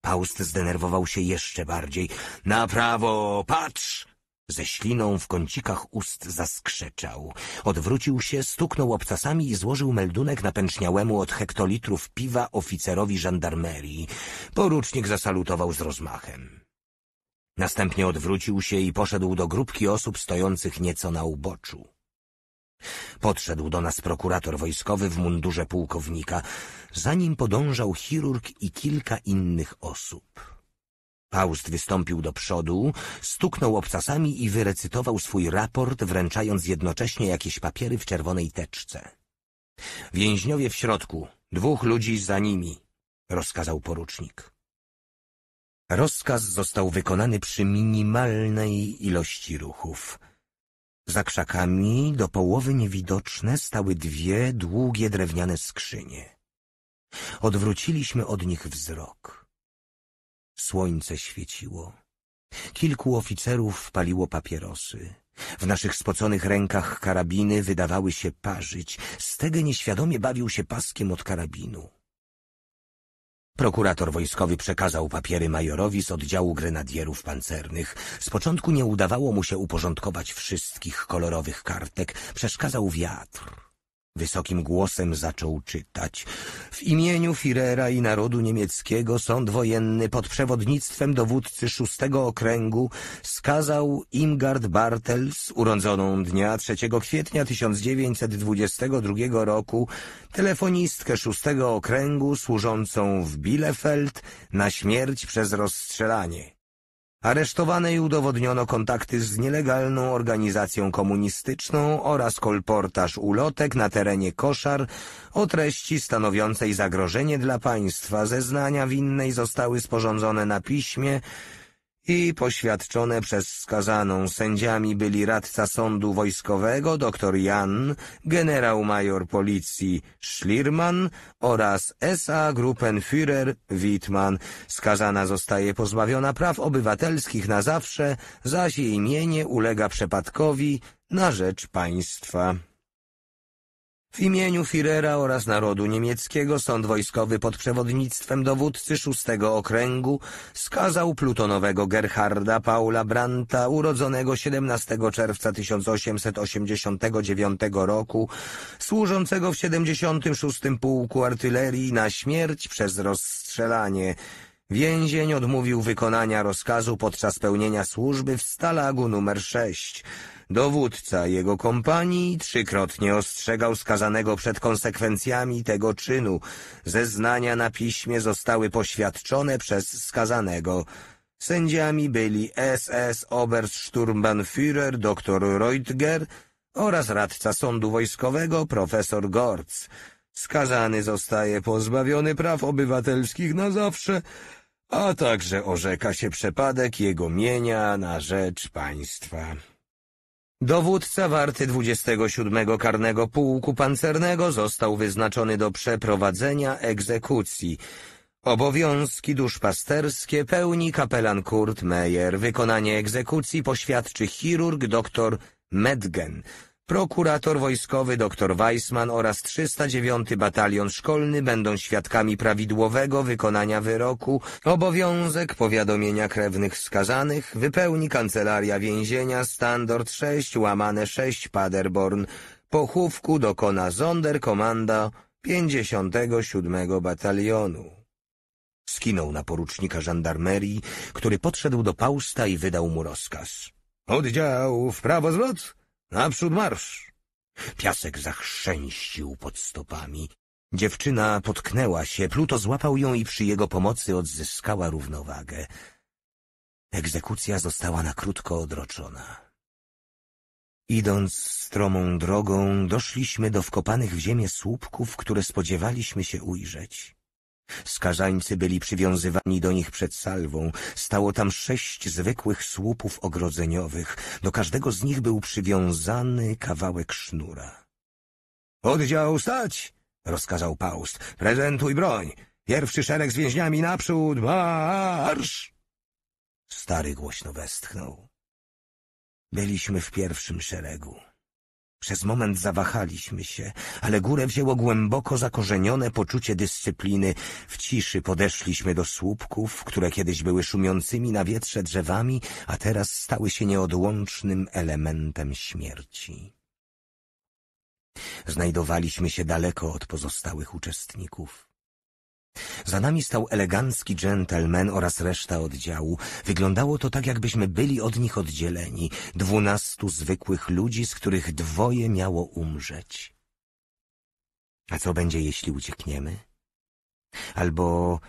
Paust zdenerwował się jeszcze bardziej. Na prawo, patrz! Ze śliną w kącikach ust zaskrzeczał. Odwrócił się, stuknął obcasami i złożył meldunek napęczniałemu od hektolitrów piwa oficerowi żandarmerii. Porucznik zasalutował z rozmachem. Następnie odwrócił się i poszedł do grupki osób stojących nieco na uboczu. Podszedł do nas prokurator wojskowy w mundurze pułkownika. Za nim podążał chirurg i kilka innych osób. Faust wystąpił do przodu, stuknął obcasami i wyrecytował swój raport, wręczając jednocześnie jakieś papiery w czerwonej teczce. Więźniowie w środku, dwóch ludzi za nimi, rozkazał porucznik. Rozkaz został wykonany przy minimalnej ilości ruchów. Za krzakami do połowy niewidoczne stały dwie długie drewniane skrzynie. Odwróciliśmy od nich wzrok. Słońce świeciło. Kilku oficerów paliło papierosy. W naszych spoconych rękach karabiny wydawały się parzyć. Stege nieświadomie bawił się paskiem od karabinu. Prokurator wojskowy przekazał papiery majorowi z oddziału grenadierów pancernych. Z początku nie udawało mu się uporządkować wszystkich kolorowych kartek. Przeszkadzał wiatr. Wysokim głosem zaczął czytać. W imieniu Firera i narodu niemieckiego sąd wojenny pod przewodnictwem dowódcy szóstego okręgu skazał Imgard Bartels urządzoną dnia 3 kwietnia 1922 roku telefonistkę szóstego okręgu służącą w Bielefeld na śmierć przez rozstrzelanie. Aresztowane i udowodniono kontakty z nielegalną organizacją komunistyczną oraz kolportaż ulotek na terenie koszar o treści stanowiącej zagrożenie dla państwa. Zeznania winnej zostały sporządzone na piśmie, i poświadczone przez skazaną sędziami byli radca sądu wojskowego dr Jan, generał-major policji Schlierman oraz SA Gruppenführer Wittmann. Skazana zostaje pozbawiona praw obywatelskich na zawsze, zaś jej mienie ulega przepadkowi na rzecz państwa. W imieniu Firera oraz narodu niemieckiego sąd wojskowy pod przewodnictwem dowódcy szóstego okręgu skazał plutonowego Gerharda Paula Branta, urodzonego 17 czerwca 1889 roku, służącego w 76. Pułku Artylerii na śmierć przez rozstrzelanie. Więzień odmówił wykonania rozkazu podczas pełnienia służby w Stalagu nr 6. Dowódca jego kompanii trzykrotnie ostrzegał skazanego przed konsekwencjami tego czynu. Zeznania na piśmie zostały poświadczone przez skazanego. Sędziami byli SS Obersturmbannführer dr Reutger oraz radca sądu wojskowego profesor Gortz. Skazany zostaje pozbawiony praw obywatelskich na zawsze, a także orzeka się przepadek jego mienia na rzecz państwa. Dowódca warty 27 karnego pułku pancernego został wyznaczony do przeprowadzenia egzekucji. Obowiązki duszpasterskie pełni kapelan Kurt Meyer. Wykonanie egzekucji poświadczy chirurg dr Medgen. Prokurator wojskowy dr Weissman oraz 309 Batalion Szkolny będą świadkami prawidłowego wykonania wyroku. Obowiązek powiadomienia krewnych skazanych wypełni Kancelaria Więzienia Standard 6 łamane 6 Paderborn. Pochówku dokona Sonderkomanda 57 Batalionu. Skinął na porucznika żandarmerii, który podszedł do Pausta i wydał mu rozkaz. Oddział w prawo zwrot! Naprzód marsz! Piasek zachrzęścił pod stopami. Dziewczyna potknęła się, Pluto złapał ją i przy jego pomocy odzyskała równowagę. Egzekucja została na krótko odroczona. Idąc stromą drogą, doszliśmy do wkopanych w ziemię słupków, które spodziewaliśmy się ujrzeć. Skazańcy byli przywiązywani do nich przed salwą. Stało tam sześć zwykłych słupów ogrodzeniowych. Do każdego z nich był przywiązany kawałek sznura. Oddział stać! rozkazał Paust. Prezentuj broń! Pierwszy szereg z więźniami naprzód! Marsz! Stary głośno westchnął. Byliśmy w pierwszym szeregu. Przez moment zawahaliśmy się, ale górę wzięło głęboko zakorzenione poczucie dyscypliny. W ciszy podeszliśmy do słupków, które kiedyś były szumiącymi na wietrze drzewami, a teraz stały się nieodłącznym elementem śmierci. Znajdowaliśmy się daleko od pozostałych uczestników. Za nami stał elegancki dżentelmen oraz reszta oddziału. Wyglądało to tak, jakbyśmy byli od nich oddzieleni. Dwunastu zwykłych ludzi, z których dwoje miało umrzeć. A co będzie, jeśli uciekniemy? Albo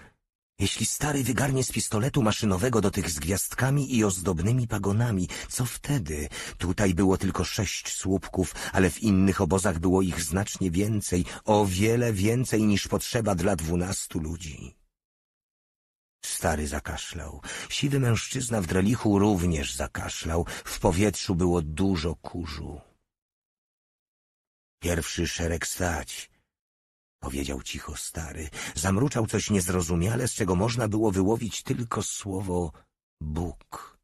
jeśli stary wygarnie z pistoletu maszynowego do tych z gwiazdkami i ozdobnymi pagonami, co wtedy? Tutaj było tylko sześć słupków, ale w innych obozach było ich znacznie więcej, o wiele więcej niż potrzeba dla dwunastu ludzi. Stary zakaszlał. Siwy mężczyzna w drelichu również zakaszlał. W powietrzu było dużo kurzu. Pierwszy szereg stać, Powiedział cicho stary. Zamruczał coś niezrozumiale, z czego można było wyłowić tylko słowo Bóg.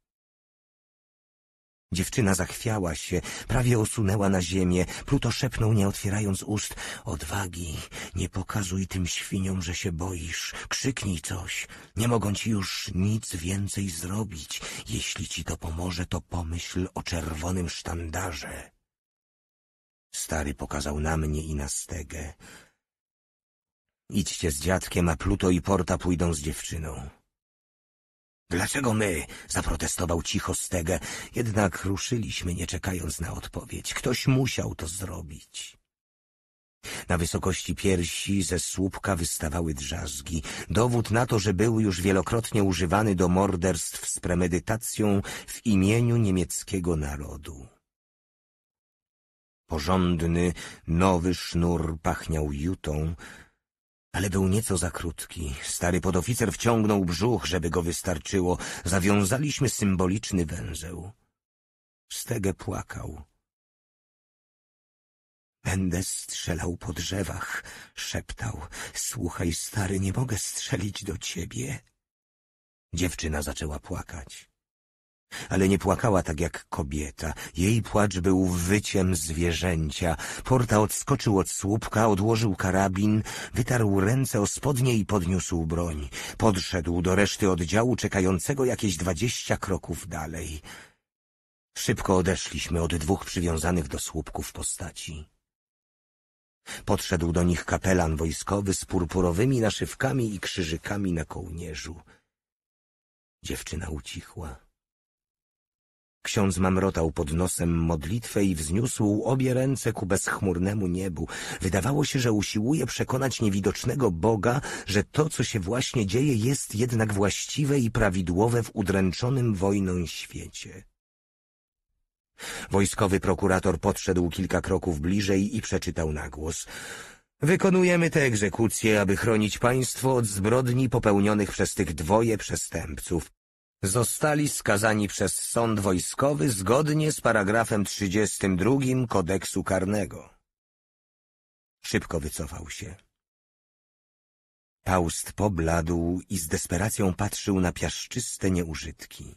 Dziewczyna zachwiała się, prawie osunęła na ziemię. Pluto szepnął, nie otwierając ust. Odwagi, nie pokazuj tym świniom, że się boisz. Krzyknij coś. Nie mogą ci już nic więcej zrobić. Jeśli ci to pomoże, to pomyśl o czerwonym sztandarze. Stary pokazał na mnie i na stegę. Idźcie z dziadkiem, a Pluto i Porta pójdą z dziewczyną. Dlaczego my? zaprotestował cicho Stege, jednak ruszyliśmy, nie czekając na odpowiedź. Ktoś musiał to zrobić. Na wysokości piersi ze słupka wystawały drzazgi, dowód na to, że był już wielokrotnie używany do morderstw z premedytacją w imieniu niemieckiego narodu. Porządny, nowy sznur pachniał jutą, ale był nieco za krótki. Stary podoficer wciągnął brzuch, żeby go wystarczyło. Zawiązaliśmy symboliczny węzeł. Stege płakał. Będę strzelał po drzewach, szeptał. Słuchaj, stary, nie mogę strzelić do ciebie. Dziewczyna zaczęła płakać. Ale nie płakała tak jak kobieta. Jej płacz był wyciem zwierzęcia. Porta odskoczył od słupka, odłożył karabin, wytarł ręce o spodnie i podniósł broń. Podszedł do reszty oddziału czekającego jakieś dwadzieścia kroków dalej. Szybko odeszliśmy od dwóch przywiązanych do słupków postaci. Podszedł do nich kapelan wojskowy z purpurowymi naszywkami i krzyżykami na kołnierzu. Dziewczyna ucichła. Ksiądz mamrotał pod nosem modlitwę i wzniósł obie ręce ku bezchmurnemu niebu. Wydawało się, że usiłuje przekonać niewidocznego Boga, że to, co się właśnie dzieje, jest jednak właściwe i prawidłowe w udręczonym wojną świecie. Wojskowy prokurator podszedł kilka kroków bliżej i przeczytał na głos. Wykonujemy te egzekucje, aby chronić państwo od zbrodni popełnionych przez tych dwoje przestępców zostali skazani przez sąd wojskowy zgodnie z paragrafem 32 kodeksu karnego. Szybko wycofał się. Paust pobladł i z desperacją patrzył na piaszczyste nieużytki.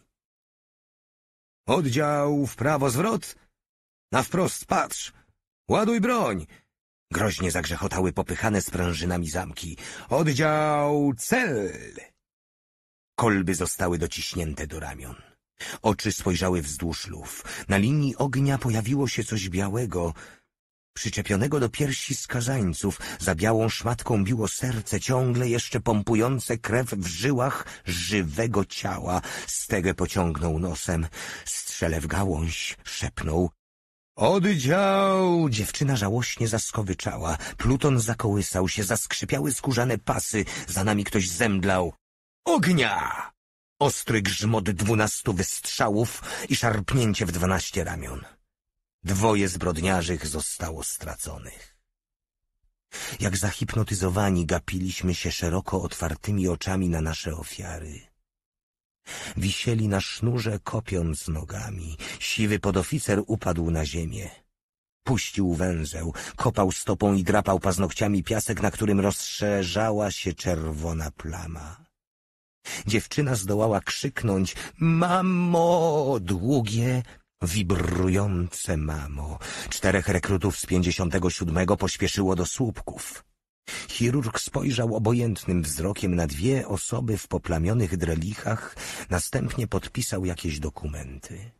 Oddział w prawo zwrot? Na wprost patrz! Ładuj broń! Groźnie zagrzechotały popychane sprężynami zamki. Oddział cel! Kolby zostały dociśnięte do ramion. Oczy spojrzały wzdłuż luf. Na linii ognia pojawiło się coś białego, przyczepionego do piersi skazańców. Za białą szmatką biło serce, ciągle jeszcze pompujące krew w żyłach żywego ciała. Stegę pociągnął nosem. Strzele w gałąź, szepnął. Oddział! Dziewczyna żałośnie zaskowyczała. Pluton zakołysał się, zaskrzypiały skórzane pasy. Za nami ktoś zemdlał. Ognia! Ostry grzmot dwunastu wystrzałów i szarpnięcie w dwanaście ramion. Dwoje zbrodniarzych zostało straconych. Jak zahipnotyzowani gapiliśmy się szeroko otwartymi oczami na nasze ofiary. Wisieli na sznurze, kopiąc nogami. Siwy podoficer upadł na ziemię. Puścił węzeł, kopał stopą i drapał paznokciami piasek, na którym rozszerzała się czerwona plama. Dziewczyna zdołała krzyknąć Mamo! Długie, wibrujące mamo. Czterech rekrutów z pięćdziesiątego siódmego pośpieszyło do słupków. Chirurg spojrzał obojętnym wzrokiem na dwie osoby w poplamionych drelichach, następnie podpisał jakieś dokumenty.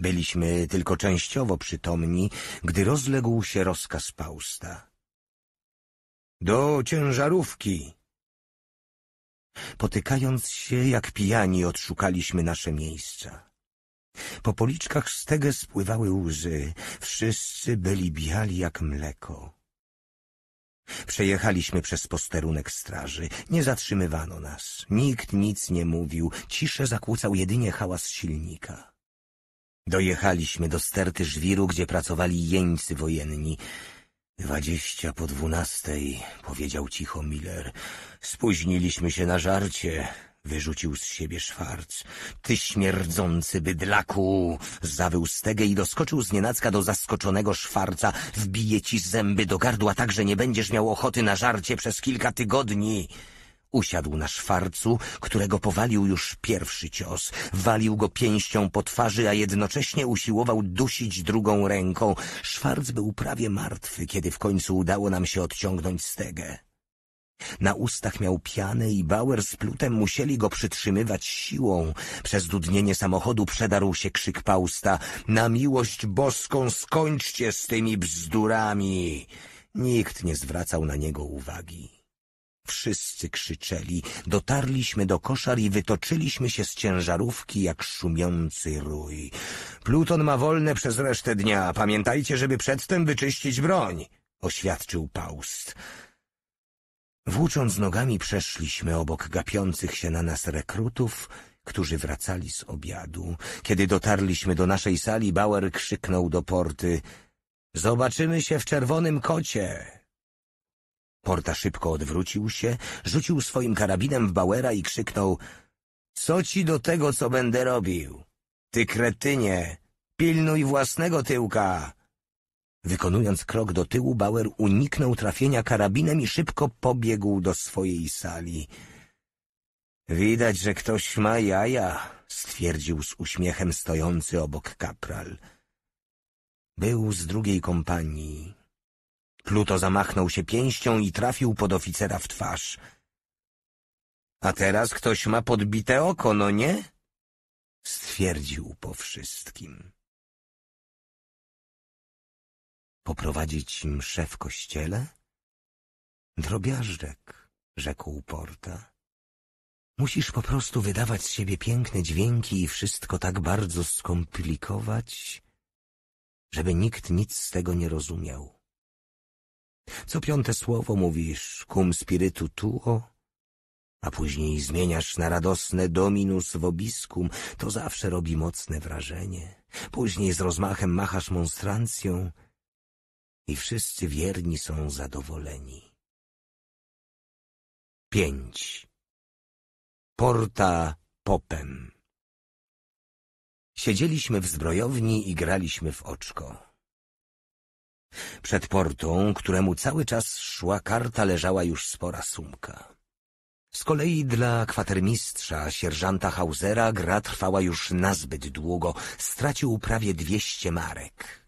Byliśmy tylko częściowo przytomni, gdy rozległ się rozkaz Pausta. — Do ciężarówki! Potykając się, jak pijani, odszukaliśmy nasze miejsca. Po policzkach stegę spływały łzy. Wszyscy byli biali jak mleko. Przejechaliśmy przez posterunek straży. Nie zatrzymywano nas. Nikt nic nie mówił. Ciszę zakłócał jedynie hałas silnika. Dojechaliśmy do sterty żwiru, gdzie pracowali jeńcy wojenni. Dwadzieścia po dwunastej, powiedział cicho Miller. Spóźniliśmy się na żarcie, wyrzucił z siebie Szwarc. Ty śmierdzący bydlaku! Zawył stegę i doskoczył z nienacka do zaskoczonego Schwarca, Wbije ci zęby do gardła tak, że nie będziesz miał ochoty na żarcie przez kilka tygodni. Usiadł na szwarcu, którego powalił już pierwszy cios. Walił go pięścią po twarzy, a jednocześnie usiłował dusić drugą ręką. Szwarc był prawie martwy, kiedy w końcu udało nam się odciągnąć stegę. Na ustach miał pianę i Bauer z Plutem musieli go przytrzymywać siłą. Przez dudnienie samochodu przedarł się krzyk Pausta. Na miłość boską skończcie z tymi bzdurami! Nikt nie zwracał na niego uwagi. Wszyscy krzyczeli. Dotarliśmy do koszar i wytoczyliśmy się z ciężarówki jak szumiący rój. Pluton ma wolne przez resztę dnia. Pamiętajcie, żeby przedtem wyczyścić broń, oświadczył Paust. Włócząc nogami przeszliśmy obok gapiących się na nas rekrutów, którzy wracali z obiadu. Kiedy dotarliśmy do naszej sali, Bauer krzyknął do porty — Zobaczymy się w czerwonym kocie! Porta szybko odwrócił się, rzucił swoim karabinem w Bauera i krzyknął — Co ci do tego, co będę robił? Ty kretynie, pilnuj własnego tyłka! Wykonując krok do tyłu, Bauer uniknął trafienia karabinem i szybko pobiegł do swojej sali. Widać, że ktoś ma jaja, stwierdził z uśmiechem stojący obok kapral. Był z drugiej kompanii, Pluto zamachnął się pięścią i trafił pod oficera w twarz. A teraz ktoś ma podbite oko, no nie? Stwierdził po wszystkim. Poprowadzić im w kościele? Drobiażdżek, rzekł Porta. Musisz po prostu wydawać z siebie piękne dźwięki i wszystko tak bardzo skomplikować, żeby nikt nic z tego nie rozumiał. Co piąte słowo mówisz cum spiritu tuo, a później zmieniasz na radosne dominus vobiscum, to zawsze robi mocne wrażenie. Później z rozmachem machasz monstrancją i wszyscy wierni są zadowoleni. 5. Porta popem Siedzieliśmy w zbrojowni i graliśmy w oczko. Przed portą, któremu cały czas szła karta, leżała już spora sumka. Z kolei dla kwatermistrza, sierżanta Hausera, gra trwała już nazbyt długo. Stracił prawie dwieście marek.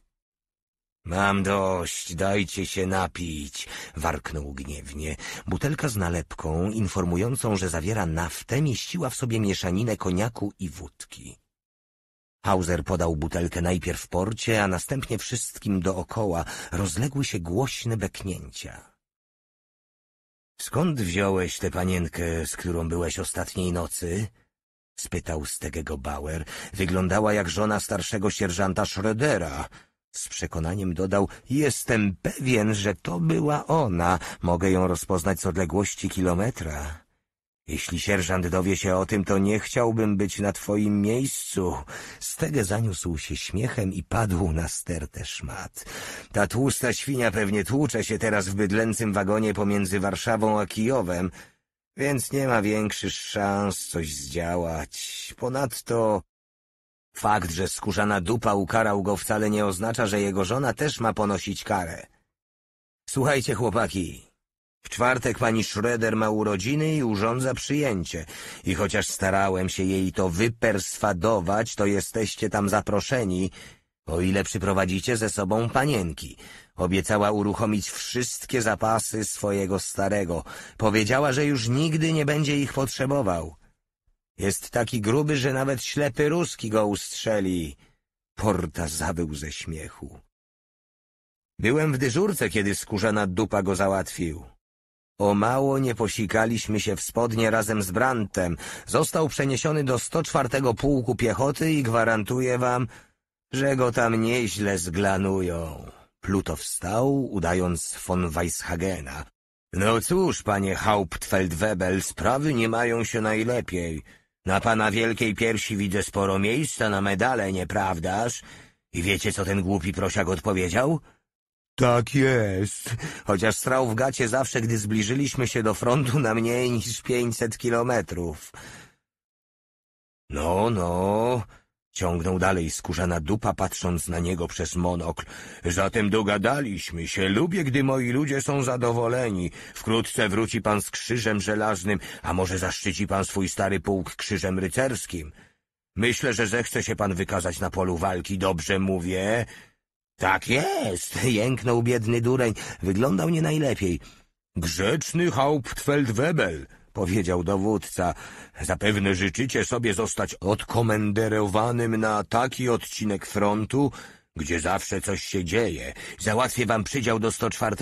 Mam dość, dajcie się napić, warknął gniewnie. Butelka z nalepką, informującą, że zawiera naftę, mieściła w sobie mieszaninę koniaku i wódki. Hauser podał butelkę najpierw w porcie, a następnie wszystkim dookoła rozległy się głośne beknięcia. Skąd wziąłeś tę panienkę, z którą byłeś ostatniej nocy? spytał Stegego Bauer. Wyglądała jak żona starszego sierżanta Schroedera. Z przekonaniem dodał, jestem pewien, że to była ona. Mogę ją rozpoznać z odległości kilometra. Jeśli sierżant dowie się o tym, to nie chciałbym być na twoim miejscu. Stege zaniósł się śmiechem i padł na stertę szmat. Ta tłusta świnia pewnie tłucze się teraz w bydlęcym wagonie pomiędzy Warszawą a Kijowem, więc nie ma większych szans coś zdziałać. Ponadto... Fakt, że skórzana dupa ukarał go wcale nie oznacza, że jego żona też ma ponosić karę. Słuchajcie, chłopaki, w czwartek pani Schroeder ma urodziny i urządza przyjęcie. I chociaż starałem się jej to wyperswadować, to jesteście tam zaproszeni, o ile przyprowadzicie ze sobą panienki. Obiecała uruchomić wszystkie zapasy swojego starego. Powiedziała, że już nigdy nie będzie ich potrzebował. Jest taki gruby, że nawet ślepy ruski go ustrzeli. Porta zabył ze śmiechu. Byłem w dyżurce, kiedy skórzana dupa go załatwił. O mało nie posikaliśmy się w spodnie razem z Brantem. Został przeniesiony do 104 Pułku Piechoty i gwarantuję wam, że go tam nieźle zglanują. Pluto wstał, udając von Weishagena. No cóż, panie Hauptfeldwebel, sprawy nie mają się najlepiej. Na pana wielkiej piersi widzę sporo miejsca na medale, nieprawdaż? I wiecie, co ten głupi prosiak odpowiedział? — tak jest. Chociaż strał w gacie zawsze, gdy zbliżyliśmy się do frontu na mniej niż pięćset kilometrów. No, no... Ciągnął dalej skórzana dupa, patrząc na niego przez monokl. Zatem dogadaliśmy się. Lubię, gdy moi ludzie są zadowoleni. Wkrótce wróci pan z krzyżem żelaznym, a może zaszczyci pan swój stary pułk krzyżem rycerskim. Myślę, że zechce się pan wykazać na polu walki, dobrze mówię? Tak jest, jęknął biedny dureń. Wyglądał nie najlepiej. Grzeczny Hauptfeldwebel, powiedział dowódca. Zapewne życzycie sobie zostać odkomenderowanym na taki odcinek frontu, gdzie zawsze coś się dzieje. Załatwię wam przydział do 104.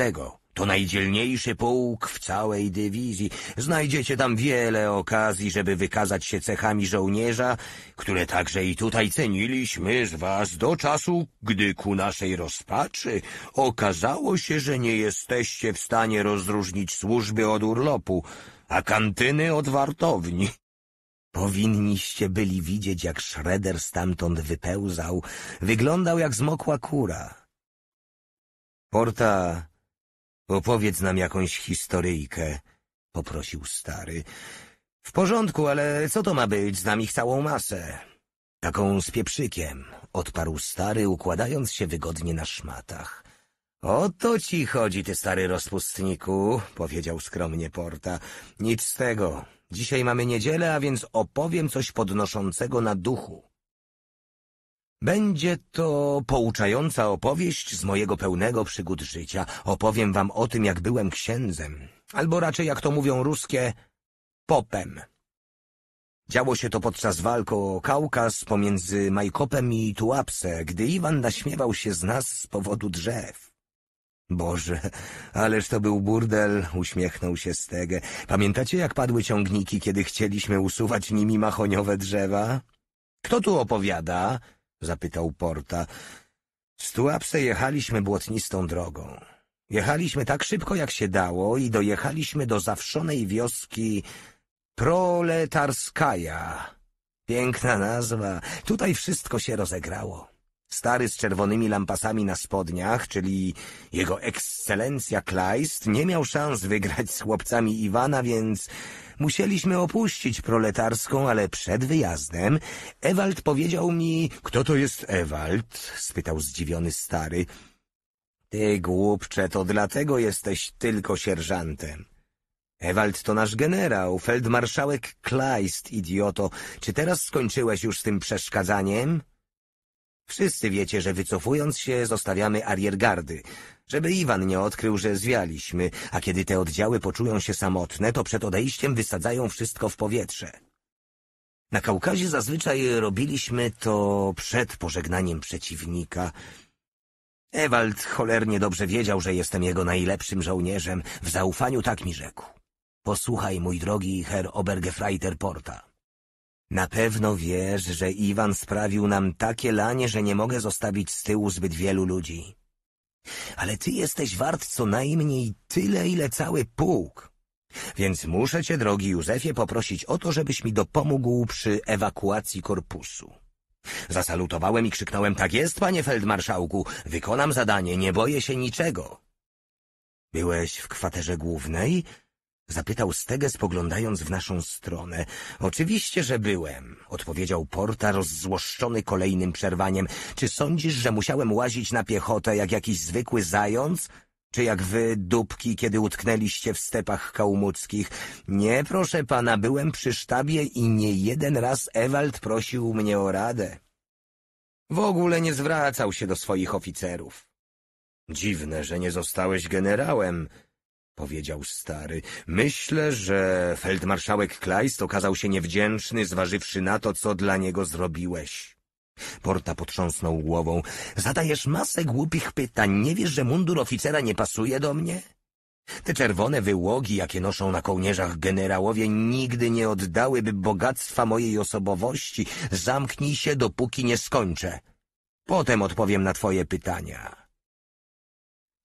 To najdzielniejszy pułk w całej dywizji. Znajdziecie tam wiele okazji, żeby wykazać się cechami żołnierza, które także i tutaj ceniliśmy z was do czasu, gdy ku naszej rozpaczy okazało się, że nie jesteście w stanie rozróżnić służby od urlopu, a kantyny od wartowni. Powinniście byli widzieć, jak Shredder stamtąd wypełzał. Wyglądał jak zmokła kura. Porta Opowiedz nam jakąś historyjkę, poprosił stary. W porządku, ale co to ma być, znam ich całą masę. Taką z pieprzykiem, odparł stary, układając się wygodnie na szmatach. O to ci chodzi, ty stary rozpustniku, powiedział skromnie Porta. Nic z tego. Dzisiaj mamy niedzielę, a więc opowiem coś podnoszącego na duchu. Będzie to pouczająca opowieść z mojego pełnego przygód życia. Opowiem wam o tym, jak byłem księdzem, albo raczej, jak to mówią ruskie, popem. Działo się to podczas walk o Kaukaz pomiędzy Majkopem i Tułapse, gdy Iwan naśmiewał się z nas z powodu drzew. Boże, ależ to był burdel, uśmiechnął się Stege. Pamiętacie, jak padły ciągniki, kiedy chcieliśmy usuwać nimi mahoniowe drzewa? Kto tu opowiada? zapytał Porta. Z Tułapse jechaliśmy błotnistą drogą. Jechaliśmy tak szybko, jak się dało i dojechaliśmy do zawszonej wioski Proletarskaja. Piękna nazwa. Tutaj wszystko się rozegrało. Stary z czerwonymi lampasami na spodniach, czyli jego ekscelencja Kleist, nie miał szans wygrać z chłopcami Iwana, więc Musieliśmy opuścić proletarską, ale przed wyjazdem Ewald powiedział mi... — Kto to jest Ewald? — spytał zdziwiony stary. — Ty, głupcze, to dlatego jesteś tylko sierżantem. Ewald to nasz generał, feldmarszałek Kleist, idioto. Czy teraz skończyłeś już z tym przeszkadzaniem? Wszyscy wiecie, że wycofując się zostawiamy ariergardy żeby Iwan nie odkrył, że zwialiśmy, a kiedy te oddziały poczują się samotne, to przed odejściem wysadzają wszystko w powietrze. Na Kaukazie zazwyczaj robiliśmy to przed pożegnaniem przeciwnika. Ewald cholernie dobrze wiedział, że jestem jego najlepszym żołnierzem. W zaufaniu tak mi rzekł. Posłuchaj, mój drogi Herr Obergefreiter Porta. Na pewno wiesz, że Iwan sprawił nam takie lanie, że nie mogę zostawić z tyłu zbyt wielu ludzi. Ale ty jesteś wart co najmniej tyle, ile cały pułk. Więc muszę cię, drogi Józefie, poprosić o to, żebyś mi dopomógł przy ewakuacji korpusu. Zasalutowałem i krzyknąłem, tak jest, panie feldmarszałku, wykonam zadanie, nie boję się niczego. Byłeś w kwaterze głównej? Zapytał Stege, spoglądając w naszą stronę. Oczywiście, że byłem, odpowiedział Porta, rozzłoszczony kolejnym przerwaniem. Czy sądzisz, że musiałem łazić na piechotę jak jakiś zwykły zając? Czy jak wy, dupki, kiedy utknęliście w stepach kałmuckich? Nie, proszę pana, byłem przy sztabie i nie jeden raz Ewald prosił mnie o radę. W ogóle nie zwracał się do swoich oficerów. Dziwne, że nie zostałeś generałem, powiedział stary. Myślę, że feldmarszałek Kleist okazał się niewdzięczny, zważywszy na to, co dla niego zrobiłeś. Porta potrząsnął głową. Zadajesz masę głupich pytań. Nie wiesz, że mundur oficera nie pasuje do mnie? Te czerwone wyłogi, jakie noszą na kołnierzach generałowie, nigdy nie oddałyby bogactwa mojej osobowości. Zamknij się, dopóki nie skończę. Potem odpowiem na twoje pytania.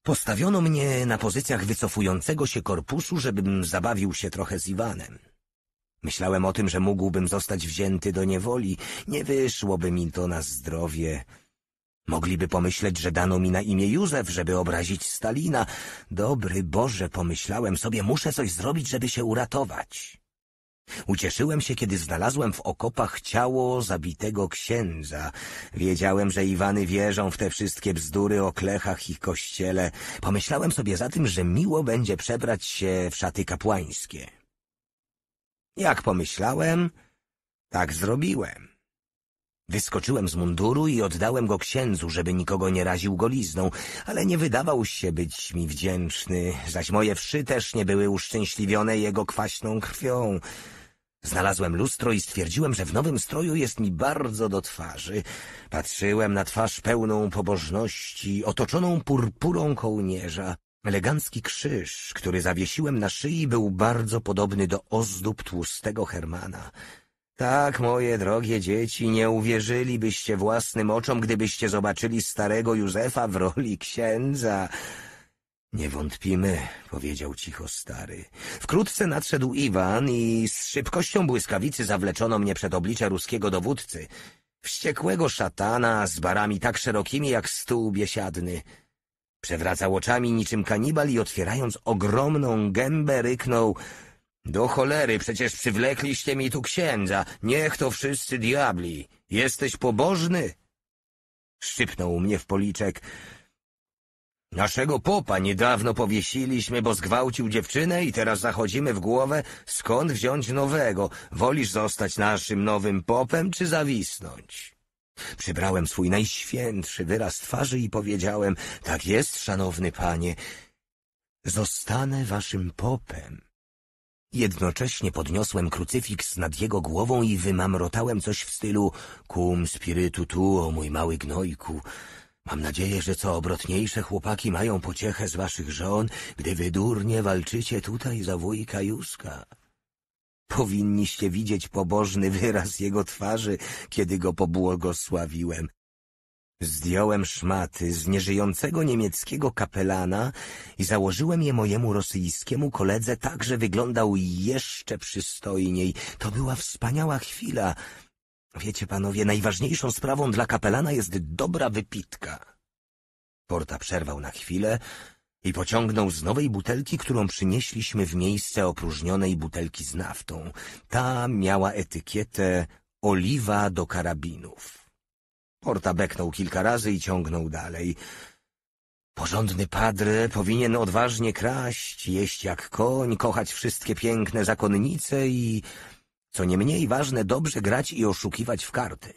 Postawiono mnie na pozycjach wycofującego się korpusu, żebym zabawił się trochę z Iwanem. Myślałem o tym, że mógłbym zostać wzięty do niewoli. Nie wyszłoby mi to na zdrowie. Mogliby pomyśleć, że dano mi na imię Józef, żeby obrazić Stalina. Dobry Boże, pomyślałem sobie, muszę coś zrobić, żeby się uratować. Ucieszyłem się, kiedy znalazłem w okopach ciało zabitego księdza. Wiedziałem, że Iwany wierzą w te wszystkie bzdury o klechach i kościele. Pomyślałem sobie za tym, że miło będzie przebrać się w szaty kapłańskie. Jak pomyślałem, tak zrobiłem. Wyskoczyłem z munduru i oddałem go księdzu, żeby nikogo nie raził golizną, ale nie wydawał się być mi wdzięczny, zaś moje wszy też nie były uszczęśliwione jego kwaśną krwią. Znalazłem lustro i stwierdziłem, że w nowym stroju jest mi bardzo do twarzy. Patrzyłem na twarz pełną pobożności, otoczoną purpurą kołnierza. Elegancki krzyż, który zawiesiłem na szyi, był bardzo podobny do ozdób tłustego Hermana. Tak, moje drogie dzieci, nie uwierzylibyście własnym oczom, gdybyście zobaczyli starego Józefa w roli księdza. Nie wątpimy, powiedział cicho stary. Wkrótce nadszedł Iwan i z szybkością błyskawicy zawleczono mnie przed oblicze ruskiego dowódcy. Wściekłego szatana z barami tak szerokimi jak stół biesiadny. Przewracał oczami niczym kanibal i otwierając ogromną gębę ryknął do cholery, przecież przywlekliście mi tu księdza. Niech to wszyscy diabli. Jesteś pobożny? Szczypnął mnie w policzek. Naszego popa niedawno powiesiliśmy, bo zgwałcił dziewczynę i teraz zachodzimy w głowę, skąd wziąć nowego. Wolisz zostać naszym nowym popem, czy zawisnąć? Przybrałem swój najświętszy wyraz twarzy i powiedziałem, tak jest, szanowny panie, zostanę waszym popem. Jednocześnie podniosłem krucyfiks nad jego głową i wymamrotałem coś w stylu Cum spiritu tuo, mój mały gnojku. Mam nadzieję, że co obrotniejsze chłopaki mają pociechę z waszych żon, gdy wy durnie walczycie tutaj za wujka kajuska. Powinniście widzieć pobożny wyraz jego twarzy, kiedy go pobłogosławiłem. Zdjąłem szmaty z nieżyjącego niemieckiego kapelana i założyłem je mojemu rosyjskiemu koledze tak, że wyglądał jeszcze przystojniej. To była wspaniała chwila, Wiecie, panowie, najważniejszą sprawą dla kapelana jest dobra wypitka. Porta przerwał na chwilę i pociągnął z nowej butelki, którą przynieśliśmy w miejsce opróżnionej butelki z naftą. Ta miała etykietę oliwa do karabinów. Porta beknął kilka razy i ciągnął dalej. Porządny padre powinien odważnie kraść, jeść jak koń, kochać wszystkie piękne zakonnice i co nie mniej ważne, dobrze grać i oszukiwać w karty.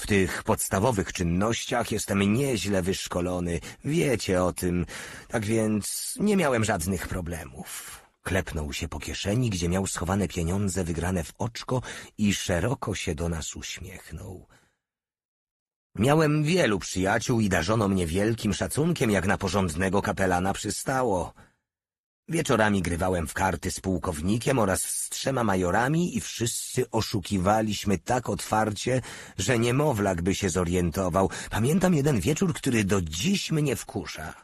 W tych podstawowych czynnościach jestem nieźle wyszkolony, wiecie o tym, tak więc nie miałem żadnych problemów. Klepnął się po kieszeni, gdzie miał schowane pieniądze wygrane w oczko i szeroko się do nas uśmiechnął. Miałem wielu przyjaciół i darzono mnie wielkim szacunkiem, jak na porządnego kapelana przystało. Wieczorami grywałem w karty z pułkownikiem oraz z trzema majorami i wszyscy oszukiwaliśmy tak otwarcie, że niemowlak by się zorientował. Pamiętam jeden wieczór, który do dziś mnie wkusza.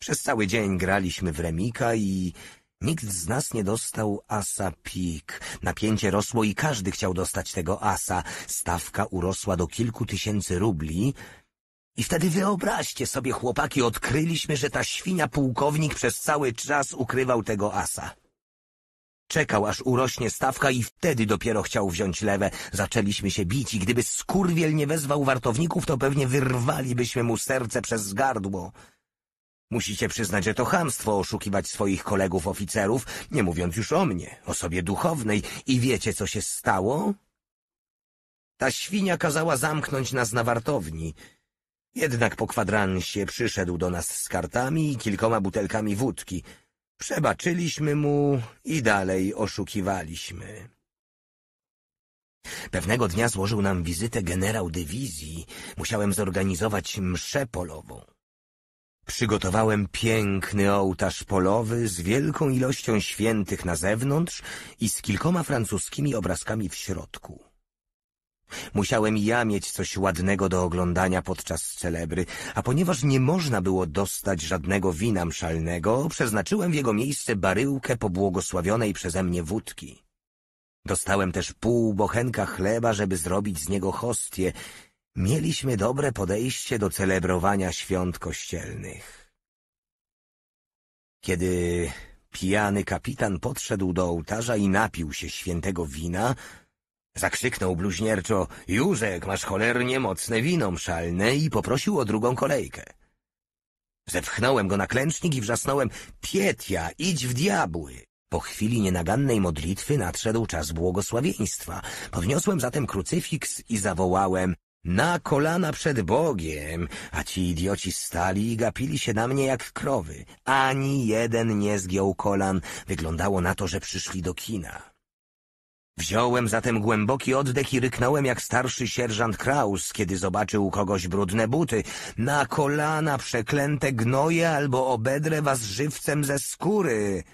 Przez cały dzień graliśmy w remika i nikt z nas nie dostał asa pik. Napięcie rosło i każdy chciał dostać tego asa. Stawka urosła do kilku tysięcy rubli, i wtedy wyobraźcie sobie, chłopaki, odkryliśmy, że ta świnia pułkownik przez cały czas ukrywał tego asa. Czekał, aż urośnie stawka i wtedy dopiero chciał wziąć lewe. Zaczęliśmy się bić i gdyby skurwiel nie wezwał wartowników, to pewnie wyrwalibyśmy mu serce przez gardło. Musicie przyznać, że to hamstwo oszukiwać swoich kolegów oficerów, nie mówiąc już o mnie, osobie duchownej. I wiecie, co się stało? Ta świnia kazała zamknąć nas na wartowni. Jednak po kwadransie przyszedł do nas z kartami i kilkoma butelkami wódki. Przebaczyliśmy mu i dalej oszukiwaliśmy. Pewnego dnia złożył nam wizytę generał dywizji. Musiałem zorganizować mszę polową. Przygotowałem piękny ołtarz polowy z wielką ilością świętych na zewnątrz i z kilkoma francuskimi obrazkami w środku. Musiałem ja mieć coś ładnego do oglądania podczas celebry, a ponieważ nie można było dostać żadnego wina mszalnego, przeznaczyłem w jego miejsce baryłkę pobłogosławionej przeze mnie wódki. Dostałem też pół bochenka chleba, żeby zrobić z niego hostię. Mieliśmy dobre podejście do celebrowania świąt kościelnych. Kiedy pijany kapitan podszedł do ołtarza i napił się świętego wina, Zakrzyknął bluźnierczo — Józek, masz cholernie mocne wino mszalne i poprosił o drugą kolejkę. Zepchnąłem go na klęcznik i wrzasnąłem — Pietia, idź w diabły! Po chwili nienagannej modlitwy nadszedł czas błogosławieństwa. Podniosłem zatem krucyfiks i zawołałem na kolana przed Bogiem, a ci idioci stali i gapili się na mnie jak krowy. Ani jeden nie zgiął kolan. Wyglądało na to, że przyszli do kina. Wziąłem zatem głęboki oddech i ryknąłem jak starszy sierżant Kraus, kiedy zobaczył kogoś brudne buty. Na kolana przeklęte gnoje albo obedrę was żywcem ze skóry.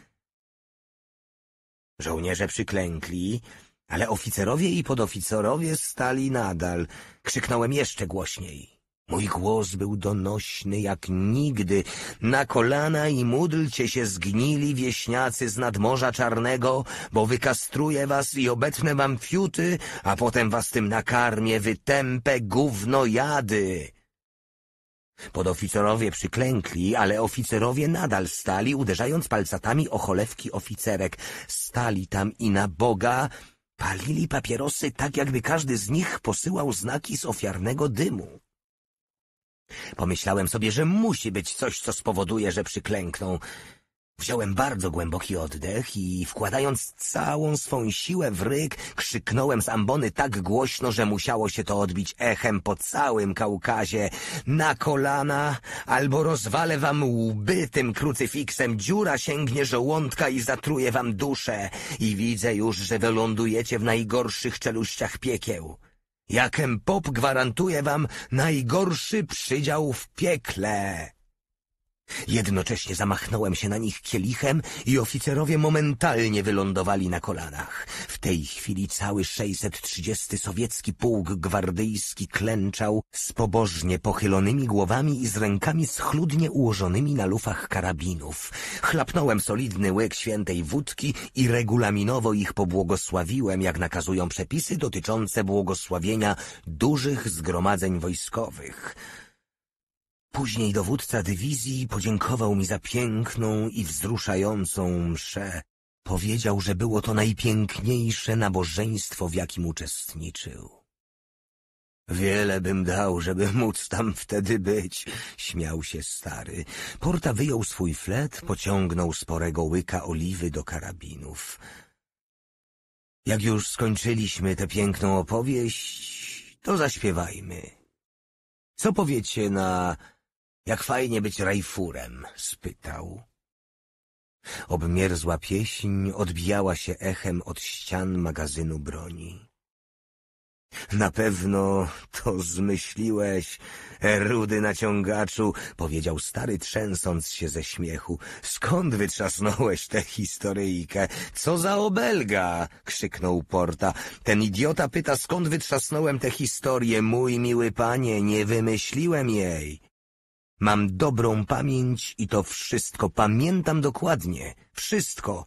Żołnierze przyklękli, ale oficerowie i podoficerowie stali nadal. Krzyknąłem jeszcze głośniej. Mój głos był donośny jak nigdy. Na kolana i módlcie się zgnili wieśniacy z nadmorza czarnego, bo wykastruję was i obetnę wam fiuty, a potem was tym nakarmię, wytępę gówno jady. Podoficerowie przyklękli, ale oficerowie nadal stali, uderzając palcatami o cholewki oficerek. Stali tam i na Boga palili papierosy tak, jakby każdy z nich posyłał znaki z ofiarnego dymu. Pomyślałem sobie, że musi być coś, co spowoduje, że przyklękną. Wziąłem bardzo głęboki oddech i wkładając całą swą siłę w ryk, krzyknąłem z ambony tak głośno, że musiało się to odbić echem po całym Kaukazie. Na kolana, albo rozwalę wam łby tym krucyfiksem, dziura sięgnie żołądka i zatruje wam duszę. I widzę już, że wylądujecie w najgorszych czeluściach piekieł. Jakem pop gwarantuje wam najgorszy przydział w piekle. Jednocześnie zamachnąłem się na nich kielichem i oficerowie momentalnie wylądowali na kolanach. W tej chwili cały 630 sowiecki pułk gwardyjski klęczał z pobożnie pochylonymi głowami i z rękami schludnie ułożonymi na lufach karabinów. Chlapnąłem solidny łyk świętej wódki i regulaminowo ich pobłogosławiłem, jak nakazują przepisy dotyczące błogosławienia dużych zgromadzeń wojskowych. Później dowódca dywizji podziękował mi za piękną i wzruszającą mszę. Powiedział, że było to najpiękniejsze nabożeństwo, w jakim uczestniczył. Wiele bym dał, żeby móc tam wtedy być, śmiał się stary. Porta wyjął swój flet, pociągnął sporego łyka oliwy do karabinów. Jak już skończyliśmy tę piękną opowieść, to zaśpiewajmy. Co powiecie na... Jak fajnie być rajfurem? spytał. Obmierzła pieśń odbijała się echem od ścian magazynu broni. Na pewno to zmyśliłeś, rudy naciągaczu, powiedział stary trzęsąc się ze śmiechu. Skąd wytrzasnąłeś tę historyjkę? Co za obelga? krzyknął Porta. Ten idiota pyta, skąd wytrzasnąłem tę historię, mój miły panie, nie wymyśliłem jej. Mam dobrą pamięć i to wszystko pamiętam dokładnie. Wszystko.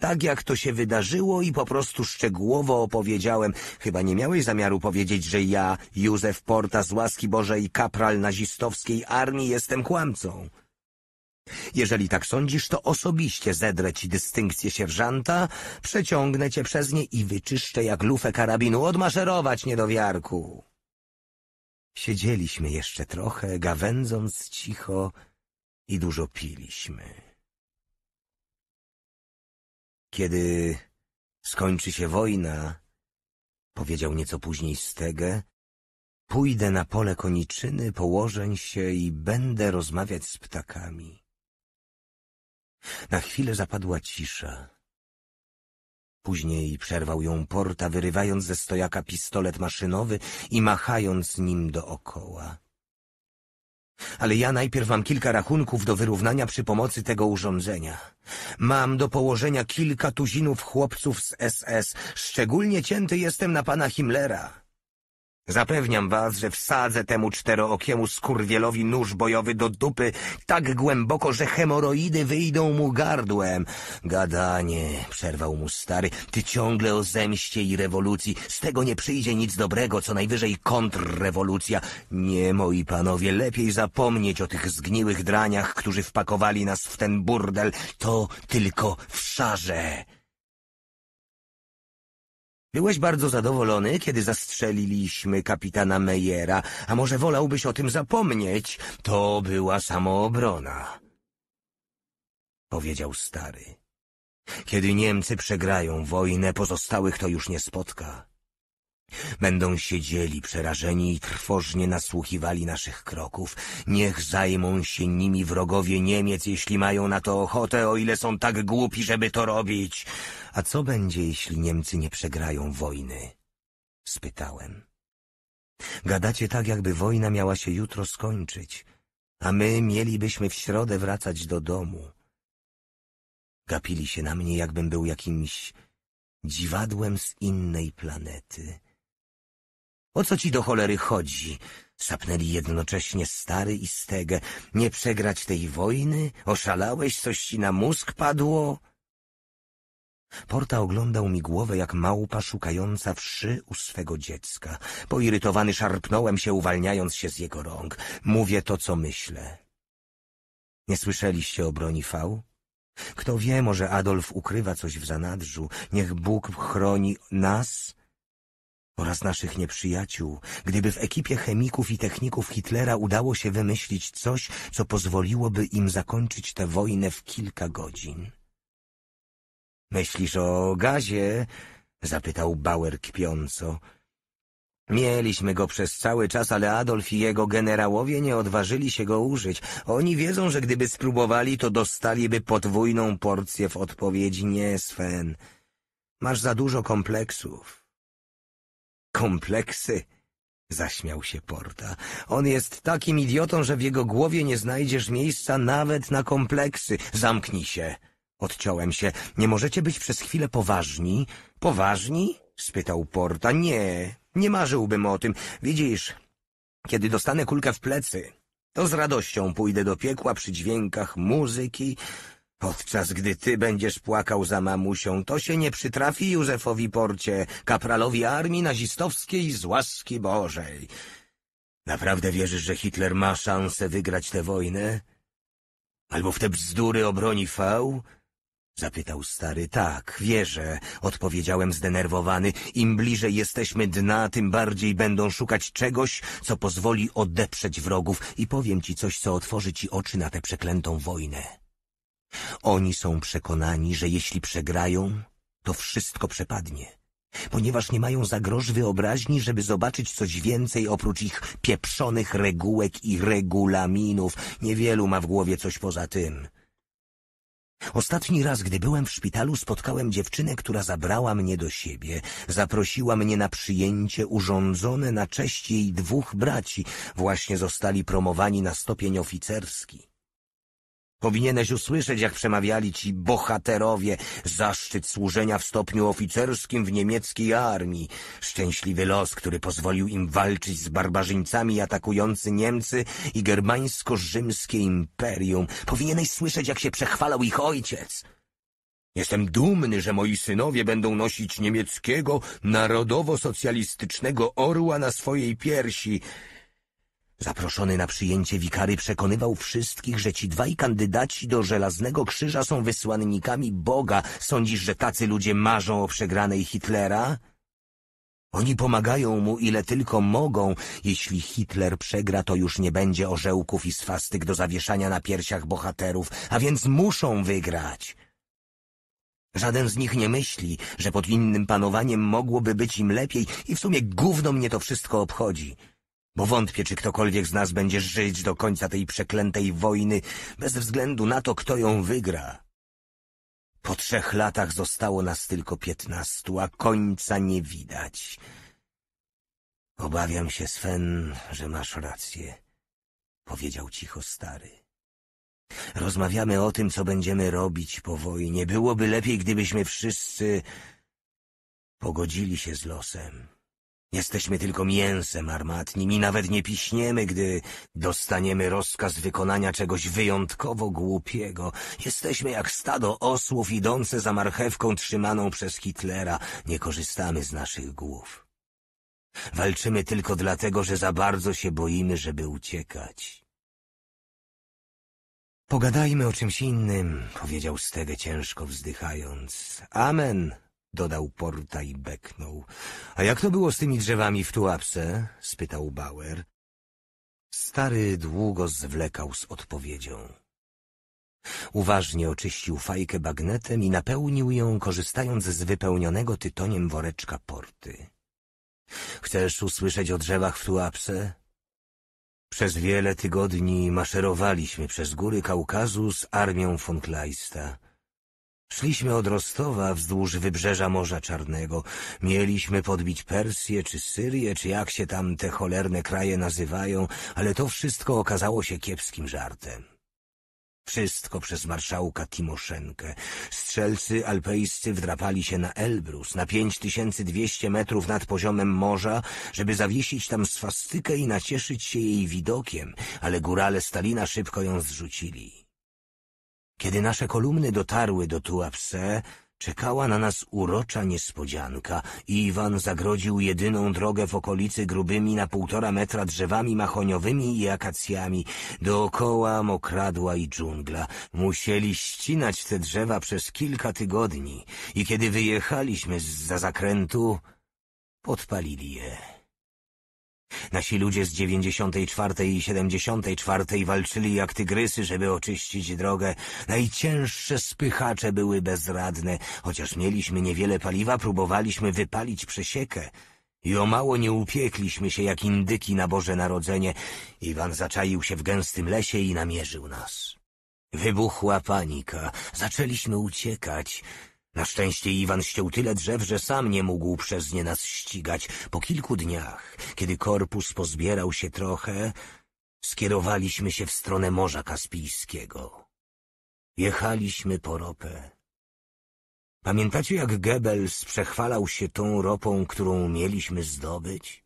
Tak jak to się wydarzyło i po prostu szczegółowo opowiedziałem. Chyba nie miałeś zamiaru powiedzieć, że ja, Józef Porta z łaski Bożej, kapral nazistowskiej armii, jestem kłamcą. Jeżeli tak sądzisz, to osobiście zedrę ci dystynkcję sierżanta, przeciągnę cię przez nie i wyczyszczę jak lufę karabinu odmaszerować niedowiarku. Siedzieliśmy jeszcze trochę, gawędząc cicho i dużo piliśmy. Kiedy skończy się wojna, powiedział nieco później Stege, pójdę na pole koniczyny, położę się i będę rozmawiać z ptakami. Na chwilę zapadła cisza. Później przerwał ją Porta, wyrywając ze stojaka pistolet maszynowy i machając nim dookoła. Ale ja najpierw mam kilka rachunków do wyrównania przy pomocy tego urządzenia. Mam do położenia kilka tuzinów chłopców z SS. Szczególnie cięty jestem na pana Himmlera. Zapewniam was, że wsadzę temu czterookiemu skurwielowi nóż bojowy do dupy tak głęboko, że hemoroidy wyjdą mu gardłem. Gadanie, przerwał mu stary, ty ciągle o zemście i rewolucji. Z tego nie przyjdzie nic dobrego, co najwyżej kontrrewolucja. Nie, moi panowie, lepiej zapomnieć o tych zgniłych draniach, którzy wpakowali nas w ten burdel. To tylko w szarze. Byłeś bardzo zadowolony, kiedy zastrzeliliśmy kapitana Mejera, a może wolałbyś o tym zapomnieć? To była samoobrona. Powiedział stary. Kiedy Niemcy przegrają wojnę, pozostałych to już nie spotka. Będą siedzieli przerażeni i trwożnie nasłuchiwali naszych kroków. Niech zajmą się nimi wrogowie Niemiec, jeśli mają na to ochotę, o ile są tak głupi, żeby to robić. A co będzie, jeśli Niemcy nie przegrają wojny? Spytałem. Gadacie tak, jakby wojna miała się jutro skończyć, a my mielibyśmy w środę wracać do domu. Gapili się na mnie, jakbym był jakimś dziwadłem z innej planety. O co ci do cholery chodzi? Sapnęli jednocześnie stary i stegę. Nie przegrać tej wojny? Oszalałeś? Coś ci na mózg padło? Porta oglądał mi głowę jak małpa szukająca wszy u swego dziecka. Poirytowany szarpnąłem się, uwalniając się z jego rąk. Mówię to, co myślę. Nie słyszeliście o broni V? Kto wie, może Adolf ukrywa coś w zanadrzu. Niech Bóg chroni nas oraz naszych nieprzyjaciół, gdyby w ekipie chemików i techników Hitlera udało się wymyślić coś, co pozwoliłoby im zakończyć tę wojnę w kilka godzin. Myślisz o gazie? zapytał Bauer kpiąco. Mieliśmy go przez cały czas, ale Adolf i jego generałowie nie odważyli się go użyć. Oni wiedzą, że gdyby spróbowali, to dostaliby podwójną porcję w odpowiedzi nie, Sven. Masz za dużo kompleksów. Kompleksy? Zaśmiał się Porta. On jest takim idiotą, że w jego głowie nie znajdziesz miejsca nawet na kompleksy. Zamknij się. Odciąłem się. Nie możecie być przez chwilę poważni? Poważni? spytał Porta. Nie, nie marzyłbym o tym. Widzisz, kiedy dostanę kulkę w plecy, to z radością pójdę do piekła przy dźwiękach muzyki, Podczas gdy ty będziesz płakał za mamusią, to się nie przytrafi Józefowi Porcie, kapralowi armii nazistowskiej z łaski Bożej. Naprawdę wierzysz, że Hitler ma szansę wygrać tę wojnę? Albo w te bzdury obroni V? Zapytał stary. Tak, wierzę, odpowiedziałem zdenerwowany. Im bliżej jesteśmy dna, tym bardziej będą szukać czegoś, co pozwoli odeprzeć wrogów i powiem ci coś, co otworzy ci oczy na tę przeklętą wojnę. Oni są przekonani, że jeśli przegrają, to wszystko przepadnie, ponieważ nie mają za grosz wyobraźni, żeby zobaczyć coś więcej oprócz ich pieprzonych regułek i regulaminów. Niewielu ma w głowie coś poza tym. Ostatni raz, gdy byłem w szpitalu, spotkałem dziewczynę, która zabrała mnie do siebie. Zaprosiła mnie na przyjęcie urządzone na cześć jej dwóch braci. Właśnie zostali promowani na stopień oficerski. Powinieneś usłyszeć, jak przemawiali ci bohaterowie, zaszczyt służenia w stopniu oficerskim w niemieckiej armii, szczęśliwy los, który pozwolił im walczyć z barbarzyńcami atakujący Niemcy i germańsko-rzymskie imperium. Powinieneś słyszeć, jak się przechwalał ich ojciec. Jestem dumny, że moi synowie będą nosić niemieckiego, narodowo-socjalistycznego orła na swojej piersi, Zaproszony na przyjęcie wikary przekonywał wszystkich, że ci dwaj kandydaci do żelaznego krzyża są wysłannikami Boga. Sądzisz, że tacy ludzie marzą o przegranej Hitlera? Oni pomagają mu ile tylko mogą. Jeśli Hitler przegra, to już nie będzie orzełków i swastyk do zawieszania na piersiach bohaterów, a więc muszą wygrać. Żaden z nich nie myśli, że pod innym panowaniem mogłoby być im lepiej i w sumie gówno mnie to wszystko obchodzi bo wątpię, czy ktokolwiek z nas będzie żyć do końca tej przeklętej wojny, bez względu na to, kto ją wygra. Po trzech latach zostało nas tylko piętnastu, a końca nie widać. Obawiam się, Sven, że masz rację, powiedział cicho stary. Rozmawiamy o tym, co będziemy robić po wojnie. Byłoby lepiej, gdybyśmy wszyscy pogodzili się z losem. Jesteśmy tylko mięsem armatnim i nawet nie piśniemy, gdy dostaniemy rozkaz wykonania czegoś wyjątkowo głupiego. Jesteśmy jak stado osłów idące za marchewką trzymaną przez Hitlera. Nie korzystamy z naszych głów. Walczymy tylko dlatego, że za bardzo się boimy, żeby uciekać. Pogadajmy o czymś innym, powiedział Stege ciężko wzdychając. Amen, dodał Porta i beknął. A jak to było z tymi drzewami w tułapce? spytał Bauer. Stary długo zwlekał z odpowiedzią. Uważnie oczyścił fajkę bagnetem i napełnił ją, korzystając z wypełnionego tytoniem woreczka porty. Chcesz usłyszeć o drzewach w Tuapse? Przez wiele tygodni maszerowaliśmy przez góry Kaukazu z armią von Kleista. Szliśmy od Rostowa wzdłuż wybrzeża Morza Czarnego. Mieliśmy podbić Persję czy Syrię, czy jak się tam te cholerne kraje nazywają, ale to wszystko okazało się kiepskim żartem. Wszystko przez marszałka Timoszenkę. Strzelcy alpejscy wdrapali się na Elbrus, na pięć tysięcy dwieście metrów nad poziomem morza, żeby zawiesić tam swastykę i nacieszyć się jej widokiem, ale górale Stalina szybko ją zrzucili. Kiedy nasze kolumny dotarły do Tuapse, czekała na nas urocza niespodzianka. Iwan zagrodził jedyną drogę w okolicy grubymi na półtora metra drzewami mahoniowymi i akacjami. Dookoła mokradła i dżungla. Musieli ścinać te drzewa przez kilka tygodni i kiedy wyjechaliśmy z za zakrętu, podpalili je. Nasi ludzie z 94 i 74 walczyli jak tygrysy, żeby oczyścić drogę. Najcięższe spychacze były bezradne. Chociaż mieliśmy niewiele paliwa, próbowaliśmy wypalić przesiekę. I o mało nie upiekliśmy się jak indyki na Boże Narodzenie. Iwan zaczaił się w gęstym lesie i namierzył nas. Wybuchła panika. Zaczęliśmy uciekać. Na szczęście Iwan ściął tyle drzew, że sam nie mógł przez nie nas ścigać. Po kilku dniach, kiedy korpus pozbierał się trochę, skierowaliśmy się w stronę Morza Kaspijskiego. Jechaliśmy po ropę. Pamiętacie, jak Goebbels przechwalał się tą ropą, którą mieliśmy zdobyć?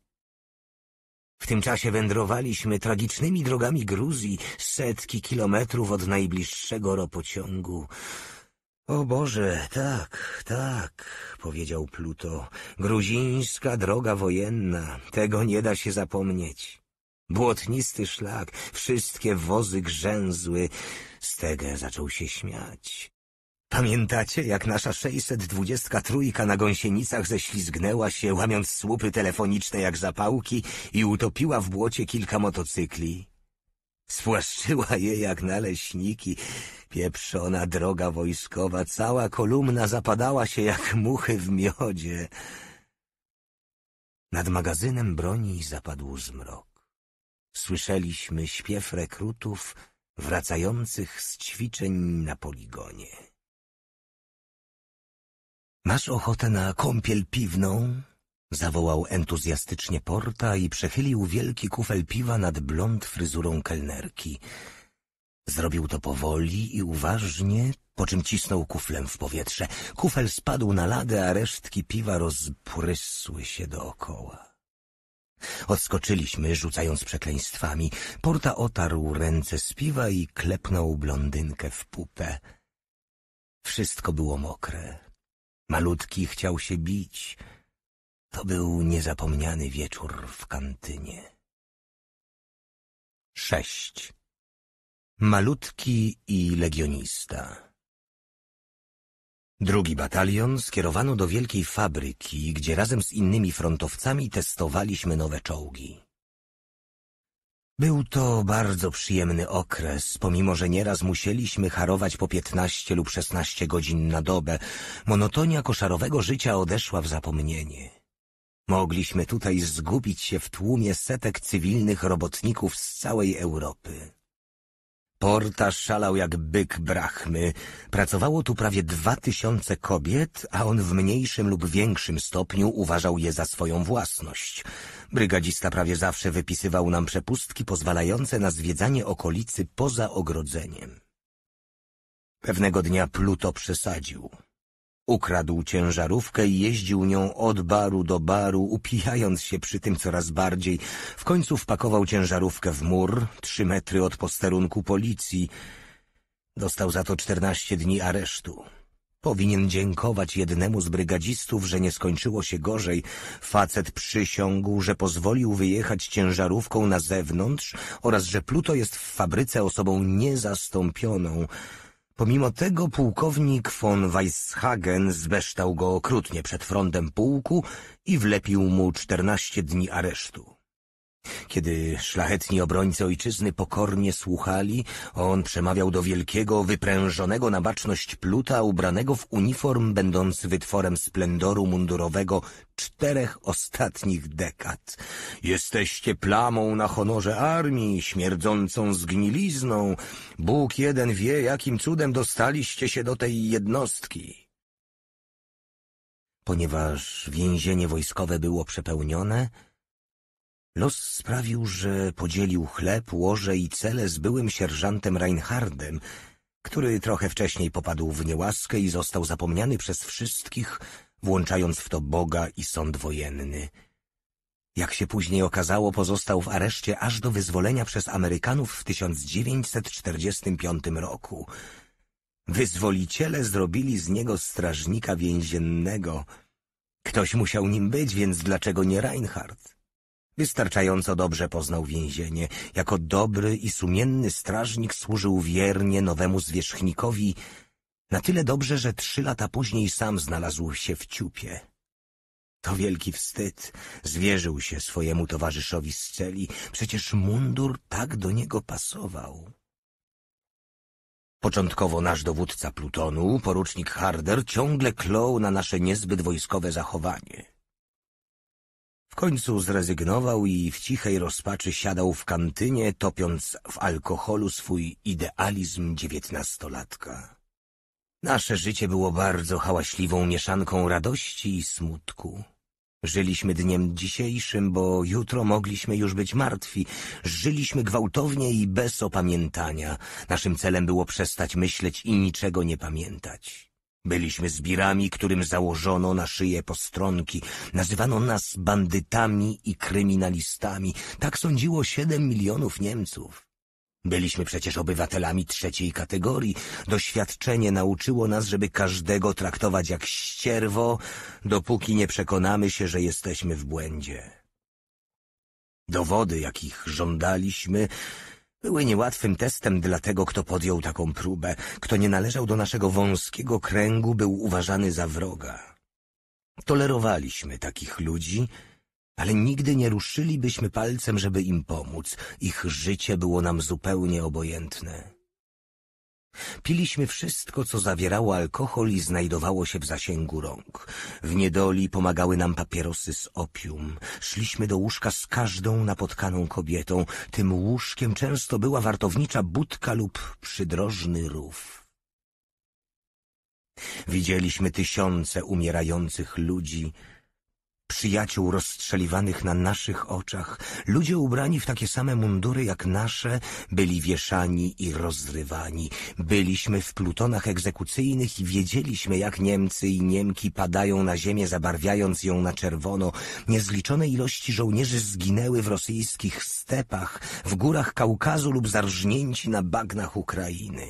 W tym czasie wędrowaliśmy tragicznymi drogami Gruzji setki kilometrów od najbliższego ropociągu. O Boże, tak, tak, powiedział Pluto. Gruzińska droga wojenna, tego nie da się zapomnieć. Błotnisty szlak, wszystkie wozy grzęzły. Stege zaczął się śmiać. Pamiętacie, jak nasza 623 na gąsienicach ześlizgnęła się, łamiąc słupy telefoniczne jak zapałki i utopiła w błocie kilka motocykli? Spłaszczyła je jak naleśniki. Pieprzona droga wojskowa, cała kolumna zapadała się jak muchy w miodzie. Nad magazynem broni zapadł zmrok. Słyszeliśmy śpiew rekrutów wracających z ćwiczeń na poligonie. Masz ochotę na kąpiel piwną? Zawołał entuzjastycznie Porta i przechylił wielki kufel piwa nad blond fryzurą kelnerki. Zrobił to powoli i uważnie, po czym cisnął kuflem w powietrze. Kufel spadł na ladę, a resztki piwa rozprysły się dookoła. Odskoczyliśmy, rzucając przekleństwami. Porta otarł ręce z piwa i klepnął blondynkę w pupę. Wszystko było mokre. Malutki chciał się bić. To był niezapomniany wieczór w kantynie. Sześć. Malutki i legionista. Drugi batalion skierowano do wielkiej fabryki, gdzie razem z innymi frontowcami testowaliśmy nowe czołgi. Był to bardzo przyjemny okres, pomimo że nieraz musieliśmy harować po 15 lub 16 godzin na dobę. Monotonia koszarowego życia odeszła w zapomnienie. Mogliśmy tutaj zgubić się w tłumie setek cywilnych robotników z całej Europy. Porta szalał jak byk brachmy. Pracowało tu prawie dwa tysiące kobiet, a on w mniejszym lub większym stopniu uważał je za swoją własność. Brygadzista prawie zawsze wypisywał nam przepustki pozwalające na zwiedzanie okolicy poza ogrodzeniem. Pewnego dnia Pluto przesadził. Ukradł ciężarówkę i jeździł nią od baru do baru, upijając się przy tym coraz bardziej. W końcu wpakował ciężarówkę w mur, trzy metry od posterunku policji. Dostał za to czternaście dni aresztu. Powinien dziękować jednemu z brygadzistów, że nie skończyło się gorzej. Facet przysiągł, że pozwolił wyjechać ciężarówką na zewnątrz oraz że Pluto jest w fabryce osobą niezastąpioną. Pomimo tego pułkownik von Weisshagen zbeształ go okrutnie przed frontem pułku i wlepił mu czternaście dni aresztu. Kiedy szlachetni obrońcy ojczyzny pokornie słuchali, on przemawiał do wielkiego, wyprężonego na baczność pluta, ubranego w uniform będący wytworem splendoru mundurowego czterech ostatnich dekad. Jesteście plamą na honorze armii, śmierdzącą zgnilizną. Bóg jeden wie, jakim cudem dostaliście się do tej jednostki. Ponieważ więzienie wojskowe było przepełnione, Los sprawił, że podzielił chleb, łoże i cele z byłym sierżantem Reinhardem, który trochę wcześniej popadł w niełaskę i został zapomniany przez wszystkich, włączając w to Boga i sąd wojenny. Jak się później okazało, pozostał w areszcie aż do wyzwolenia przez Amerykanów w 1945 roku. Wyzwoliciele zrobili z niego strażnika więziennego. Ktoś musiał nim być, więc dlaczego nie Reinhardt? Wystarczająco dobrze poznał więzienie. Jako dobry i sumienny strażnik służył wiernie nowemu zwierzchnikowi na tyle dobrze, że trzy lata później sam znalazł się w ciupie. To wielki wstyd. Zwierzył się swojemu towarzyszowi z celi. Przecież mundur tak do niego pasował. Początkowo nasz dowódca plutonu, porucznik Harder, ciągle klął na nasze niezbyt wojskowe zachowanie. W końcu zrezygnował i w cichej rozpaczy siadał w kantynie, topiąc w alkoholu swój idealizm dziewiętnastolatka. Nasze życie było bardzo hałaśliwą mieszanką radości i smutku. Żyliśmy dniem dzisiejszym, bo jutro mogliśmy już być martwi. Żyliśmy gwałtownie i bez opamiętania. Naszym celem było przestać myśleć i niczego nie pamiętać. Byliśmy zbirami, którym założono na szyję postronki. Nazywano nas bandytami i kryminalistami. Tak sądziło siedem milionów Niemców. Byliśmy przecież obywatelami trzeciej kategorii. Doświadczenie nauczyło nas, żeby każdego traktować jak ścierwo, dopóki nie przekonamy się, że jesteśmy w błędzie. Dowody, jakich żądaliśmy, były niełatwym testem dla tego, kto podjął taką próbę. Kto nie należał do naszego wąskiego kręgu, był uważany za wroga. Tolerowaliśmy takich ludzi, ale nigdy nie ruszylibyśmy palcem, żeby im pomóc. Ich życie było nam zupełnie obojętne. Piliśmy wszystko, co zawierało alkohol i znajdowało się w zasięgu rąk. W niedoli pomagały nam papierosy z opium. Szliśmy do łóżka z każdą napotkaną kobietą. Tym łóżkiem często była wartownicza budka lub przydrożny rów. Widzieliśmy tysiące umierających ludzi, przyjaciół rozstrzeliwanych na naszych oczach, ludzie ubrani w takie same mundury jak nasze, byli wieszani i rozrywani. Byliśmy w plutonach egzekucyjnych i wiedzieliśmy, jak Niemcy i Niemki padają na ziemię, zabarwiając ją na czerwono. Niezliczone ilości żołnierzy zginęły w rosyjskich stepach, w górach Kaukazu lub zarżnięci na bagnach Ukrainy.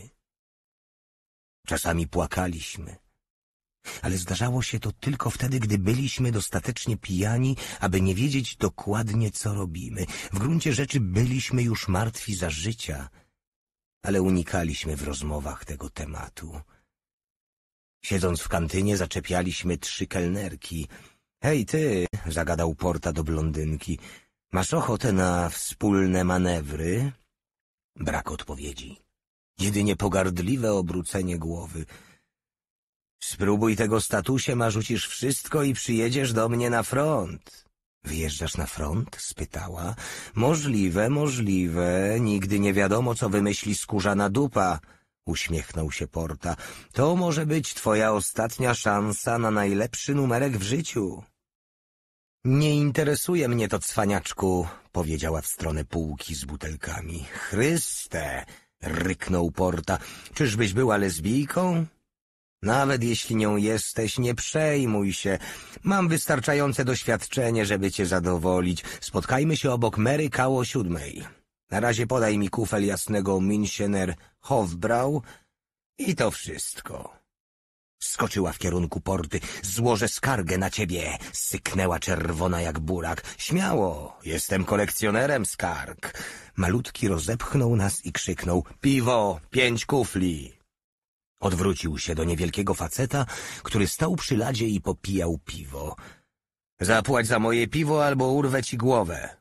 Czasami płakaliśmy ale zdarzało się to tylko wtedy, gdy byliśmy dostatecznie pijani, aby nie wiedzieć dokładnie, co robimy. W gruncie rzeczy byliśmy już martwi za życia, ale unikaliśmy w rozmowach tego tematu. Siedząc w kantynie zaczepialiśmy trzy kelnerki. Hej ty, zagadał Porta do blondynki, masz ochotę na wspólne manewry? Brak odpowiedzi. Jedynie pogardliwe obrócenie głowy – Spróbuj tego statusie, marzucisz wszystko i przyjedziesz do mnie na front. Wyjeżdżasz na front? spytała. Możliwe, możliwe. Nigdy nie wiadomo, co wymyśli skórzana dupa. Uśmiechnął się Porta. To może być twoja ostatnia szansa na najlepszy numerek w życiu. Nie interesuje mnie to, cwaniaczku, powiedziała w stronę półki z butelkami. Chryste! ryknął Porta. Czyżbyś była lesbijką? Nawet jeśli nią jesteś, nie przejmuj się. Mam wystarczające doświadczenie, żeby cię zadowolić. Spotkajmy się obok Mary Kało siódmej. Na razie podaj mi kufel jasnego Minchener Hofbrau i to wszystko. Skoczyła w kierunku porty. Złożę skargę na ciebie. Syknęła czerwona jak burak. Śmiało, jestem kolekcjonerem skarg. Malutki rozepchnął nas i krzyknął. Piwo, pięć kufli. Odwrócił się do niewielkiego faceta, który stał przy ladzie i popijał piwo. Zapłać za moje piwo albo urwę ci głowę.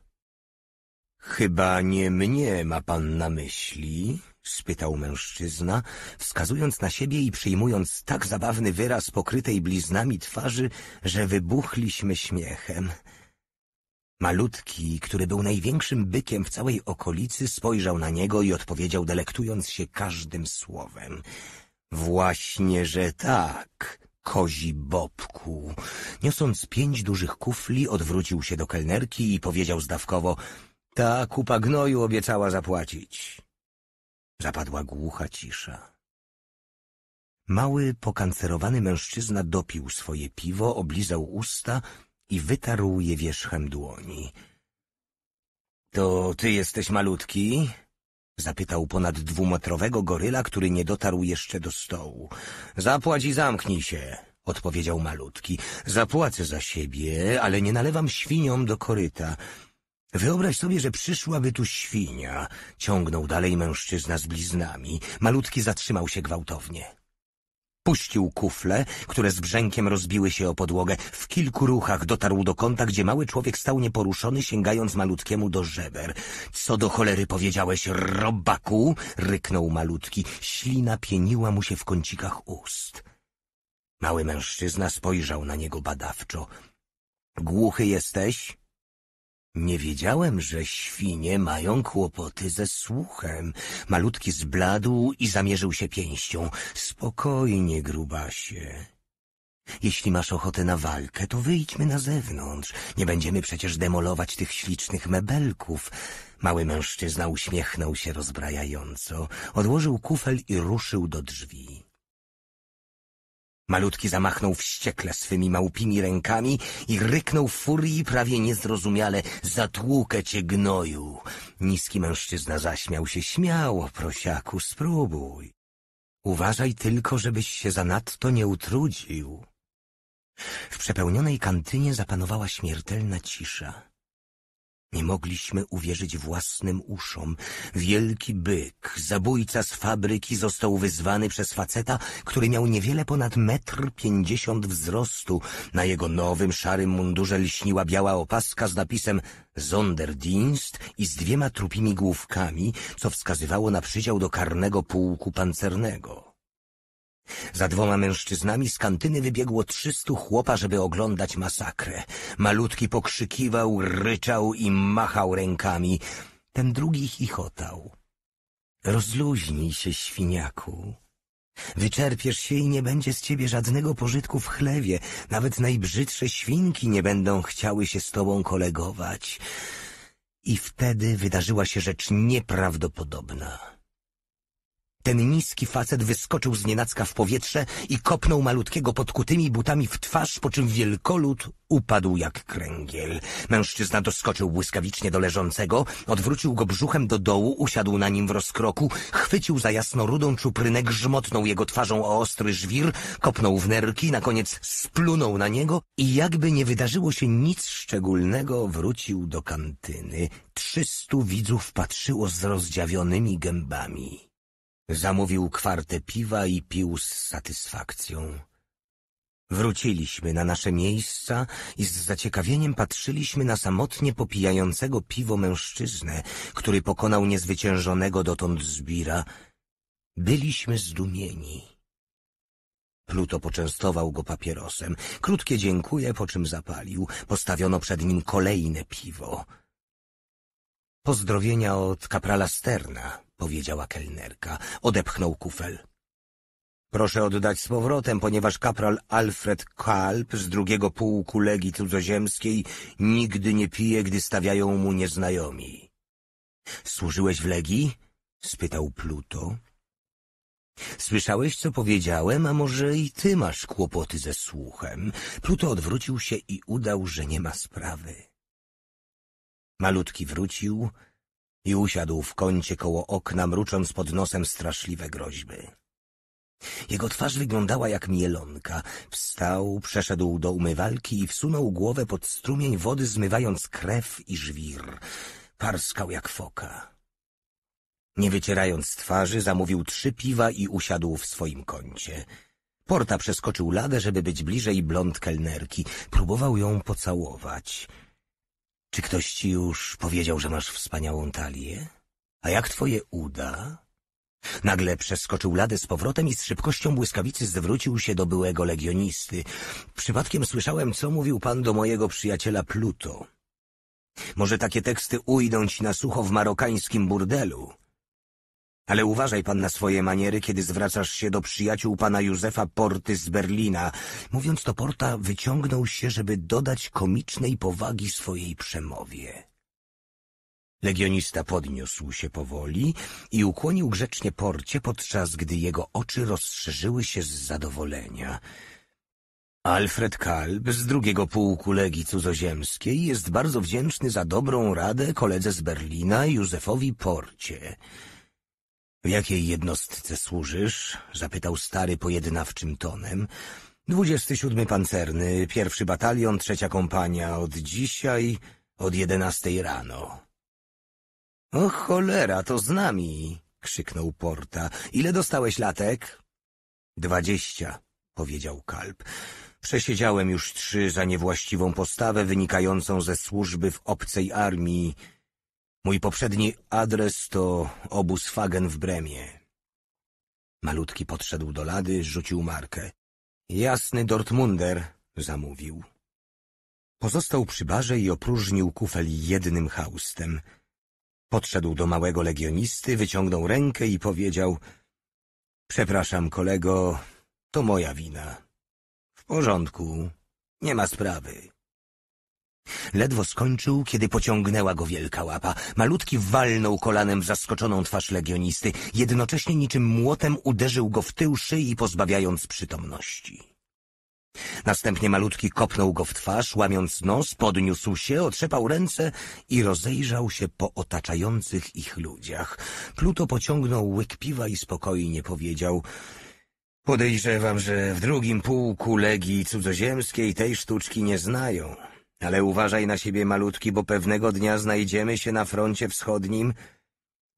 Chyba nie mnie ma pan na myśli? spytał mężczyzna, wskazując na siebie i przyjmując tak zabawny wyraz pokrytej bliznami twarzy, że wybuchliśmy śmiechem. Malutki, który był największym bykiem w całej okolicy, spojrzał na niego i odpowiedział, delektując się każdym słowem. Właśnie, że tak, kozi bobku. Niosąc pięć dużych kufli, odwrócił się do kelnerki i powiedział zdawkowo — Ta kupa gnoju obiecała zapłacić. Zapadła głucha cisza. Mały, pokancerowany mężczyzna dopił swoje piwo, oblizał usta i wytarł je wierzchem dłoni. — To ty jesteś malutki? Zapytał ponad dwumetrowego goryla, który nie dotarł jeszcze do stołu. Zapłać i zamknij się, odpowiedział malutki. Zapłacę za siebie, ale nie nalewam świniom do koryta. Wyobraź sobie, że przyszłaby tu świnia, ciągnął dalej mężczyzna z bliznami. Malutki zatrzymał się gwałtownie. Puścił kufle, które z brzękiem rozbiły się o podłogę. W kilku ruchach dotarł do kąta, gdzie mały człowiek stał nieporuszony, sięgając malutkiemu do żeber. Co do cholery powiedziałeś, robaku? ryknął malutki. Ślina pieniła mu się w kącikach ust. Mały mężczyzna spojrzał na niego badawczo. Głuchy jesteś? Nie wiedziałem, że świnie mają kłopoty ze słuchem. Malutki zbladł i zamierzył się pięścią. Spokojnie, grubasie. Jeśli masz ochotę na walkę, to wyjdźmy na zewnątrz. Nie będziemy przecież demolować tych ślicznych mebelków. Mały mężczyzna uśmiechnął się rozbrajająco, odłożył kufel i ruszył do drzwi. Malutki zamachnął wściekle swymi małpimi rękami i ryknął w furii prawie niezrozumiale — zatłukę cię gnoju! Niski mężczyzna zaśmiał się — śmiało, prosiaku, spróbuj. Uważaj tylko, żebyś się zanadto nie utrudził. W przepełnionej kantynie zapanowała śmiertelna cisza. Nie mogliśmy uwierzyć własnym uszom. Wielki byk, zabójca z fabryki, został wyzwany przez faceta, który miał niewiele ponad metr pięćdziesiąt wzrostu. Na jego nowym, szarym mundurze lśniła biała opaska z napisem Zonderdienst i z dwiema trupimi główkami, co wskazywało na przydział do karnego pułku pancernego. Za dwoma mężczyznami z kantyny wybiegło trzystu chłopa, żeby oglądać masakrę. Malutki pokrzykiwał, ryczał i machał rękami. Ten drugi chichotał. Rozluźnij się, świniaku. Wyczerpiesz się i nie będzie z ciebie żadnego pożytku w chlewie. Nawet najbrzydsze świnki nie będą chciały się z tobą kolegować. I wtedy wydarzyła się rzecz nieprawdopodobna. Ten niski facet wyskoczył z nienacka w powietrze i kopnął malutkiego podkutymi butami w twarz, po czym wielkolud upadł jak kręgiel. Mężczyzna doskoczył błyskawicznie do leżącego, odwrócił go brzuchem do dołu, usiadł na nim w rozkroku, chwycił za jasnorudą czuprynę, grzmotnął jego twarzą o ostry żwir, kopnął w nerki, na koniec splunął na niego i jakby nie wydarzyło się nic szczególnego, wrócił do kantyny. Trzystu widzów patrzyło z rozdziawionymi gębami. Zamówił kwartę piwa i pił z satysfakcją. Wróciliśmy na nasze miejsca i z zaciekawieniem patrzyliśmy na samotnie popijającego piwo mężczyznę, który pokonał niezwyciężonego dotąd zbira. Byliśmy zdumieni. Pluto poczęstował go papierosem. Krótkie dziękuję, po czym zapalił. Postawiono przed nim kolejne piwo. Pozdrowienia od kaprala Sterna, powiedziała kelnerka. Odepchnął kufel. Proszę oddać z powrotem, ponieważ kapral Alfred Kalb z drugiego pułku Legii Cudzoziemskiej nigdy nie pije, gdy stawiają mu nieznajomi. Służyłeś w Legii? spytał Pluto. Słyszałeś, co powiedziałem, a może i ty masz kłopoty ze słuchem. Pluto odwrócił się i udał, że nie ma sprawy. Malutki wrócił, i usiadł w kącie koło okna, mrucząc pod nosem straszliwe groźby. Jego twarz wyglądała jak mielonka. Wstał, przeszedł do umywalki i wsunął głowę pod strumień wody, zmywając krew i żwir. Parskał jak foka. Nie wycierając twarzy, zamówił trzy piwa i usiadł w swoim kącie. Porta przeskoczył ladę, żeby być bliżej blond kelnerki. Próbował ją pocałować. Czy ktoś ci już powiedział, że masz wspaniałą talię? A jak twoje uda? Nagle przeskoczył ladę z powrotem i z szybkością błyskawicy zwrócił się do byłego legionisty. Przypadkiem słyszałem, co mówił pan do mojego przyjaciela Pluto. Może takie teksty ujdą ci na sucho w marokańskim burdelu. Ale uważaj pan na swoje maniery, kiedy zwracasz się do przyjaciół pana Józefa Porty z Berlina. Mówiąc to, Porta wyciągnął się, żeby dodać komicznej powagi swojej przemowie. Legionista podniósł się powoli i ukłonił grzecznie Porcie, podczas gdy jego oczy rozszerzyły się z zadowolenia. Alfred Kalb z drugiego pułku Legii Cudzoziemskiej jest bardzo wdzięczny za dobrą radę koledze z Berlina Józefowi Porcie. W jakiej jednostce służysz? Zapytał stary pojednawczym tonem. Dwudziesty siódmy pancerny, pierwszy batalion, trzecia kompania. Od dzisiaj, od jedenastej rano. O cholera, to z nami! krzyknął Porta. Ile dostałeś latek? Dwadzieścia, powiedział Kalb. Przesiedziałem już trzy za niewłaściwą postawę wynikającą ze służby w obcej armii Mój poprzedni adres to obóz Fagen w Bremie. Malutki podszedł do lady, rzucił markę. Jasny Dortmunder, zamówił. Pozostał przy barze i opróżnił kufel jednym haustem. Podszedł do małego legionisty, wyciągnął rękę i powiedział Przepraszam, kolego, to moja wina. W porządku, nie ma sprawy. Ledwo skończył, kiedy pociągnęła go wielka łapa. Malutki walnął kolanem w zaskoczoną twarz legionisty, jednocześnie niczym młotem uderzył go w tył szyi, pozbawiając przytomności. Następnie malutki kopnął go w twarz, łamiąc nos, podniósł się, otrzepał ręce i rozejrzał się po otaczających ich ludziach. Pluto pociągnął łyk piwa i spokojnie powiedział — Podejrzewam, że w drugim pułku Legii Cudzoziemskiej tej sztuczki nie znają. Ale uważaj na siebie, malutki, bo pewnego dnia znajdziemy się na froncie wschodnim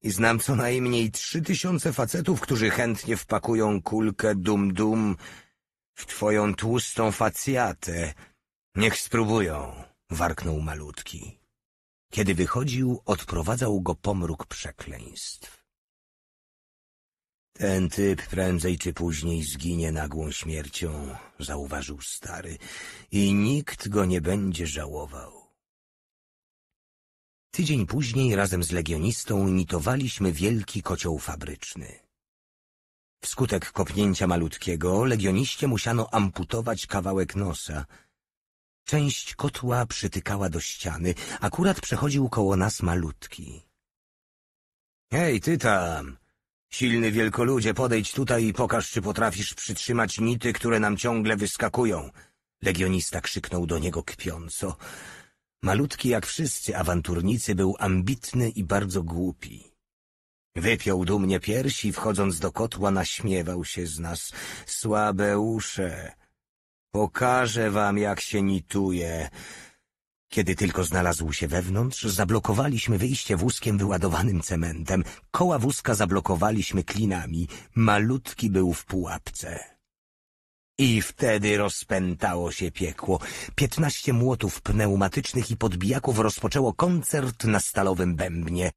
i znam co najmniej trzy tysiące facetów, którzy chętnie wpakują kulkę dum-dum w twoją tłustą facjatę. Niech spróbują, warknął malutki. Kiedy wychodził, odprowadzał go pomruk przekleństw. Ten typ prędzej czy później zginie nagłą śmiercią, zauważył stary, i nikt go nie będzie żałował. Tydzień później razem z legionistą nitowaliśmy wielki kocioł fabryczny. Wskutek kopnięcia malutkiego legioniście musiano amputować kawałek nosa. Część kotła przytykała do ściany, akurat przechodził koło nas malutki. — Hej, ty tam! Silny wielkoludzie, podejdź tutaj i pokaż, czy potrafisz przytrzymać nity, które nam ciągle wyskakują. Legionista krzyknął do niego kpiąco. Malutki jak wszyscy awanturnicy był ambitny i bardzo głupi. Wypiął dumnie piersi i wchodząc do kotła naśmiewał się z nas. Słabe Pokażę wam, jak się nituje. Kiedy tylko znalazł się wewnątrz, zablokowaliśmy wyjście wózkiem wyładowanym cementem. Koła wózka zablokowaliśmy klinami. Malutki był w pułapce. I wtedy rozpętało się piekło. Piętnaście młotów pneumatycznych i podbijaków rozpoczęło koncert na stalowym bębnie.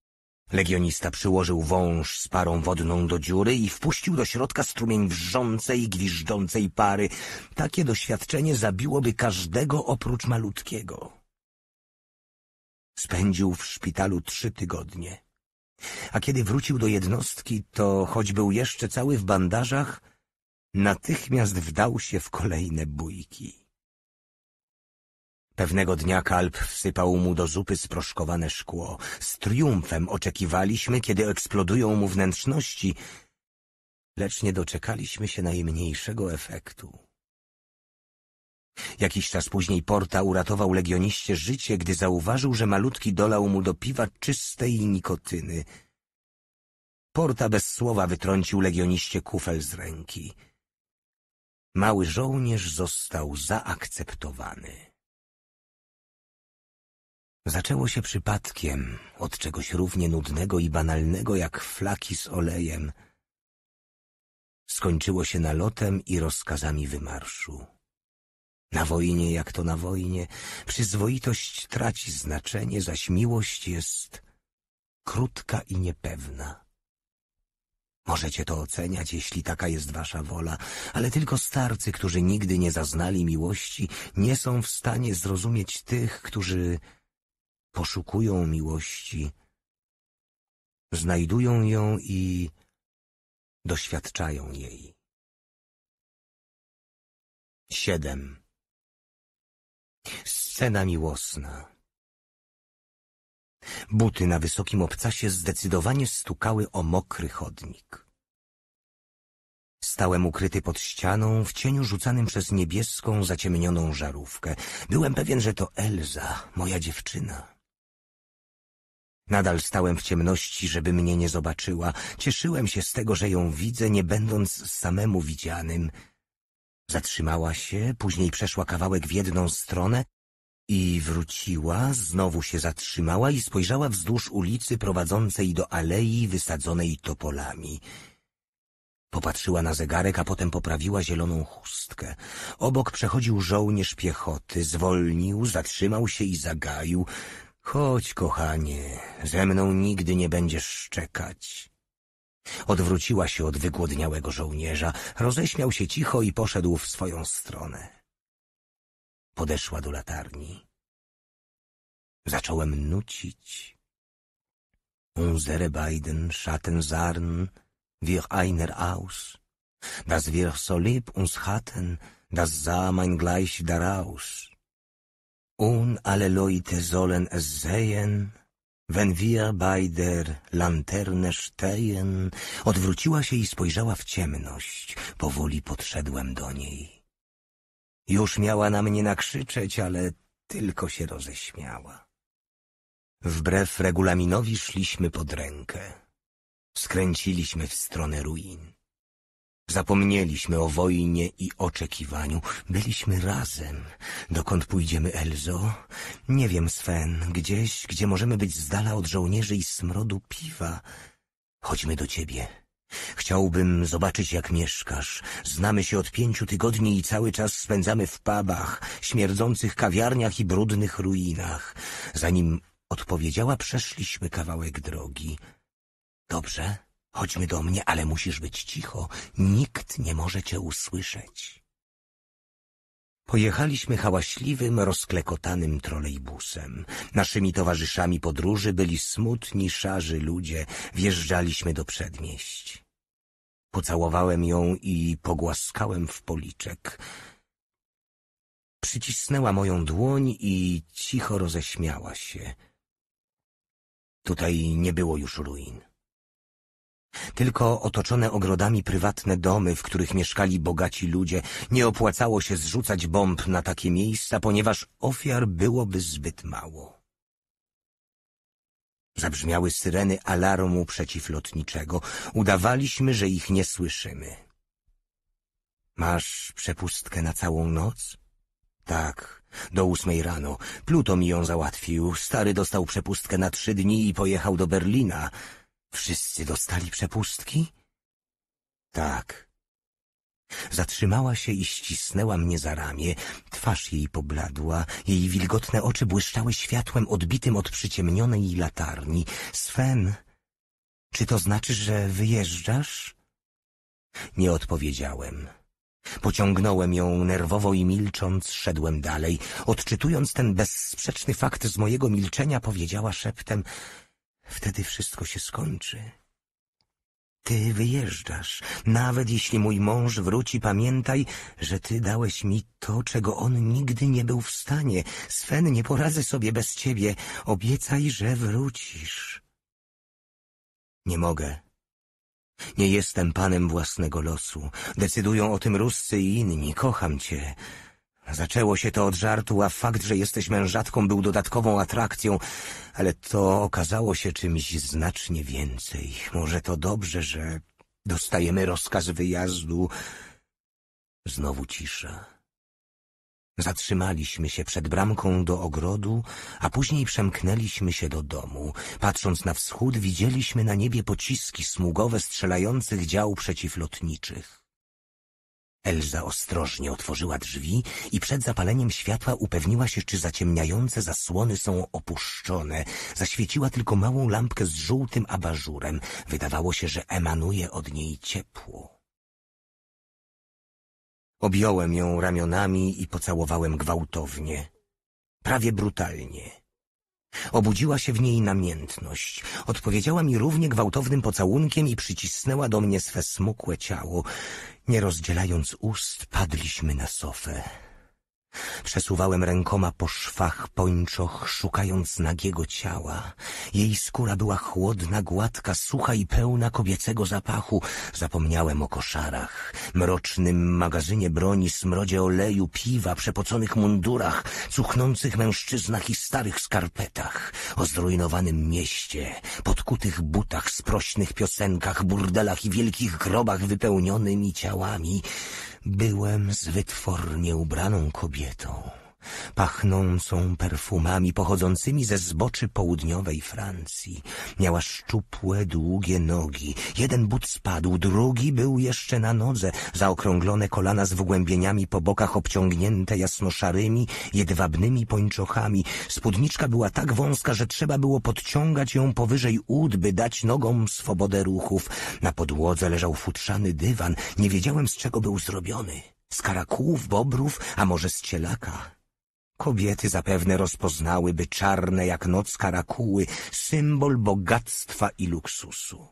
Legionista przyłożył wąż z parą wodną do dziury i wpuścił do środka strumień wrzącej, gwiżdżącej pary. Takie doświadczenie zabiłoby każdego oprócz malutkiego. Spędził w szpitalu trzy tygodnie. A kiedy wrócił do jednostki, to choć był jeszcze cały w bandażach, natychmiast wdał się w kolejne bójki. Pewnego dnia kalb wsypał mu do zupy sproszkowane szkło. Z triumfem oczekiwaliśmy, kiedy eksplodują mu wnętrzności, lecz nie doczekaliśmy się najmniejszego efektu. Jakiś czas później Porta uratował legioniście życie, gdy zauważył, że malutki dolał mu do piwa czystej nikotyny. Porta bez słowa wytrącił legioniście kufel z ręki. Mały żołnierz został zaakceptowany. Zaczęło się przypadkiem, od czegoś równie nudnego i banalnego jak flaki z olejem. Skończyło się nalotem i rozkazami wymarszu. Na wojnie, jak to na wojnie, przyzwoitość traci znaczenie, zaś miłość jest krótka i niepewna. Możecie to oceniać, jeśli taka jest wasza wola, ale tylko starcy, którzy nigdy nie zaznali miłości, nie są w stanie zrozumieć tych, którzy poszukują miłości, znajdują ją i doświadczają jej. Siedem. Scena miłosna. Buty na wysokim obcasie zdecydowanie stukały o mokry chodnik. Stałem ukryty pod ścianą, w cieniu rzucanym przez niebieską, zaciemnioną żarówkę. Byłem pewien, że to Elza, moja dziewczyna. Nadal stałem w ciemności, żeby mnie nie zobaczyła. Cieszyłem się z tego, że ją widzę, nie będąc samemu widzianym. Zatrzymała się, później przeszła kawałek w jedną stronę i wróciła, znowu się zatrzymała i spojrzała wzdłuż ulicy prowadzącej do alei wysadzonej topolami. Popatrzyła na zegarek, a potem poprawiła zieloną chustkę. Obok przechodził żołnierz piechoty, zwolnił, zatrzymał się i zagaił. Chodź, kochanie, ze mną nigdy nie będziesz szczekać. Odwróciła się od wygłodniałego żołnierza, roześmiał się cicho i poszedł w swoją stronę. Podeszła do latarni. Zacząłem nucić. Unsere beiden Schatten sahen wir einer aus, dass wir so lieb uns hatten, das sah mein gleich daraus. Un alle Leute sollen es sehen, Wenn wir bei der Lanterne stehen, odwróciła się i spojrzała w ciemność. Powoli podszedłem do niej. Już miała na mnie nakrzyczeć, ale tylko się roześmiała. Wbrew regulaminowi szliśmy pod rękę. Skręciliśmy w stronę ruin. Zapomnieliśmy o wojnie i oczekiwaniu. Byliśmy razem. Dokąd pójdziemy, Elzo? Nie wiem, Sven. Gdzieś, gdzie możemy być z dala od żołnierzy i smrodu piwa. Chodźmy do ciebie. Chciałbym zobaczyć, jak mieszkasz. Znamy się od pięciu tygodni i cały czas spędzamy w pubach, śmierdzących kawiarniach i brudnych ruinach. Zanim odpowiedziała, przeszliśmy kawałek drogi. Dobrze? Chodźmy do mnie, ale musisz być cicho. Nikt nie może cię usłyszeć. Pojechaliśmy hałaśliwym, rozklekotanym trolejbusem. Naszymi towarzyszami podróży byli smutni, szarzy ludzie. Wjeżdżaliśmy do przedmieść. Pocałowałem ją i pogłaskałem w policzek. Przycisnęła moją dłoń i cicho roześmiała się. Tutaj nie było już ruin. Tylko otoczone ogrodami prywatne domy, w których mieszkali bogaci ludzie, nie opłacało się zrzucać bomb na takie miejsca, ponieważ ofiar byłoby zbyt mało. Zabrzmiały syreny alarmu przeciwlotniczego. Udawaliśmy, że ich nie słyszymy. Masz przepustkę na całą noc? Tak, do ósmej rano. Pluto mi ją załatwił. Stary dostał przepustkę na trzy dni i pojechał do Berlina. Wszyscy dostali przepustki? Tak. Zatrzymała się i ścisnęła mnie za ramię. Twarz jej pobladła, jej wilgotne oczy błyszczały światłem odbitym od przyciemnionej latarni. Sven, czy to znaczy, że wyjeżdżasz? Nie odpowiedziałem. Pociągnąłem ją nerwowo i milcząc szedłem dalej. Odczytując ten bezsprzeczny fakt z mojego milczenia, powiedziała szeptem Wtedy wszystko się skończy. Ty wyjeżdżasz. Nawet jeśli mój mąż wróci, pamiętaj, że ty dałeś mi to, czego on nigdy nie był w stanie. Sven, nie poradzę sobie bez ciebie. Obiecaj, że wrócisz. Nie mogę. Nie jestem panem własnego losu. Decydują o tym Ruscy i inni. Kocham cię. Zaczęło się to od żartu, a fakt, że jesteś mężatką był dodatkową atrakcją, ale to okazało się czymś znacznie więcej. Może to dobrze, że dostajemy rozkaz wyjazdu. Znowu cisza. Zatrzymaliśmy się przed bramką do ogrodu, a później przemknęliśmy się do domu. Patrząc na wschód, widzieliśmy na niebie pociski smugowe strzelających dział przeciwlotniczych. Elża ostrożnie otworzyła drzwi i przed zapaleniem światła upewniła się, czy zaciemniające zasłony są opuszczone. Zaświeciła tylko małą lampkę z żółtym abażurem. Wydawało się, że emanuje od niej ciepło. Objąłem ją ramionami i pocałowałem gwałtownie, prawie brutalnie. Obudziła się w niej namiętność. Odpowiedziała mi równie gwałtownym pocałunkiem i przycisnęła do mnie swe smukłe ciało. Nie rozdzielając ust, padliśmy na sofę. Przesuwałem rękoma po szwach pończoch, szukając nagiego ciała. Jej skóra była chłodna, gładka, sucha i pełna kobiecego zapachu. Zapomniałem o koszarach, mrocznym magazynie broni, smrodzie oleju, piwa, przepoconych mundurach, cuchnących mężczyznach i starych skarpetach, o zrujnowanym mieście, podkutych butach, sprośnych piosenkach, burdelach i wielkich grobach wypełnionymi ciałami byłem z wytwornie ubraną kobietą. Pachnącą perfumami pochodzącymi ze zboczy południowej Francji. Miała szczupłe, długie nogi. Jeden but spadł, drugi był jeszcze na nodze. Zaokrąglone kolana z wgłębieniami po bokach obciągnięte jasnoszarymi, jedwabnymi pończochami. Spódniczka była tak wąska, że trzeba było podciągać ją powyżej ud, by dać nogom swobodę ruchów. Na podłodze leżał futrzany dywan. Nie wiedziałem, z czego był zrobiony. Z karakułów, bobrów, a może z cielaka. Kobiety zapewne rozpoznałyby czarne jak noc karakuły symbol bogactwa i luksusu.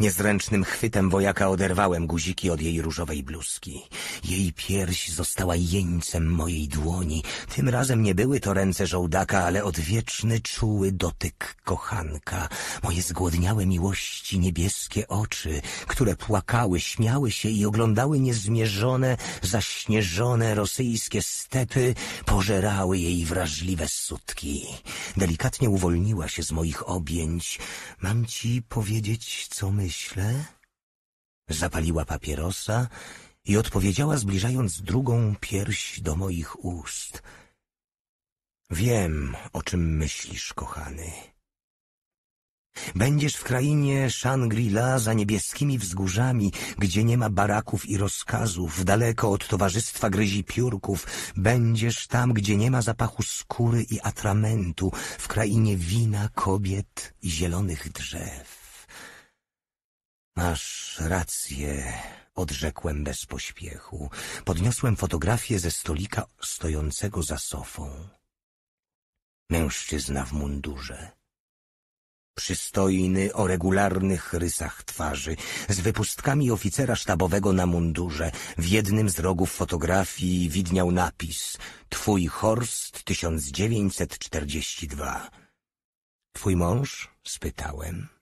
Niezręcznym chwytem wojaka oderwałem guziki od jej różowej bluzki. Jej pierś została jeńcem mojej dłoni. Tym razem nie były to ręce żołdaka, ale odwieczny, czuły dotyk kochanka. Moje zgłodniałe miłości niebieskie oczy, które płakały, śmiały się i oglądały niezmierzone, zaśnieżone rosyjskie stepy, pożerały jej wrażliwe sutki. Delikatnie uwolniła się z moich objęć. Mam ci powiedzieć co myślę? Zapaliła papierosa i odpowiedziała, zbliżając drugą pierś do moich ust. Wiem, o czym myślisz, kochany. Będziesz w krainie Shangri-La za niebieskimi wzgórzami, gdzie nie ma baraków i rozkazów, daleko od towarzystwa gryzi piórków. Będziesz tam, gdzie nie ma zapachu skóry i atramentu, w krainie wina, kobiet i zielonych drzew. Masz rację, odrzekłem bez pośpiechu. Podniosłem fotografię ze stolika stojącego za sofą. Mężczyzna w mundurze. Przystojny, o regularnych rysach twarzy, z wypustkami oficera sztabowego na mundurze. W jednym z rogów fotografii widniał napis Twój Horst 1942. Twój mąż? spytałem.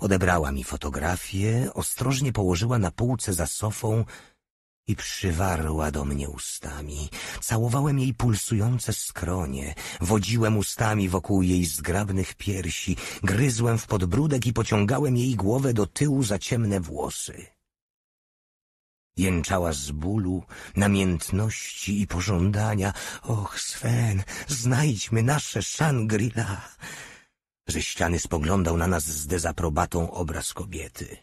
Odebrała mi fotografię, ostrożnie położyła na półce za sofą i przywarła do mnie ustami. Całowałem jej pulsujące skronie, wodziłem ustami wokół jej zgrabnych piersi, gryzłem w podbródek i pociągałem jej głowę do tyłu za ciemne włosy. Jęczała z bólu, namiętności i pożądania. Och, Sven, znajdźmy nasze Shangri-La! Ze ściany spoglądał na nas z dezaprobatą obraz kobiety.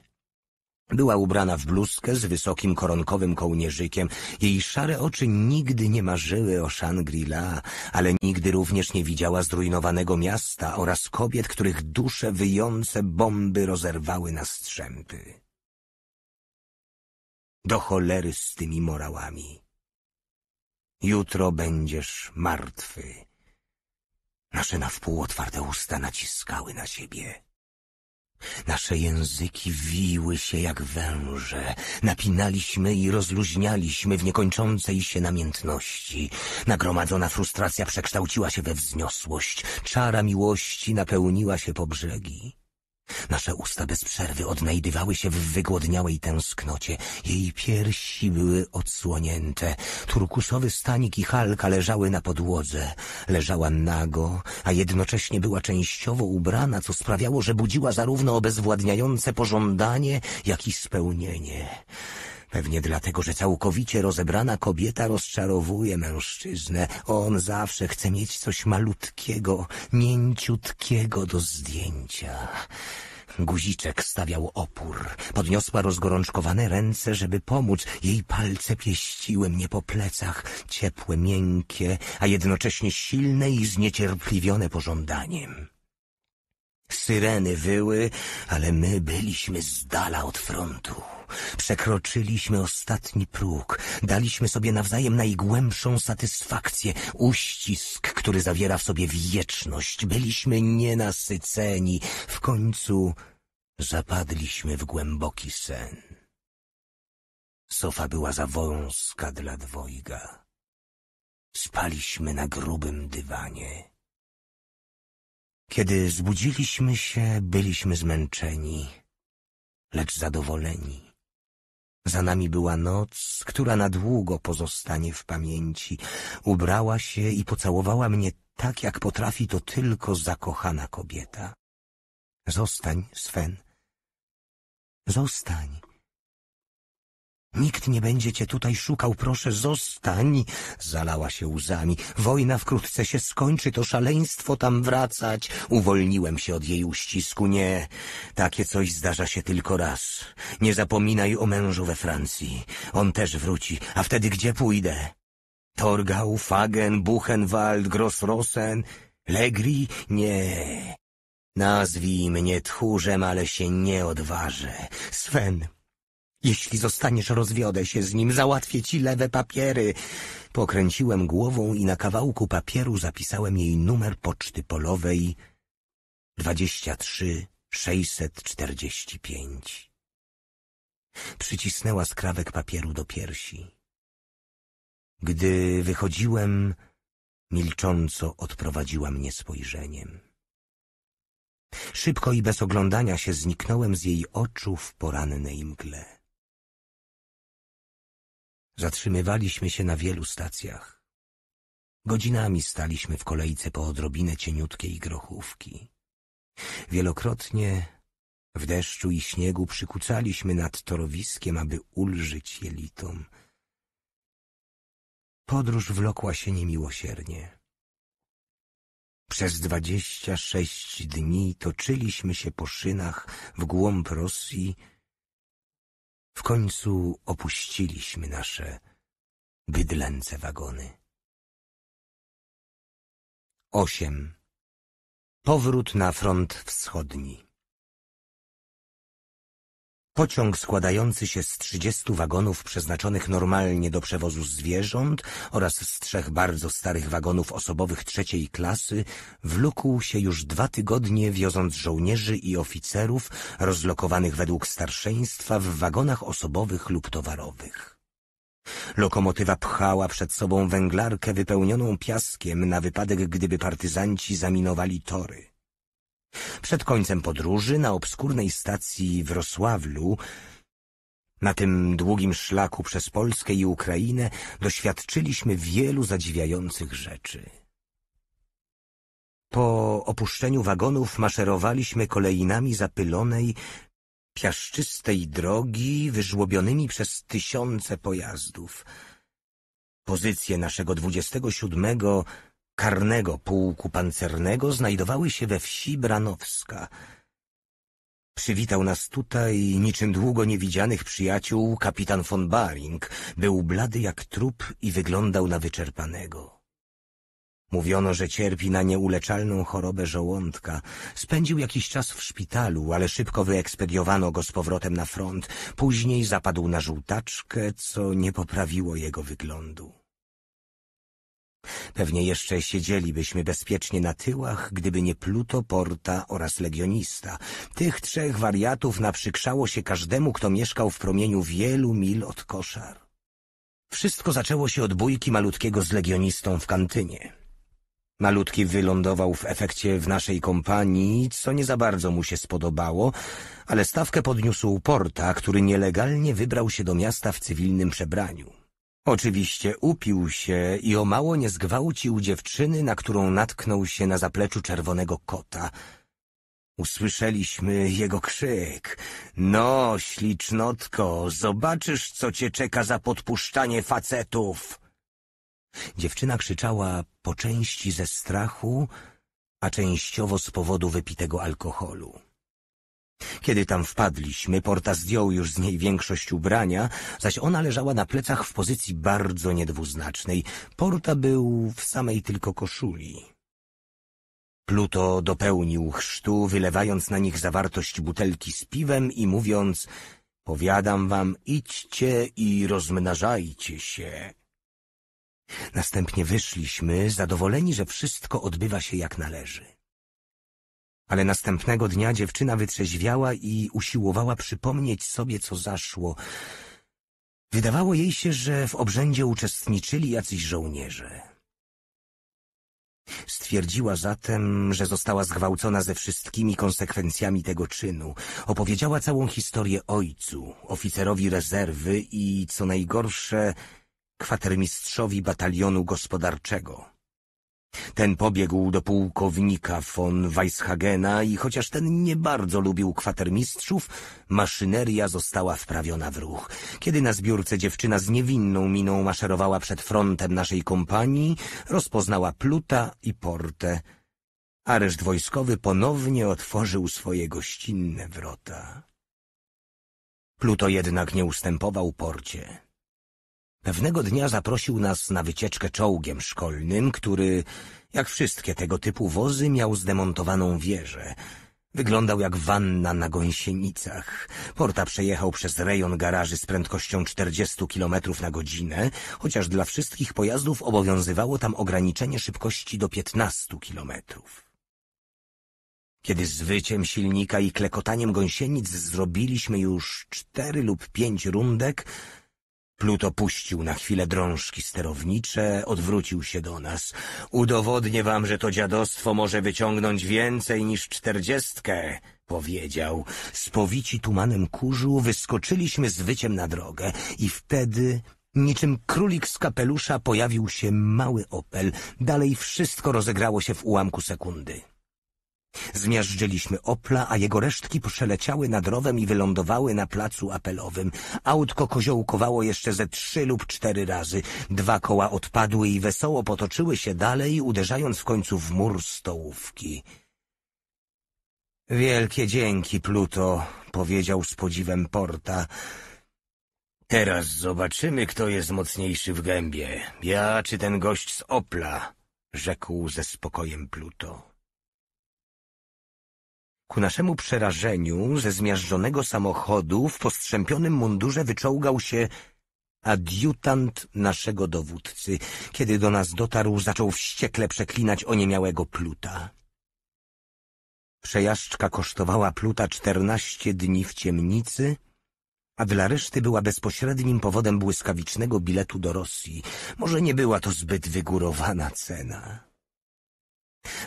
Była ubrana w bluzkę z wysokim koronkowym kołnierzykiem. Jej szare oczy nigdy nie marzyły o Shangri-La, ale nigdy również nie widziała zrujnowanego miasta oraz kobiet, których dusze wyjące bomby rozerwały na strzępy. Do cholery z tymi morałami. Jutro będziesz martwy Nasze na wpół otwarte usta naciskały na siebie. Nasze języki wiły się jak węże. Napinaliśmy i rozluźnialiśmy w niekończącej się namiętności. Nagromadzona frustracja przekształciła się we wzniosłość. Czara miłości napełniła się po brzegi. Nasze usta bez przerwy odnajdywały się w wygłodniałej tęsknocie. Jej piersi były odsłonięte. Turkusowy stanik i halka leżały na podłodze. Leżała nago, a jednocześnie była częściowo ubrana, co sprawiało, że budziła zarówno obezwładniające pożądanie, jak i spełnienie. Pewnie dlatego, że całkowicie rozebrana kobieta rozczarowuje mężczyznę. On zawsze chce mieć coś malutkiego, mięciutkiego do zdjęcia. Guziczek stawiał opór. Podniosła rozgorączkowane ręce, żeby pomóc. Jej palce pieściły mnie po plecach, ciepłe, miękkie, a jednocześnie silne i zniecierpliwione pożądaniem. Syreny wyły, ale my byliśmy z dala od frontu. Przekroczyliśmy ostatni próg. Daliśmy sobie nawzajem najgłębszą satysfakcję, uścisk, który zawiera w sobie wieczność. Byliśmy nienasyceni. W końcu zapadliśmy w głęboki sen. Sofa była za wąska dla dwojga. Spaliśmy na grubym dywanie. Kiedy zbudziliśmy się, byliśmy zmęczeni, lecz zadowoleni. Za nami była noc, która na długo pozostanie w pamięci. Ubrała się i pocałowała mnie tak, jak potrafi to tylko zakochana kobieta. Zostań, Sven. Zostań. Nikt nie będzie cię tutaj szukał, proszę, zostań! Zalała się łzami. Wojna wkrótce się skończy, to szaleństwo tam wracać. Uwolniłem się od jej uścisku. Nie, takie coś zdarza się tylko raz. Nie zapominaj o mężu we Francji. On też wróci, a wtedy gdzie pójdę? Torgau, Fagen, Buchenwald, Grossrosen, Legri? Nie. Nazwij mnie tchórzem, ale się nie odważę. Sven, jeśli zostaniesz, rozwiodę się z nim, załatwię ci lewe papiery. Pokręciłem głową i na kawałku papieru zapisałem jej numer poczty polowej 23 645. Przycisnęła skrawek papieru do piersi. Gdy wychodziłem, milcząco odprowadziła mnie spojrzeniem. Szybko i bez oglądania się zniknąłem z jej oczu w porannej mgle. Zatrzymywaliśmy się na wielu stacjach. Godzinami staliśmy w kolejce po odrobinę cieniutkiej grochówki. Wielokrotnie w deszczu i śniegu przykucaliśmy nad torowiskiem, aby ulżyć jelitom. Podróż wlokła się niemiłosiernie. Przez dwadzieścia sześć dni toczyliśmy się po szynach w głąb Rosji, w końcu opuściliśmy nasze bydlęce wagony. Osiem. Powrót na front wschodni. Pociąg składający się z trzydziestu wagonów przeznaczonych normalnie do przewozu zwierząt oraz z trzech bardzo starych wagonów osobowych trzeciej klasy wlókł się już dwa tygodnie wioząc żołnierzy i oficerów rozlokowanych według starszeństwa w wagonach osobowych lub towarowych. Lokomotywa pchała przed sobą węglarkę wypełnioną piaskiem na wypadek, gdyby partyzanci zaminowali tory. Przed końcem podróży na obskurnej stacji w Rosławlu, na tym długim szlaku przez Polskę i Ukrainę, doświadczyliśmy wielu zadziwiających rzeczy. Po opuszczeniu wagonów maszerowaliśmy kolejnami zapylonej, piaszczystej drogi wyżłobionymi przez tysiące pojazdów. Pozycje naszego dwudziestego siódmego karnego pułku pancernego znajdowały się we wsi Branowska. Przywitał nas tutaj niczym długo niewidzianych przyjaciół kapitan von Baring. Był blady jak trup i wyglądał na wyczerpanego. Mówiono, że cierpi na nieuleczalną chorobę żołądka. Spędził jakiś czas w szpitalu, ale szybko wyekspediowano go z powrotem na front. Później zapadł na żółtaczkę, co nie poprawiło jego wyglądu. Pewnie jeszcze siedzielibyśmy bezpiecznie na tyłach, gdyby nie Pluto, Porta oraz Legionista. Tych trzech wariatów naprzykrzało się każdemu, kto mieszkał w promieniu wielu mil od koszar. Wszystko zaczęło się od bójki malutkiego z Legionistą w kantynie. Malutki wylądował w efekcie w naszej kompanii, co nie za bardzo mu się spodobało, ale stawkę podniósł Porta, który nielegalnie wybrał się do miasta w cywilnym przebraniu. Oczywiście upił się i o mało nie zgwałcił dziewczyny, na którą natknął się na zapleczu czerwonego kota. Usłyszeliśmy jego krzyk. No, ślicznotko, zobaczysz, co cię czeka za podpuszczanie facetów. Dziewczyna krzyczała po części ze strachu, a częściowo z powodu wypitego alkoholu. Kiedy tam wpadliśmy, Porta zdjął już z niej większość ubrania, zaś ona leżała na plecach w pozycji bardzo niedwuznacznej. Porta był w samej tylko koszuli. Pluto dopełnił chrztu, wylewając na nich zawartość butelki z piwem i mówiąc — Powiadam wam, idźcie i rozmnażajcie się. Następnie wyszliśmy, zadowoleni, że wszystko odbywa się jak należy. Ale następnego dnia dziewczyna wytrzeźwiała i usiłowała przypomnieć sobie, co zaszło. Wydawało jej się, że w obrzędzie uczestniczyli jacyś żołnierze. Stwierdziła zatem, że została zgwałcona ze wszystkimi konsekwencjami tego czynu. Opowiedziała całą historię ojcu, oficerowi rezerwy i, co najgorsze, kwatermistrzowi batalionu gospodarczego. Ten pobiegł do pułkownika von Weisshagena i chociaż ten nie bardzo lubił kwatermistrzów, maszyneria została wprawiona w ruch. Kiedy na zbiórce dziewczyna z niewinną miną maszerowała przed frontem naszej kompanii, rozpoznała Pluta i Portę. Areszt wojskowy ponownie otworzył swoje gościnne wrota. Pluto jednak nie ustępował Porcie. Pewnego dnia zaprosił nas na wycieczkę czołgiem szkolnym, który, jak wszystkie tego typu wozy, miał zdemontowaną wieżę. Wyglądał jak wanna na gąsienicach. Porta przejechał przez rejon garaży z prędkością 40 km na godzinę, chociaż dla wszystkich pojazdów obowiązywało tam ograniczenie szybkości do 15 km. Kiedy z wyciem silnika i klekotaniem gąsienic zrobiliśmy już cztery lub pięć rundek, Pluto opuścił na chwilę drążki sterownicze, odwrócił się do nas. Udowodnię wam, że to dziadostwo może wyciągnąć więcej niż czterdziestkę, powiedział. Spowici tumanem kurzu wyskoczyliśmy z wyciem na drogę i wtedy... Niczym królik z kapelusza pojawił się mały opel. Dalej wszystko rozegrało się w ułamku sekundy. Zmiażdżyliśmy Opla, a jego resztki przeleciały nad rowem i wylądowały na placu apelowym. Autko koziołkowało jeszcze ze trzy lub cztery razy. Dwa koła odpadły i wesoło potoczyły się dalej, uderzając w końcu w mur stołówki. Wielkie dzięki, Pluto, powiedział z podziwem Porta. Teraz zobaczymy, kto jest mocniejszy w gębie. Ja czy ten gość z Opla, rzekł ze spokojem Pluto. Ku naszemu przerażeniu ze zmiażdżonego samochodu w postrzępionym mundurze wyczołgał się adiutant naszego dowódcy. Kiedy do nas dotarł, zaczął wściekle przeklinać oniemiałego pluta. Przejażdżka kosztowała pluta czternaście dni w ciemnicy, a dla reszty była bezpośrednim powodem błyskawicznego biletu do Rosji. Może nie była to zbyt wygórowana cena.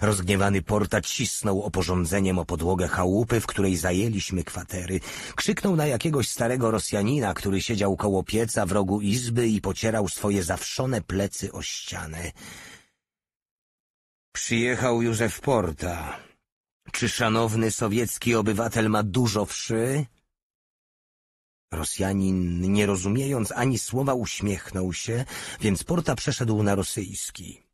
Rozgniewany porta cisnął oporządzeniem o podłogę chałupy, w której zajęliśmy kwatery. Krzyknął na jakiegoś starego Rosjanina, który siedział koło pieca w rogu izby i pocierał swoje zawszone plecy o ścianę. Przyjechał Józef Porta. Czy szanowny sowiecki obywatel ma dużo wszy? Rosjanin, nie rozumiejąc ani słowa, uśmiechnął się, więc Porta przeszedł na rosyjski.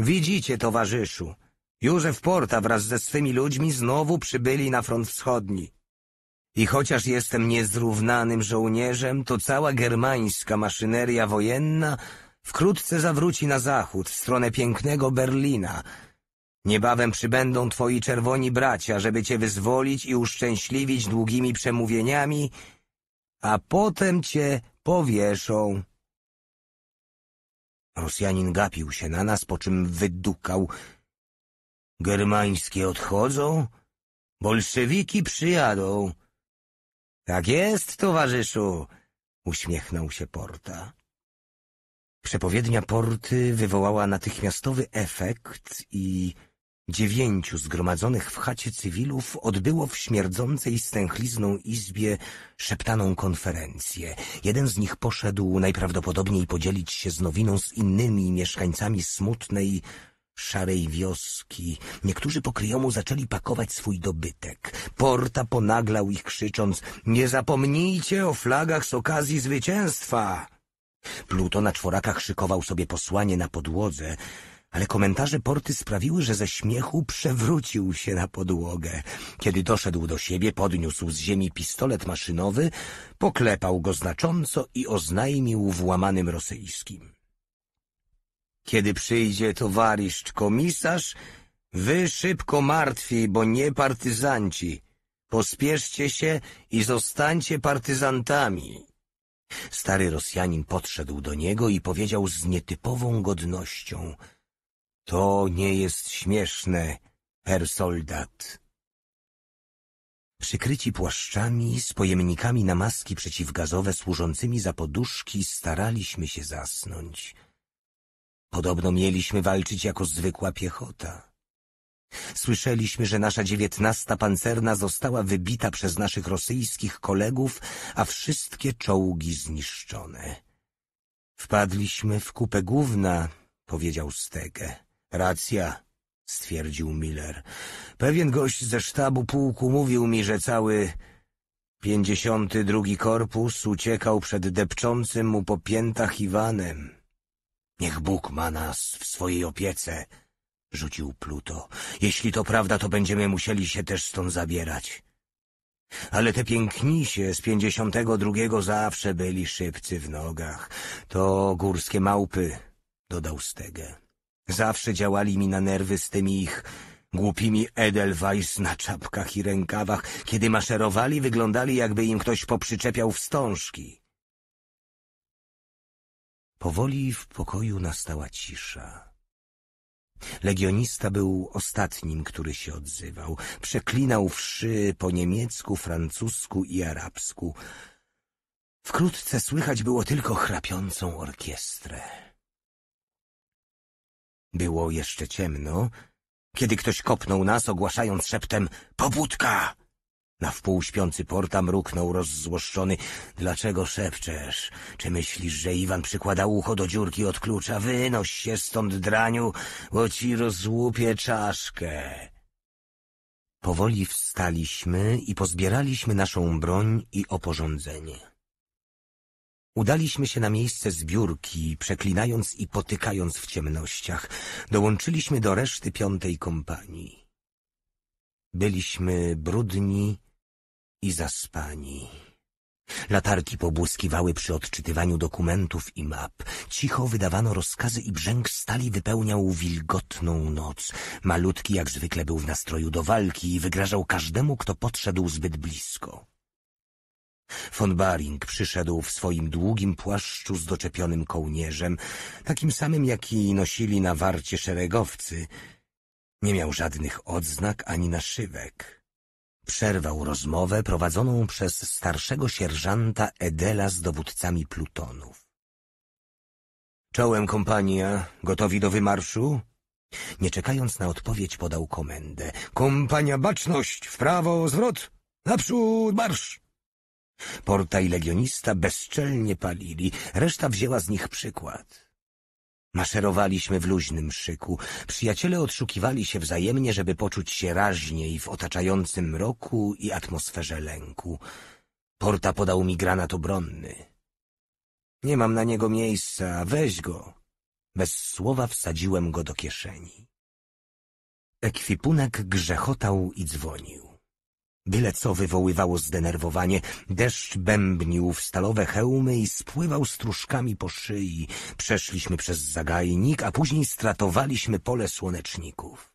Widzicie, towarzyszu, Józef Porta wraz ze swymi ludźmi znowu przybyli na front wschodni. I chociaż jestem niezrównanym żołnierzem, to cała germańska maszyneria wojenna wkrótce zawróci na zachód, w stronę pięknego Berlina. Niebawem przybędą twoi czerwoni bracia, żeby cię wyzwolić i uszczęśliwić długimi przemówieniami, a potem cię powieszą. Rosjanin gapił się na nas, po czym wydukał. Germańskie odchodzą, bolszewiki przyjadą. Tak jest, towarzyszu, uśmiechnął się Porta. Przepowiednia Porty wywołała natychmiastowy efekt i Dziewięciu zgromadzonych w chacie cywilów odbyło w śmierdzącej stęchlizną izbie szeptaną konferencję. Jeden z nich poszedł najprawdopodobniej podzielić się z nowiną z innymi mieszkańcami smutnej, szarej wioski. Niektórzy po kryjomu zaczęli pakować swój dobytek. Porta ponaglał ich krzycząc — Nie zapomnijcie o flagach z okazji zwycięstwa! Pluto na czworakach szykował sobie posłanie na podłodze — ale komentarze porty sprawiły, że ze śmiechu przewrócił się na podłogę. Kiedy doszedł do siebie, podniósł z ziemi pistolet maszynowy, poklepał go znacząco i oznajmił włamanym rosyjskim. Kiedy przyjdzie towarzysz komisarz, wy szybko martwi, bo nie partyzanci. Pospieszcie się i zostańcie partyzantami. Stary Rosjanin podszedł do niego i powiedział z nietypową godnością – to nie jest śmieszne, herr soldat. Przykryci płaszczami z pojemnikami na maski przeciwgazowe służącymi za poduszki staraliśmy się zasnąć. Podobno mieliśmy walczyć jako zwykła piechota. Słyszeliśmy, że nasza dziewiętnasta pancerna została wybita przez naszych rosyjskich kolegów, a wszystkie czołgi zniszczone. Wpadliśmy w kupę główna, powiedział Stege. Racja, stwierdził Miller. Pewien gość ze sztabu pułku mówił mi, że cały pięćdziesiąty drugi korpus uciekał przed depczącym mu po piętach Iwanem. Niech Bóg ma nas w swojej opiece, rzucił Pluto. Jeśli to prawda, to będziemy musieli się też stąd zabierać. Ale te pięknisie z pięćdziesiątego drugiego zawsze byli szybcy w nogach. To górskie małpy, dodał Stege. Zawsze działali mi na nerwy z tymi ich głupimi Edelweiss na czapkach i rękawach. Kiedy maszerowali, wyglądali jakby im ktoś poprzyczepiał wstążki. Powoli w pokoju nastała cisza. Legionista był ostatnim, który się odzywał. Przeklinał wszy po niemiecku, francusku i arabsku. Wkrótce słychać było tylko chrapiącą orkiestrę. Było jeszcze ciemno, kiedy ktoś kopnął nas, ogłaszając szeptem — Pobudka! Na wpół śpiący porta mruknął rozzłoszczony — Dlaczego szepczesz? Czy myślisz, że Iwan przykładał ucho do dziurki od klucza? Wynoś się stąd, draniu, bo ci rozłupie czaszkę! Powoli wstaliśmy i pozbieraliśmy naszą broń i oporządzenie. Udaliśmy się na miejsce zbiórki, przeklinając i potykając w ciemnościach. Dołączyliśmy do reszty piątej kompanii. Byliśmy brudni i zaspani. Latarki pobłyskiwały przy odczytywaniu dokumentów i map. Cicho wydawano rozkazy i brzęk stali wypełniał wilgotną noc. Malutki jak zwykle był w nastroju do walki i wygrażał każdemu, kto podszedł zbyt blisko. Von Baring przyszedł w swoim długim płaszczu z doczepionym kołnierzem, takim samym, jaki nosili na warcie szeregowcy. Nie miał żadnych odznak ani naszywek. Przerwał rozmowę prowadzoną przez starszego sierżanta Edela z dowódcami plutonów. Czołem kompania, gotowi do wymarszu? Nie czekając na odpowiedź podał komendę. Kompania baczność, w prawo zwrot, naprzód marsz! Porta i legionista bezczelnie palili, reszta wzięła z nich przykład. Maszerowaliśmy w luźnym szyku. Przyjaciele odszukiwali się wzajemnie, żeby poczuć się raźniej w otaczającym mroku i atmosferze lęku. Porta podał mi granat obronny. Nie mam na niego miejsca, weź go. Bez słowa wsadziłem go do kieszeni. Ekwipunek grzechotał i dzwonił. Byle co wywoływało zdenerwowanie. Deszcz bębnił w stalowe hełmy i spływał strużkami po szyi. Przeszliśmy przez zagajnik, a później stratowaliśmy pole słoneczników.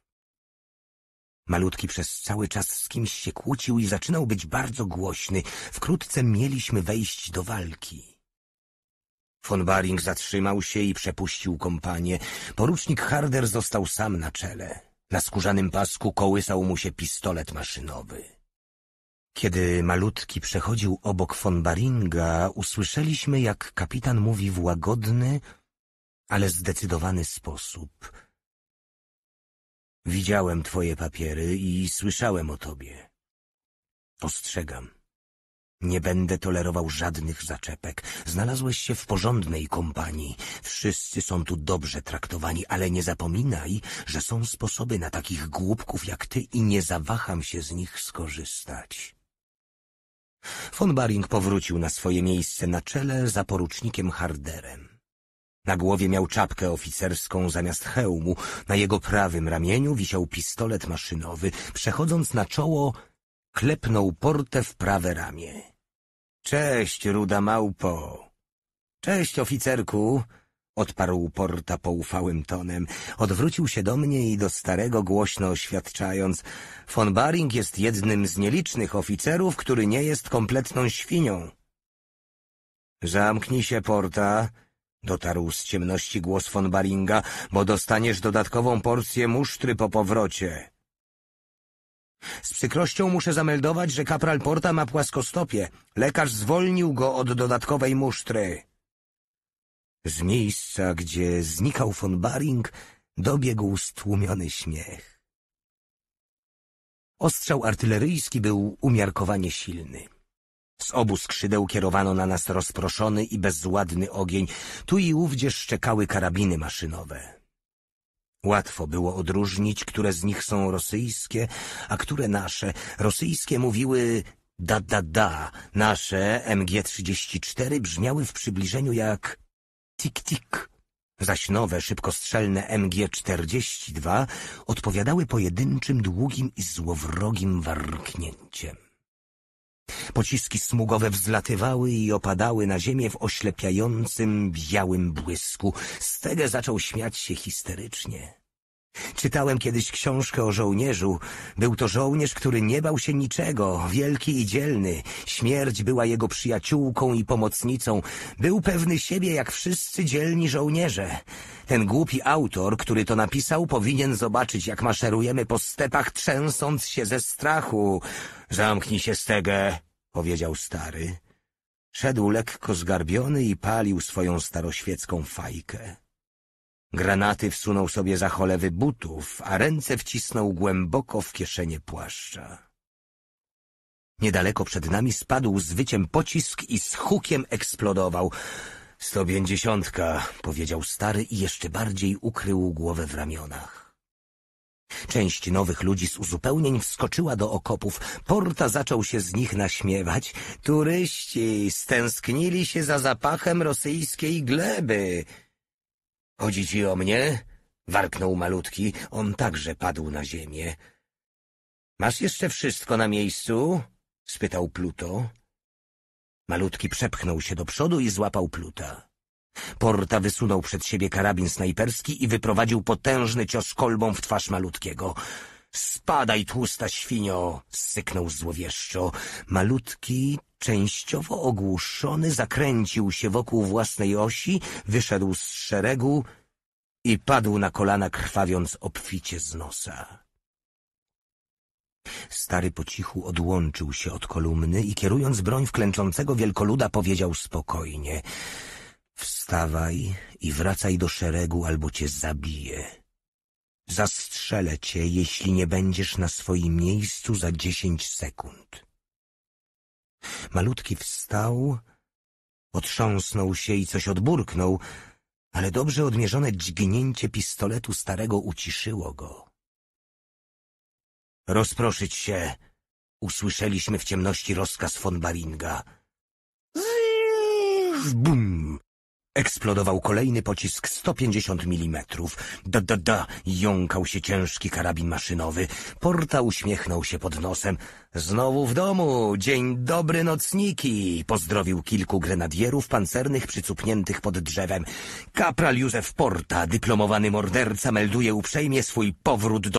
Malutki przez cały czas z kimś się kłócił i zaczynał być bardzo głośny. Wkrótce mieliśmy wejść do walki. Von Baring zatrzymał się i przepuścił kompanię. Porucznik Harder został sam na czele. Na skórzanym pasku kołysał mu się pistolet maszynowy. Kiedy malutki przechodził obok von Baringa, usłyszeliśmy, jak kapitan mówi w łagodny, ale zdecydowany sposób. Widziałem twoje papiery i słyszałem o tobie. Ostrzegam. Nie będę tolerował żadnych zaczepek. Znalazłeś się w porządnej kompanii. Wszyscy są tu dobrze traktowani, ale nie zapominaj, że są sposoby na takich głupków jak ty i nie zawaham się z nich skorzystać. Von Baring powrócił na swoje miejsce na czele za porucznikiem Harderem. Na głowie miał czapkę oficerską zamiast hełmu, na jego prawym ramieniu wisiał pistolet maszynowy. Przechodząc na czoło, klepnął portę w prawe ramię. — Cześć, ruda małpo! — Cześć, oficerku! Odparł Porta poufałym tonem. Odwrócił się do mnie i do starego głośno oświadczając. Von Baring jest jednym z nielicznych oficerów, który nie jest kompletną świnią. Zamknij się, Porta, dotarł z ciemności głos von Baringa, bo dostaniesz dodatkową porcję musztry po powrocie. Z przykrością muszę zameldować, że kapral Porta ma płaskostopie. Lekarz zwolnił go od dodatkowej musztry. Z miejsca, gdzie znikał von Baring, dobiegł stłumiony śmiech. Ostrzał artyleryjski był umiarkowanie silny. Z obu skrzydeł kierowano na nas rozproszony i bezładny ogień. Tu i ówdzie szczekały karabiny maszynowe. Łatwo było odróżnić, które z nich są rosyjskie, a które nasze. Rosyjskie mówiły da da da, nasze MG-34 brzmiały w przybliżeniu jak tik-tik, zaś nowe szybkostrzelne MG-42 odpowiadały pojedynczym, długim i złowrogim warknięciem. Pociski smugowe wzlatywały i opadały na ziemię w oślepiającym, białym błysku. Stege zaczął śmiać się histerycznie. Czytałem kiedyś książkę o żołnierzu. Był to żołnierz, który nie bał się niczego, wielki i dzielny. Śmierć była jego przyjaciółką i pomocnicą. Był pewny siebie jak wszyscy dzielni żołnierze. Ten głupi autor, który to napisał, powinien zobaczyć, jak maszerujemy po stepach, trzęsąc się ze strachu. Zamknij się, Stegę, powiedział stary. Szedł lekko zgarbiony i palił swoją staroświecką fajkę. Granaty wsunął sobie za cholewy butów, a ręce wcisnął głęboko w kieszenie płaszcza. Niedaleko przed nami spadł z wyciem pocisk i z hukiem eksplodował. Sto pięćdziesiątka, powiedział stary i jeszcze bardziej ukrył głowę w ramionach. Część nowych ludzi z uzupełnień wskoczyła do okopów. Porta zaczął się z nich naśmiewać. Turyści stęsknili się za zapachem rosyjskiej gleby. Chodzi ci o mnie? Warknął malutki. On także padł na ziemię. Masz jeszcze wszystko na miejscu? spytał Pluto. Malutki przepchnął się do przodu i złapał Pluta. Porta wysunął przed siebie karabin snajperski i wyprowadził potężny cios kolbą w twarz malutkiego. Spadaj, tłusta świnio! syknął złowieszczo. Malutki częściowo ogłuszony, zakręcił się wokół własnej osi, wyszedł z szeregu i padł na kolana, krwawiąc obficie z nosa. Stary po cichu odłączył się od kolumny i kierując broń w klęczącego wielkoluda powiedział spokojnie — Wstawaj i wracaj do szeregu, albo cię zabiję. Zastrzelę cię, jeśli nie będziesz na swoim miejscu za dziesięć sekund. Malutki wstał, otrząsnął się i coś odburknął, ale dobrze odmierzone dźgnięcie pistoletu starego uciszyło go. Rozproszyć się! Usłyszeliśmy w ciemności rozkaz von Baringa. Bum! Eksplodował kolejny pocisk 150 mm. Da, da, da, jąkał się ciężki karabin maszynowy. Porta uśmiechnął się pod nosem. Znowu w domu, dzień dobry nocniki, pozdrowił kilku grenadierów pancernych przycupniętych pod drzewem. Kapral Józef Porta, dyplomowany morderca, melduje uprzejmie swój powrót do